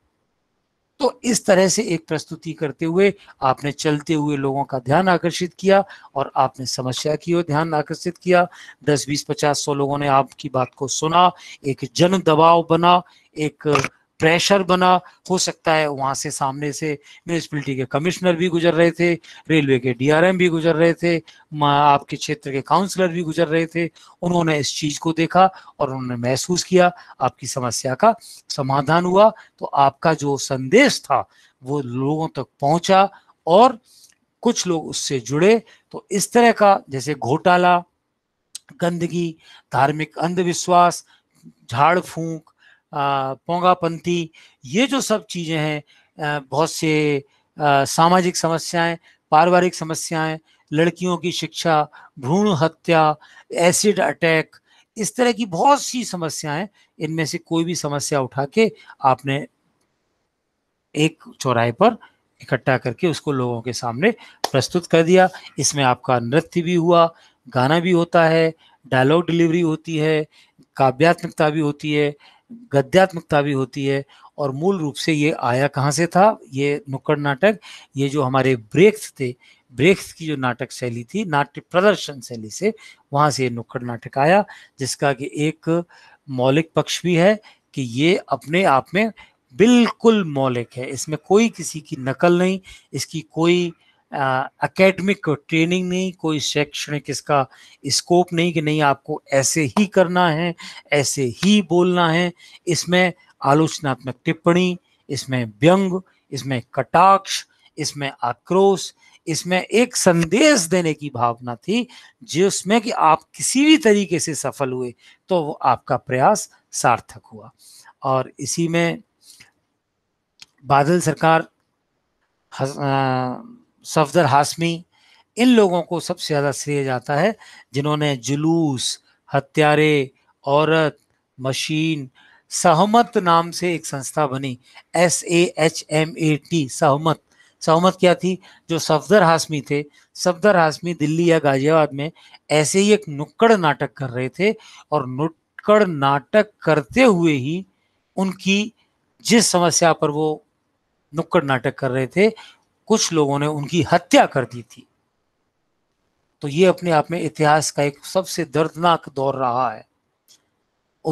तो इस तरह से एक प्रस्तुति करते हुए आपने चलते हुए लोगों का ध्यान आकर्षित किया और आपने समस्या की ओर ध्यान आकर्षित किया दस बीस पचास सौ लोगों ने आपकी बात को सुना एक जन दबाव बना एक प्रेशर बना हो सकता है वहां से सामने से म्यूनिसपलिटी के कमिश्नर भी गुजर रहे थे रेलवे के डीआरएम भी गुजर रहे थे आपके क्षेत्र के काउंसलर भी गुजर रहे थे उन्होंने इस चीज़ को देखा और उन्होंने महसूस किया आपकी समस्या का समाधान हुआ तो आपका जो संदेश था वो लोगों तक पहुंचा और कुछ लोग उससे जुड़े तो इस तरह का जैसे घोटाला गंदगी धार्मिक अंधविश्वास झाड़ फूंक पोंगापंथी ये जो सब चीज़ें हैं बहुत से सामाजिक समस्याएं पारिवारिक समस्याएं लड़कियों की शिक्षा भ्रूण हत्या एसिड अटैक इस तरह की बहुत सी समस्याएं इनमें से कोई भी समस्या उठा के आपने एक चौराहे पर इकट्ठा करके उसको लोगों के सामने प्रस्तुत कर दिया इसमें आपका नृत्य भी हुआ गाना भी होता है डायलॉग डिलीवरी होती है काव्यात्मकता भी होती है गद्यात्मकता भी होती है और मूल रूप से ये आया कहाँ से था ये नुक्कड़ नाटक ये जो हमारे ब्रेक्स थे ब्रेक्स की जो नाटक शैली थी नाट्य प्रदर्शन शैली से वहाँ से ये नुक्कड़ नाटक आया जिसका कि एक मौलिक पक्ष भी है कि ये अपने आप में बिल्कुल मौलिक है इसमें कोई किसी की नकल नहीं इसकी कोई अकेडमिक ट्रेनिंग नहीं कोई शैक्षणिक इसका स्कोप नहीं कि नहीं आपको ऐसे ही करना है ऐसे ही बोलना है इसमें आलोचनात्मक टिप्पणी इसमें व्यंग इसमें कटाक्ष इसमें आक्रोश इसमें एक संदेश देने की भावना थी जिसमें कि आप किसी भी तरीके से सफल हुए तो वो आपका प्रयास सार्थक हुआ और इसी में बादल सरकार हस, आ, सफदर हाशमी इन लोगों को सबसे ज़्यादा श्रेय जाता है जिन्होंने जुलूस हत्यारे औरत मशीन सहमत नाम से एक संस्था बनी S A H M A T Sahmat Sahmat क्या थी जो सफदर हाशमी थे सफदर हाशमी दिल्ली या गाजियाबाद में ऐसे ही एक नुक्कड़ नाटक कर रहे थे और नुक्कड़ नाटक करते हुए ही उनकी जिस समस्या पर वो नुक्कड़ नाटक कर रहे थे कुछ लोगों ने उनकी हत्या कर दी थी तो ये अपने आप में इतिहास का एक सबसे दर्दनाक दौर रहा है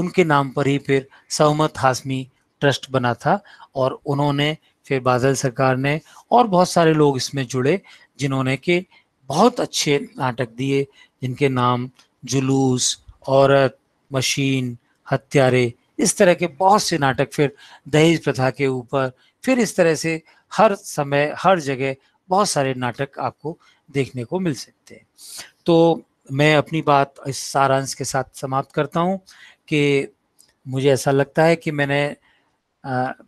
उनके नाम पर ही फिर सहमत हाशमी ट्रस्ट बना था और उन्होंने फिर बादल सरकार ने और बहुत सारे लोग इसमें जुड़े जिन्होंने के बहुत अच्छे नाटक दिए जिनके नाम जुलूस औरत मशीन हत्यारे इस तरह के बहुत से नाटक फिर दहेज प्रथा के ऊपर फिर इस तरह से हर समय हर जगह बहुत सारे नाटक आपको देखने को मिल सकते हैं तो मैं अपनी बात इस सारांश के साथ समाप्त करता हूँ कि मुझे ऐसा लगता है कि मैंने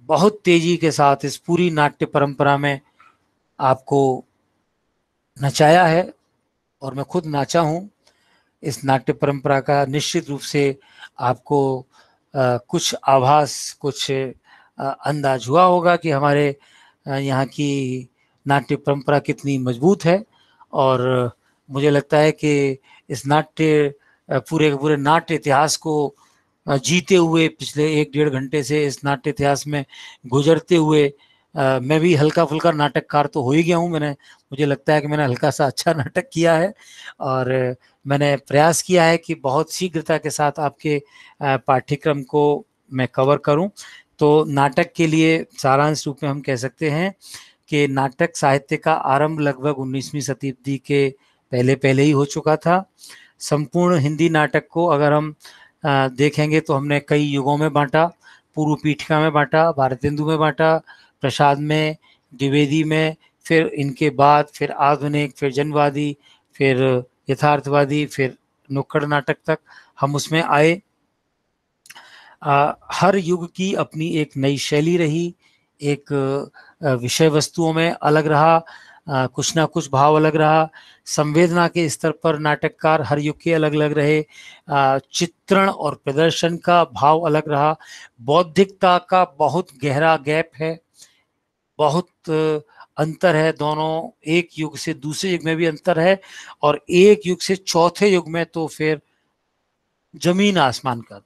बहुत तेज़ी के साथ इस पूरी नाट्य परंपरा में आपको नचाया है और मैं खुद नाचा हूँ इस नाट्य परंपरा का निश्चित रूप से आपको आ, कुछ आभास कुछ आ, अंदाज हुआ होगा कि हमारे यहाँ की नाट्य परंपरा कितनी मजबूत है और मुझे लगता है कि इस नाट्य पूरे के पूरे नाट्य इतिहास को जीते हुए पिछले एक डेढ़ घंटे से इस नाट्य इतिहास में गुजरते हुए आ, मैं भी हल्का फुल्का नाटककार तो हो ही गया हूँ मैंने मुझे लगता है कि मैंने हल्का सा अच्छा नाटक किया है और मैंने प्रयास किया है कि बहुत शीघ्रता के साथ आपके पाठ्यक्रम को मैं कवर करूं तो नाटक के लिए सारांश रूप में हम कह सकते हैं कि नाटक साहित्य का आरंभ लगभग 19वीं शताब्दी के पहले पहले ही हो चुका था संपूर्ण हिंदी नाटक को अगर हम देखेंगे तो हमने कई युगों में बांटा पूर्व पीठिका में बांटा भारतेंदु में बांटा प्रसाद में द्विवेदी में फिर इनके बाद फिर आधुनिक फिर जनवादी फिर यथार्थवादी फिर नुक्कड़ नाटक तक हम उसमें आए आ, हर युग की अपनी एक नई शैली रही एक विषय वस्तुओं में अलग रहा आ, कुछ ना कुछ भाव अलग रहा संवेदना के स्तर पर नाटककार हर युग के अलग अलग रहे चित्रण और प्रदर्शन का भाव अलग रहा बौद्धिकता का बहुत गहरा गैप है बहुत अंतर है दोनों एक युग से दूसरे युग में भी अंतर है और एक युग से चौथे युग में तो फिर जमीन आसमान का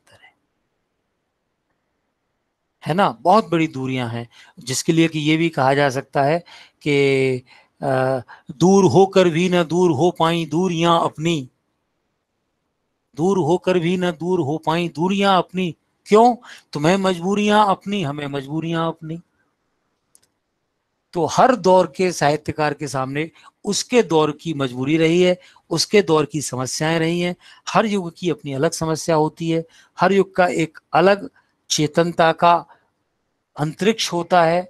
है ना बहुत बड़ी दूरियां हैं जिसके लिए कि ये भी कहा जा सकता है कि दूर होकर भी ना दूर हो पाई दूरियां अपनी दूर होकर भी ना दूर हो पाई दूरियां अपनी क्यों तुम्हें मजबूरियां अपनी हमें मजबूरियां अपनी तो हर दौर के साहित्यकार के सामने उसके दौर की मजबूरी रही है उसके दौर की समस्याएं रही हैं हर युग की अपनी अलग समस्या होती है हर युग का एक अलग चेतनता का अंतरिक्ष होता है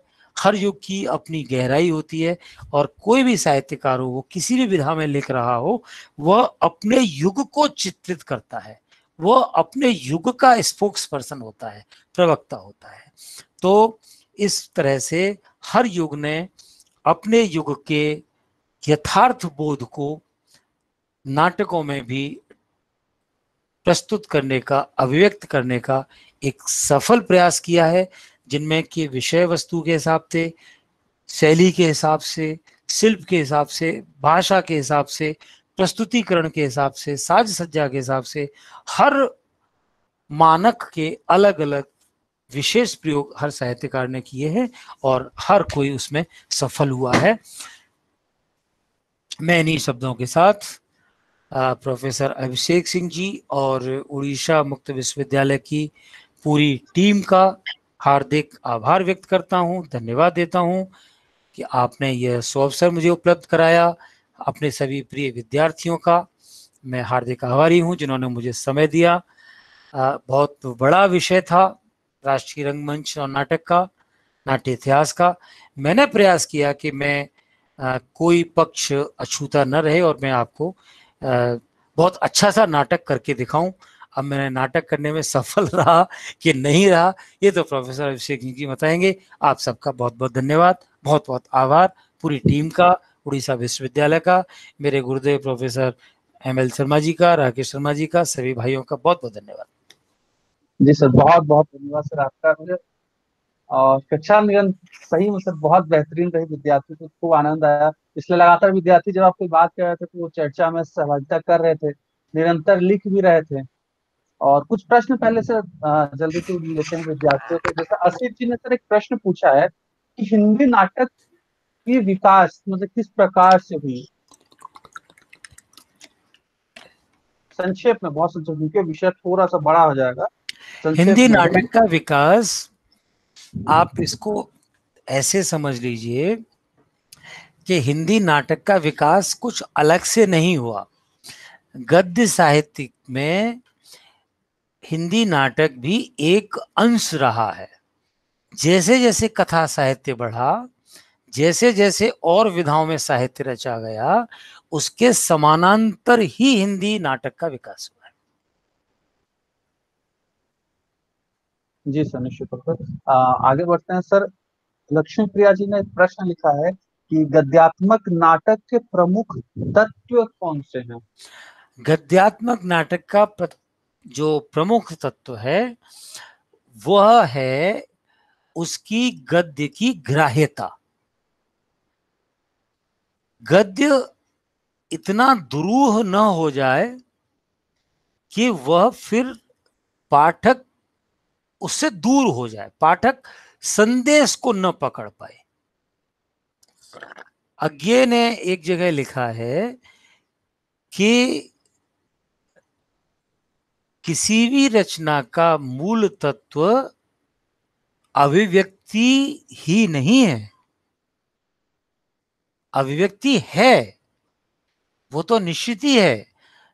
हर युग की अपनी गहराई होती है और कोई भी साहित्यकार हो वो किसी भी विधा में लिख रहा हो वह अपने युग को चित्रित करता है वह अपने युग का स्पोक्स पर्सन होता है प्रवक्ता होता है तो इस तरह से हर युग ने अपने युग के यथार्थ बोध को नाटकों में भी प्रस्तुत करने का अभिव्यक्त करने का एक सफल प्रयास किया है जिनमें कि विषय वस्तु के हिसाब से शैली के हिसाब से शिल्प के हिसाब से भाषा के हिसाब से प्रस्तुतिकरण के हिसाब से साज सज्जा के हिसाब से हर मानक के अलग अलग विशेष प्रयोग हर साहित्यकार ने किए हैं और हर कोई उसमें सफल हुआ है मैं इन्हीं शब्दों के साथ प्रोफेसर अभिषेक सिंह जी और उड़ीसा मुक्त विश्वविद्यालय की पूरी टीम का हार्दिक आभार व्यक्त करता हूँ धन्यवाद देता हूँ कि आपने यह सुअवसर मुझे उपलब्ध कराया अपने सभी प्रिय विद्यार्थियों का मैं हार्दिक आभारी हूँ जिन्होंने मुझे समय दिया आ, बहुत बड़ा विषय था राष्ट्रीय रंगमंच और नाटक का नाट्य इतिहास का मैंने प्रयास किया कि मैं आ, कोई पक्ष अछूता न रहे और मैं आपको आ, बहुत अच्छा सा नाटक करके दिखाऊं अब मैंने नाटक करने में सफल रहा कि नहीं रहा ये तो प्रोफेसर अभिषेक जी की बताएंगे आप सबका बहुत बहुत धन्यवाद बहुत बहुत आभार पूरी टीम का उड़ीसा विश्वविद्यालय का मेरे गुरुदेव professor M L Sharma ji का राकेश शर्मा जी का सभी भाइयों का बहुत बहुत धन्यवाद जी सर बहुत बहुत धन्यवाद सर आपका मुझे और कक्षा निगम सही में सर बहुत बेहतरीन रही विद्यार्थी को तो खूब आनंद आया इसलिए लगातार विद्यार्थी जब आप कोई बात कर रहे थे तो वो चर्चा में सहभागिता कर रहे थे निरंतर लिख भी रहे थे और कुछ प्रश्न पहले से जल्दी से लेते हैं विद्यार्थियों को जैसे असित जी ने सर एक प्रश्न पूछा है कि हिंदी नाटक की विकास मतलब किस प्रकार से हुई संक्षेप में बहुत संक्षेप क्योंकि विषय थोड़ा सा बड़ा हो जाएगा हिंदी नाटक का विकास आप इसको ऐसे समझ लीजिए कि हिंदी नाटक का विकास कुछ अलग से नहीं हुआ गद्य साहित्य में हिंदी नाटक भी एक अंश रहा है जैसे जैसे कथा साहित्य बढ़ा जैसे जैसे और विधाओं में साहित्य रचा गया उसके समानांतर ही हिंदी नाटक का विकास हुआ है जी सर निश्चित आगे बढ़ते हैं सर लक्ष्मी प्रिया जी ने प्रश्न लिखा है कि गद्यात्मक नाटक के प्रमुख तत्व कौन से हैं गद्यात्मक नाटक का जो प्रमुख तत्व है वह है उसकी गद्य की ग्राह्यता गद्य इतना दुरूह न हो जाए कि वह फिर पाठक उससे दूर हो जाए पाठक संदेश को न पकड़ पाए अज्ञे ने एक जगह लिखा है कि किसी भी रचना का मूल तत्व अभिव्यक्ति ही नहीं है अभिव्यक्ति है वो तो निश्चित ही है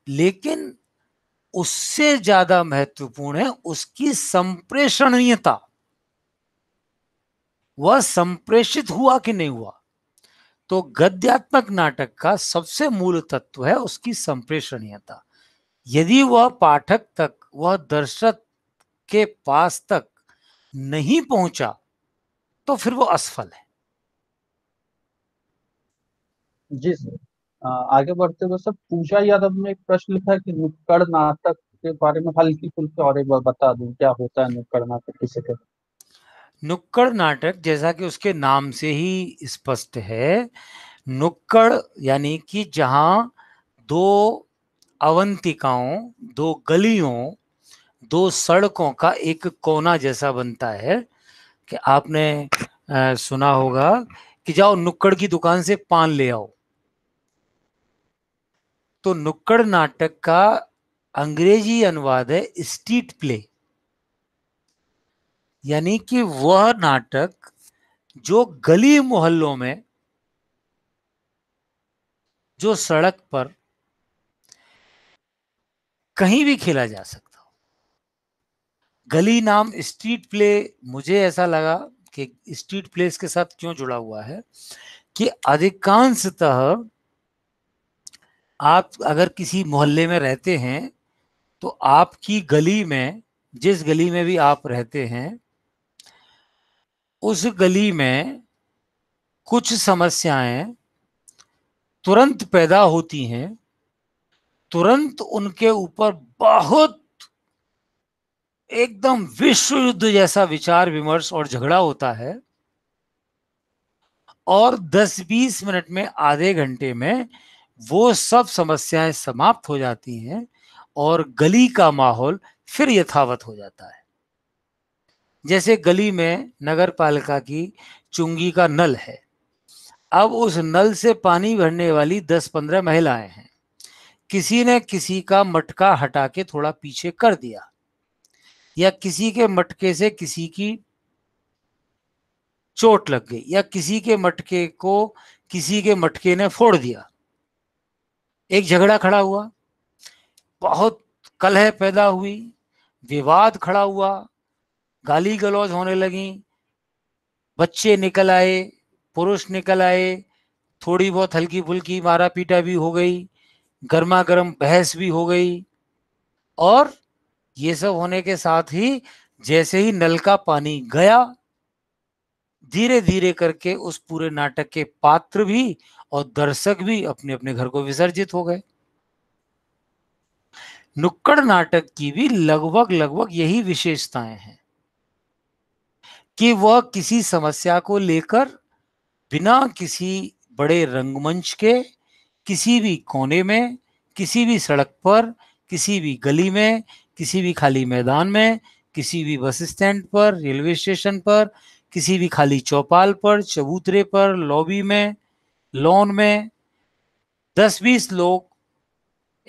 लेकिन उससे ज्यादा महत्वपूर्ण है उसकी संप्रेषणीयता वह संप्रेषित हुआ कि नहीं हुआ तो गद्यात्मक नाटक का सबसे मूल तत्व है उसकी संप्रेषणीयता यदि वह पाठक तक वह दर्शक के पास तक नहीं पहुंचा तो फिर वो असफल है जी सर आगे बढ़ते हुए सर पूजा यादव ने एक प्रश्न लिखा कि नुक्कड़ नाटक के बारे में हल्की फुल्की और एक बार बता दूं क्या होता है नुक्कड़ नाटक किसे कहते नुक्कड़ नाटक जैसा कि उसके नाम से ही स्पष्ट है नुक्कड़ यानी कि जहां दो अवंतिकाओं दो गलियों दो सड़कों का एक कोना जैसा बनता है कि आपने आ, सुना होगा कि जाओ नुक्कड़ की दुकान से पान ले आओ तो नुक्कड़ नाटक का अंग्रेजी अनुवाद है स्ट्रीट प्ले यानी कि वह नाटक जो गली मोहल्लों में जो सड़क पर कहीं भी खेला जा सकता हो गली नाम स्ट्रीट प्ले मुझे ऐसा लगा कि स्ट्रीट प्लेस के साथ क्यों जुड़ा हुआ है कि अधिकांशतः आप अगर किसी मोहल्ले में रहते हैं तो आपकी गली में जिस गली में भी आप रहते हैं उस गली में कुछ समस्याएं तुरंत पैदा होती हैं तुरंत उनके ऊपर बहुत एकदम विश्व युद्ध जैसा विचार विमर्श और झगड़ा होता है और 10-20 मिनट में आधे घंटे में वो सब समस्याएं समाप्त हो जाती हैं और गली का माहौल फिर यथावत हो जाता है जैसे गली में नगर पालिका की चुंगी का नल है अब उस नल से पानी भरने वाली 10-15 महिलाएं हैं किसी ने किसी का मटका हटा के थोड़ा पीछे कर दिया या किसी के मटके से किसी की चोट लग गई या किसी के मटके को किसी के मटके ने फोड़ दिया एक झगड़ा खड़ा हुआ बहुत कलह पैदा हुई विवाद खड़ा हुआ गाली गलौज होने लगी बच्चे निकल आए पुरुष निकल आए थोड़ी बहुत हल्की फुल्की मारा पीटा भी हो गई गर्मा गर्म बहस भी हो गई और ये सब होने के साथ ही जैसे ही नल का पानी गया धीरे धीरे करके उस पूरे नाटक के पात्र भी और दर्शक भी अपने अपने घर को विसर्जित हो गए नुक्कड़ नाटक की भी लगभग लगभग यही विशेषताएं हैं कि वह किसी समस्या को लेकर बिना किसी बड़े रंगमंच के किसी भी कोने में किसी भी सड़क पर किसी भी गली में किसी भी खाली मैदान में किसी भी बस स्टैंड पर रेलवे स्टेशन पर किसी भी खाली चौपाल पर चबूतरे पर लॉबी में लॉन में दस बीस लोग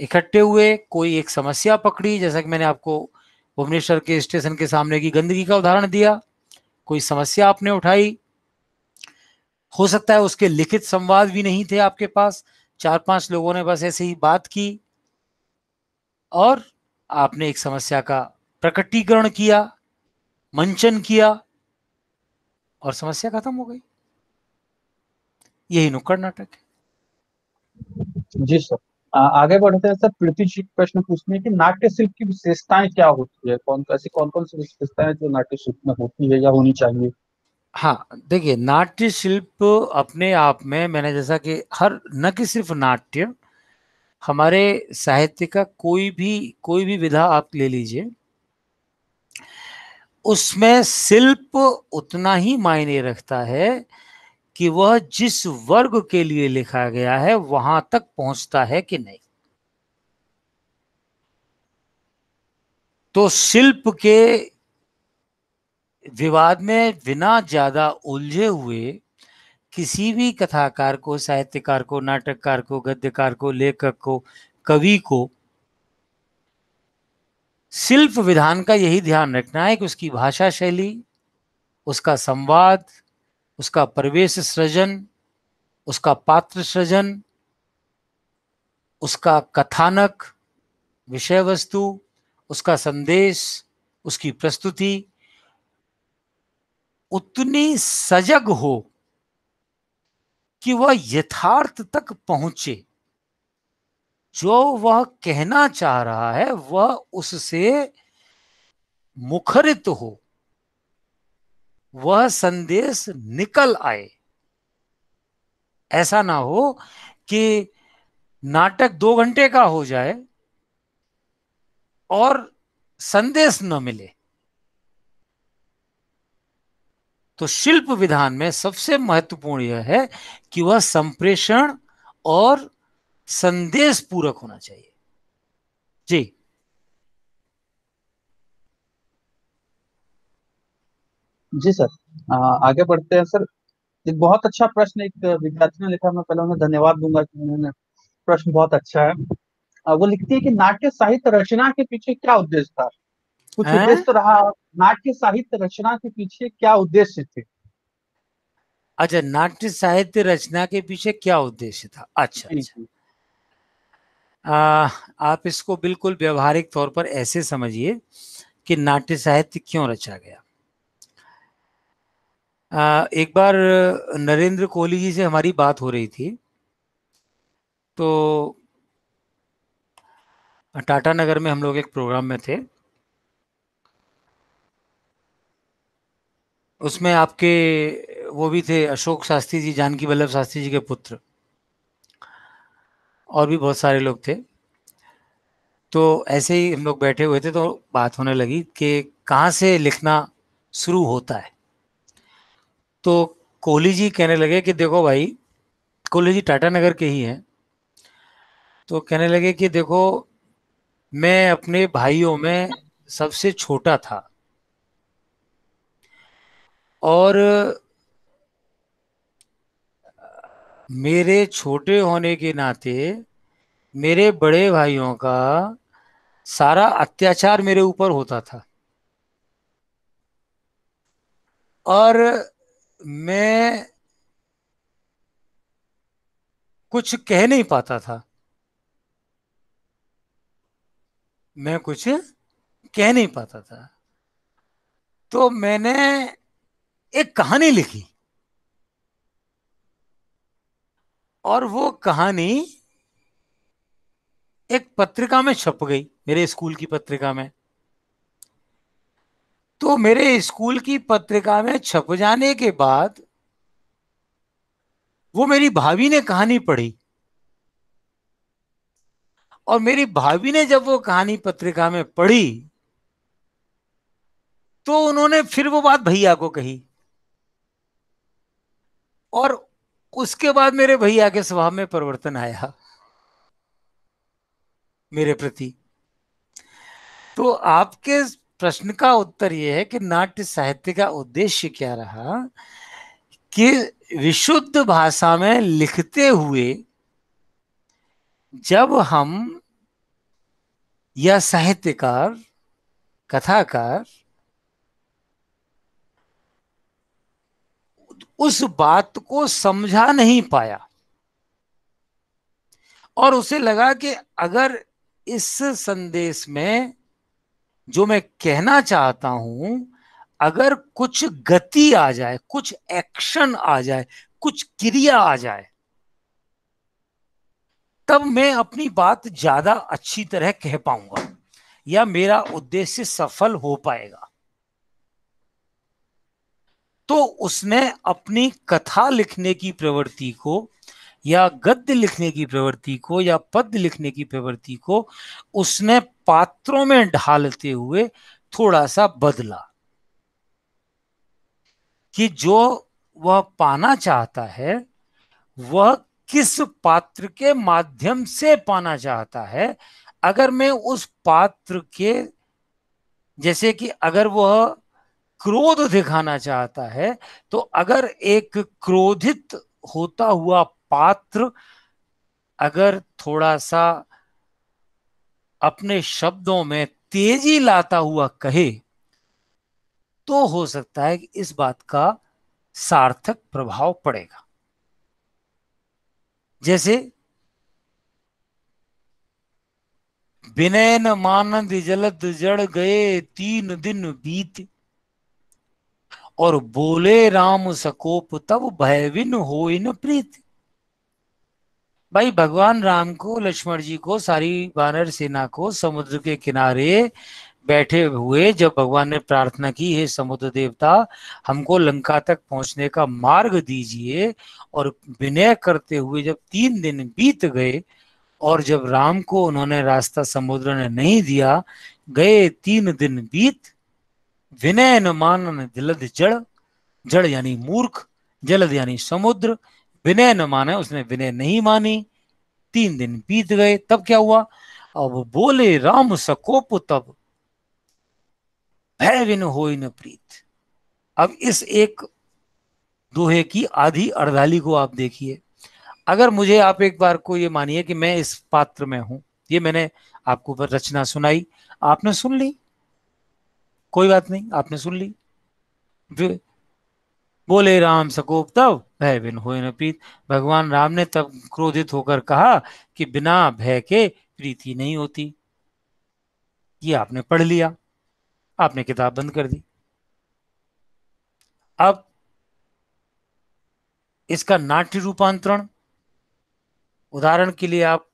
इकट्ठे हुए कोई एक समस्या पकड़ी जैसा कि मैंने आपको भुवनेश्वर के स्टेशन के सामने की गंदगी का उदाहरण दिया कोई समस्या आपने उठाई हो सकता है उसके लिखित संवाद भी नहीं थे आपके पास चार पांच लोगों ने बस ऐसे ही बात की और आपने एक समस्या का प्रकटीकरण किया मंचन किया और समस्या खत्म हो गई यही नुक्कड़ नाटक है जी सर आगे बढ़ते हैं सर प्रीति जी प्रश्न पूछने की नाट्य शिल्प की विशेषताएं क्या होती है कौन ऐसी कौन कौन सी विशेषताएं जो नाट्य शिल्प में होती है या होनी चाहिए हाँ, देखिए नाट्य शिल्प अपने आप में मैंने जैसा कि हर न कि सिर्फ नाट्य, हमारे साहित्य का कोई भी कोई भी विधा आप ले लीजिए उसमें शिल्प उतना ही मायने रखता है कि वह जिस वर्ग के लिए लिखा गया है वहां तक पहुंचता है कि नहीं। तो शिल्प के विवाद में बिना ज्यादा उलझे हुए किसी भी कथाकार को साहित्यकार को नाटककार को गद्यकार को लेखक को कवि को शिल्प विधान का यही ध्यान रखना है कि उसकी भाषा शैली उसका संवाद उसका परिवेश सृजन उसका पात्र सृजन उसका कथानक विषय वस्तु उसका संदेश उसकी प्रस्तुति उतनी सजग हो कि वह यथार्थ तक पहुंचे जो वह कहना चाह रहा है वह उससे मुखरित हो वह संदेश निकल आए ऐसा ना हो कि नाटक दो घंटे का हो जाए और संदेश न मिले तो शिल्प विधान में सबसे महत्वपूर्ण यह है कि वह संप्रेषण और संदेश पूरक होना चाहिए जी जी सर आ, आगे बढ़ते हैं सर एक बहुत अच्छा प्रश्न एक विद्यार्थी ने लिखा मैं पहले उन्हें धन्यवाद दूंगा कि उन्होंने प्रश्न बहुत अच्छा है आ, वो लिखती है कि नाट्य साहित्य रचना के पीछे क्या उद्देश्य था कुछ उद्देश्य तो रहा नाट्य साहित्य रचना के पीछे क्या उद्देश्य थे अच्छा नाट्य साहित्य रचना के पीछे क्या उद्देश्य था अच्छा, अच्छा। आ, आप इसको बिल्कुल व्यवहारिक तौर पर ऐसे समझिए कि नाट्य साहित्य क्यों रचा गया आ, एक बार नरेंद्र कोहली जी से हमारी बात हो रही थी तो टाटा नगर में हम लोग एक प्रोग्राम में थे उसमें आपके वो भी थे अशोक शास्त्री जी जानकी वल्लभ शास्त्री जी के पुत्र और भी बहुत सारे लोग थे तो ऐसे ही हम लोग बैठे हुए थे तो बात होने लगी कि कहाँ से लिखना शुरू होता है तो कोहली जी कहने लगे कि देखो भाई कोहली जी टाटा नगर के ही हैं तो कहने लगे कि देखो मैं अपने भाइयों में सबसे छोटा था और मेरे छोटे होने के नाते मेरे बड़े भाइयों का सारा अत्याचार मेरे ऊपर होता था और मैं कुछ कह नहीं पाता था मैं कुछ कह नहीं पाता था तो मैंने एक कहानी लिखी और वो कहानी एक पत्रिका में छप गई मेरे स्कूल की पत्रिका में तो मेरे स्कूल की पत्रिका में छप जाने के बाद वो मेरी भाभी ने कहानी पढ़ी और मेरी भाभी ने जब वो कहानी पत्रिका में पढ़ी तो उन्होंने फिर वो बात भैया को कही और उसके बाद मेरे भैया के स्वभाव में परिवर्तन आया मेरे प्रति तो आपके प्रश्न का उत्तर यह है कि नाट्य साहित्य का उद्देश्य क्या रहा कि विशुद्ध भाषा में लिखते हुए जब हम या साहित्यकार कथाकार उस बात को समझा नहीं पाया और उसे लगा कि अगर इस संदेश में जो मैं कहना चाहता हूं अगर कुछ गति आ जाए कुछ एक्शन आ जाए कुछ क्रिया आ जाए तब मैं अपनी बात ज्यादा अच्छी तरह कह पाऊंगा या मेरा उद्देश्य सफल हो पाएगा तो उसने अपनी कथा लिखने की प्रवृत्ति को या गद्य लिखने की प्रवृत्ति को या पद लिखने की प्रवृत्ति को उसने पात्रों में ढालते हुए थोड़ा सा बदला कि जो वह पाना चाहता है वह किस पात्र के माध्यम से पाना चाहता है अगर मैं उस पात्र के जैसे कि अगर वह क्रोध दिखाना चाहता है तो अगर एक क्रोधित होता हुआ पात्र अगर थोड़ा सा अपने शब्दों में तेजी लाता हुआ कहे तो हो सकता है कि इस बात का सार्थक प्रभाव पड़ेगा जैसे विनयन मानंद जलद जड़ गए तीन दिन बीत और बोले राम सकोप तब भयविन हो इन प्रीत भाई भगवान राम को लक्ष्मण जी को सारी वानर सेना को समुद्र के किनारे बैठे हुए जब भगवान ने प्रार्थना की हे समुद्र देवता हमको लंका तक पहुंचने का मार्ग दीजिए और विनय करते हुए जब तीन दिन बीत गए और जब राम को उन्होंने रास्ता समुद्र ने नहीं दिया गए तीन दिन बीत विनय न मान जलद जड़ जड़ यानी मूर्ख जलद यानी समुद्र विनय न माने उसने विनय नहीं मानी तीन दिन बीत गए तब क्या हुआ अब बोले राम सकोप तब भय विन हो न प्रीत अब इस एक दोहे की आधी अर्धाली को आप देखिए अगर मुझे आप एक बार को ये मानिए कि मैं इस पात्र में हूं ये मैंने आपको रचना सुनाई आपने सुन ली कोई बात नहीं आपने सुन ली बोले राम सकोप तब भय बिन हो न प्रीत भगवान राम ने तब क्रोधित होकर कहा कि बिना भय के प्रीति नहीं होती ये आपने पढ़ लिया आपने किताब बंद कर दी अब इसका नाट्य रूपांतरण उदाहरण के लिए आप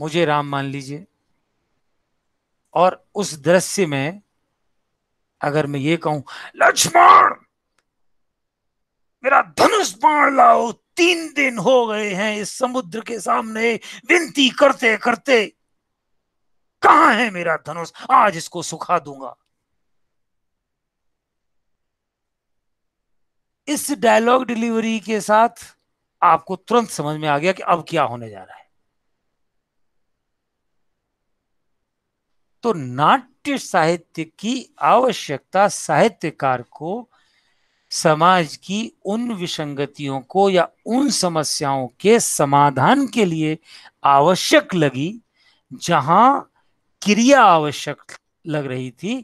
मुझे राम मान लीजिए और उस दृश्य में अगर मैं ये कहूं लक्ष्मण मेरा धनुष बाण लाओ तीन दिन हो गए हैं इस समुद्र के सामने विनती करते करते कहा है मेरा धनुष आज इसको सुखा दूंगा इस डायलॉग डिलीवरी के साथ आपको तुरंत समझ में आ गया कि अब क्या होने जा रहा है तो नाट नाट्य साहित्य की आवश्यकता साहित्यकार को समाज की उन विसंगतियों को या उन समस्याओं के समाधान के लिए आवश्यक लगी जहां क्रिया आवश्यक लग रही थी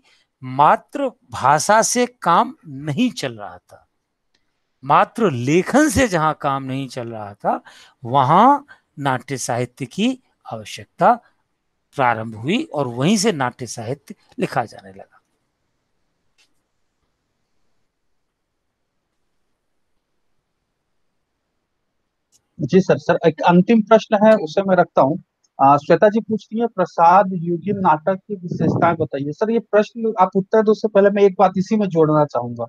मात्र भाषा से काम नहीं चल रहा था मात्र लेखन से जहां काम नहीं चल रहा था वहां नाट्य साहित्य की आवश्यकता प्रारंभ हुई और वहीं से नाट्य साहित्य लिखा जाने लगा जी सर सर एक अंतिम प्रश्न है उसे मैं रखता हूँ श्वेता जी पूछती है प्रसाद युगीन नाटक की विशेषताएं बताइए सर ये प्रश्न आप उत्तर दो उससे पहले मैं एक बात इसी में जोड़ना चाहूंगा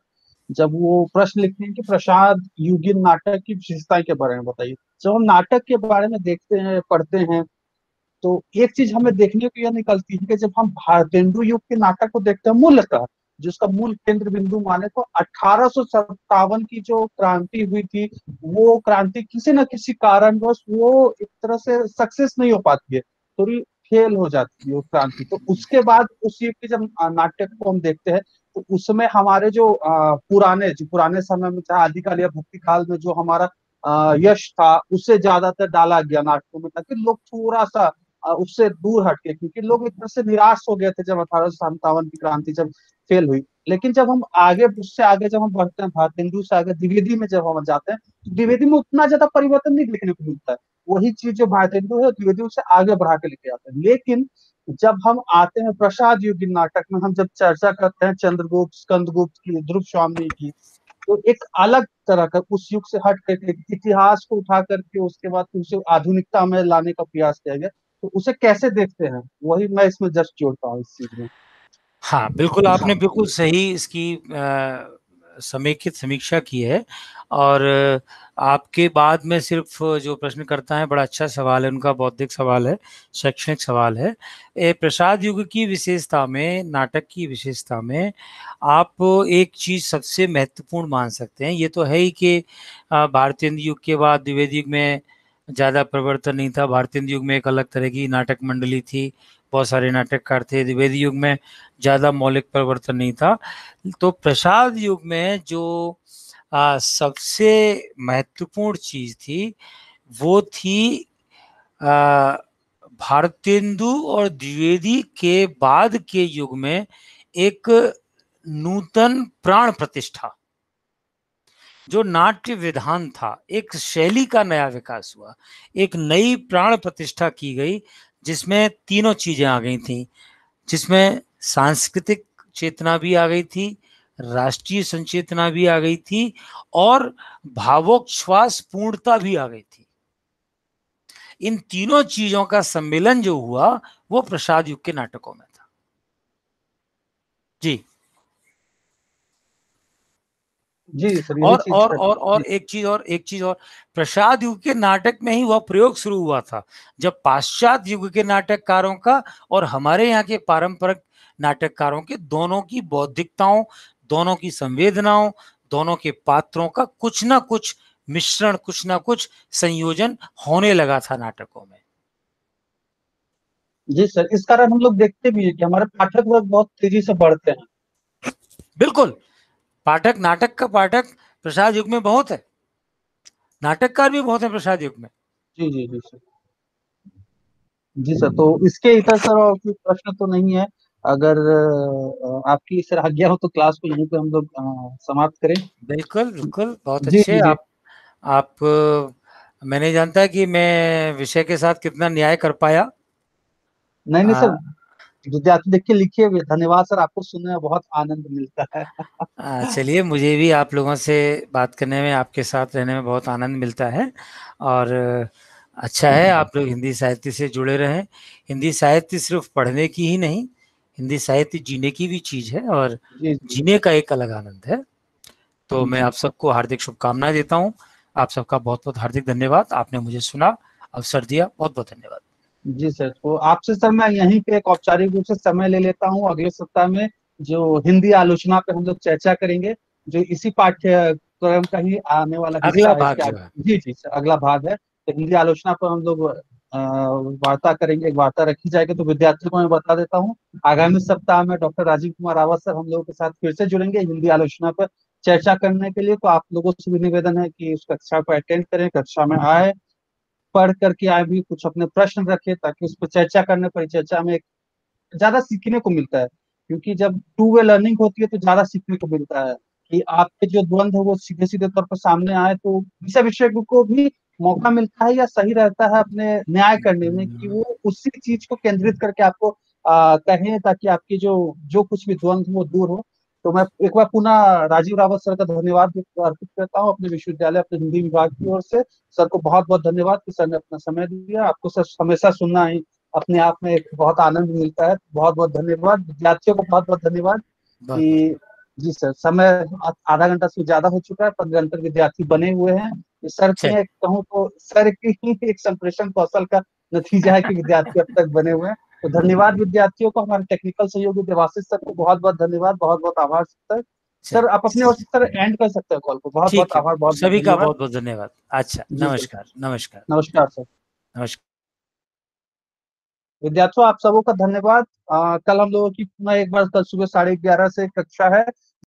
जब वो प्रश्न लिखते हैं कि प्रसाद युगीन नाटक की विशेषता के बारे में बताइए जब हम नाटक के बारे में देखते हैं पढ़ते हैं तो एक चीज हमें देखने को यह निकलती है कि जब हम भारतेंदु युग के नाटक को देखते हैं मूलतः जिसका मूल केंद्र बिंदु माने तो अठारह की जो क्रांति हुई थी वो क्रांति किसी न किसी कारणवश वो एक तरह से सक्सेस नहीं हो पाती है थोड़ी फेल हो जाती है वो क्रांति तो उसके बाद उस युग के जब नाटक को हम देखते हैं तो उसमें हमारे जो पुराने जो पुराने समय में चाहे आदिकाल या भक्ति काल में जो हमारा यश था उसे ज्यादातर डाला गया नाटकों में ताकि लोग थोड़ा सा उससे दूर हटके क्योंकि लोग एक तरह से निराश हो गए थे जब अठारह सौ की क्रांति जब फेल हुई लेकिन जब हम आगे उससे आगे जब हम बढ़ते हैं भारत हिंदू से आगे द्विवेदी में जब हम जाते हैं तो द्विवेदी में उतना ज्यादा परिवर्तन नहीं देखने को मिलता है वही चीज जो भारत हिंदू है द्विवेदी उसे आगे बढ़ा के लेके जाते हैं लेकिन जब हम आते हैं प्रसाद युग नाटक में हम जब चर्चा करते हैं चंद्रगुप्त स्कंदगुप्त की ध्रुव स्वामी की तो एक अलग तरह का उस युग से हट करके इतिहास को उठा करके उसके बाद उसे आधुनिकता में लाने का प्रयास किया गया तो उसे कैसे देखते हैं वही मैं इसमें जस्ट जोड़ता हूँ इस चीज में हाँ बिल्कुल आपने हाँ। बिल्कुल सही इसकी समेकित समीक्षा की है और आपके बाद में सिर्फ जो प्रश्न करता है बड़ा अच्छा सवाल है उनका बौद्धिक सवाल है शैक्षणिक सवाल है ए, प्रसाद युग की विशेषता में नाटक की विशेषता में आप एक चीज सबसे महत्वपूर्ण मान सकते हैं ये तो है ही कि भारतीय युग के बाद द्विवेदी युग में ज़्यादा प्रवर्तन नहीं था भारतीय युग में एक अलग तरह की नाटक मंडली थी बहुत सारे नाटककार थे द्विवेदी युग में ज़्यादा मौलिक प्रवर्तन नहीं था तो प्रसाद युग में जो आ, सबसे महत्वपूर्ण चीज़ थी वो थी भारतेंदु और द्विवेदी के बाद के युग में एक नूतन प्राण प्रतिष्ठा जो नाट्य विधान था एक शैली का नया विकास हुआ एक नई प्राण प्रतिष्ठा की गई जिसमें तीनों चीजें आ गई थी जिसमें सांस्कृतिक चेतना भी आ गई थी राष्ट्रीय संचेतना भी आ गई थी और भावोच्छ्वास पूर्णता भी आ गई थी इन तीनों चीजों का सम्मेलन जो हुआ वो प्रसाद युग के नाटकों में था जी जी सर और और और और एक चीज और एक चीज और प्रसाद युग के नाटक में ही वह प्रयोग शुरू हुआ था जब पाश्चात युग के नाटककारों का और हमारे यहाँ के पारंपरिक नाटककारों के दोनों की बौद्धिकताओं दोनों की संवेदनाओं दोनों के पात्रों का कुछ ना कुछ मिश्रण कुछ ना कुछ संयोजन होने लगा था नाटकों में जी सर इस कारण हम लोग देखते भी हैं कि हमारे पाठक वर्ग बहुत तेजी से बढ़ते हैं बिल्कुल पाठक नाटक का पाठक प्रसाद युग में बहुत है नाटककार भी बहुत है प्रसाद युग में जी जी जी सर जी सर तो इसके इतर सर और कोई प्रश्न तो नहीं है अगर आपकी सर आज्ञा हो तो क्लास को यहीं पे हम लोग समाप्त करें बिल्कुल बिल्कुल बहुत जी, अच्छे जी, आप आप मैंने जानता है कि मैं विषय के साथ कितना न्याय कर पाया नहीं नहीं सर विद्यार्थी देखिए लिखे हुए धन्यवाद सर आपको सुनने में बहुत आनंद मिलता है चलिए मुझे भी आप लोगों से बात करने में आपके साथ रहने में बहुत आनंद मिलता है और अच्छा है आप लोग हिंदी साहित्य से जुड़े रहे हिंदी साहित्य सिर्फ पढ़ने की ही नहीं हिंदी साहित्य जीने की भी चीज है और जीने का एक अलग आनंद है तो हम्म। मैं आप सबको हार्दिक शुभकामनाएं देता हूँ आप सबका बहुत बहुत हार्दिक धन्यवाद आपने मुझे सुना अवसर दिया बहुत बहुत धन्यवाद जी सर तो आपसे सर मैं यहीं पे एक औपचारिक रूप से समय ले लेता हूँ अगले सप्ताह में जो हिंदी आलोचना पे हम लोग चर्चा करेंगे जो इसी पाठ्यक्रम का ही आने वाला अगला भाग है जी जी सर अगला भाग है तो हिंदी आलोचना पर हम लोग वार्ता करेंगे एक वार्ता रखी जाएगी तो विद्यार्थियों को मैं बता देता हूँ आगामी सप्ताह में डॉक्टर राजीव कुमार रावत सर हम लोगों के साथ फिर से जुड़ेंगे हिंदी आलोचना पर चर्चा करने के लिए तो आप लोगों से भी निवेदन है कि उस कक्षा को अटेंड करें कक्षा में आए पढ़ करके आए भी कुछ अपने प्रश्न रखे ताकि उस पर चर्चा करने पर चर्चा में ज्यादा सीखने को मिलता है क्योंकि जब टू वे लर्निंग होती है तो ज्यादा सीखने को मिलता है कि आपके जो द्वंद्व है वो सीधे सीधे तौर पर सामने आए तो विषय विषय को भी मौका मिलता है या सही रहता है अपने न्याय करने में कि वो उसी चीज को केंद्रित करके आपको कहें ताकि आपकी जो जो कुछ भी द्वंद्व वो दूर हो तो मैं एक बार पुनः राजीव रावत सर का धन्यवाद अर्पित करता हूँ अपने विश्वविद्यालय अपने हिंदी विभाग की ओर से सर को बहुत बहुत धन्यवाद कि सर ने अपना समय दिया आपको सर हमेशा सुनना ही अपने आप में एक बहुत आनंद मिलता है बहुत बहुत धन्यवाद विद्यार्थियों को बहुत बहुत धन्यवाद कि जी सर समय आधा घंटा से ज्यादा हो चुका है पंद्रह घंटे विद्यार्थी बने हुए हैं सर अच्छा। कहूँ तो सर की एक संप्रेषण कौशल का नतीजा है कि विद्यार्थी अब तक बने हुए हैं तो धन्यवाद विद्यार्थियों को हमारे टेक्निकल सहयोगी देवाशीष सर को बहुत बहुत धन्यवाद बहुत बहुत आभार सर अच्छा। सर आप अपने और सर एंड कर सकते हैं कॉल को बहुत बहुत आभार बहुत सभी का बहुत बहुत धन्यवाद अच्छा नमस्कार नमस्कार नमस्कार सर नमस्कार विद्यार्थियों आप सबों का धन्यवाद कल हम लोगों की पुनः एक बार कल सुबह साढ़े ग्यारह से कक्षा है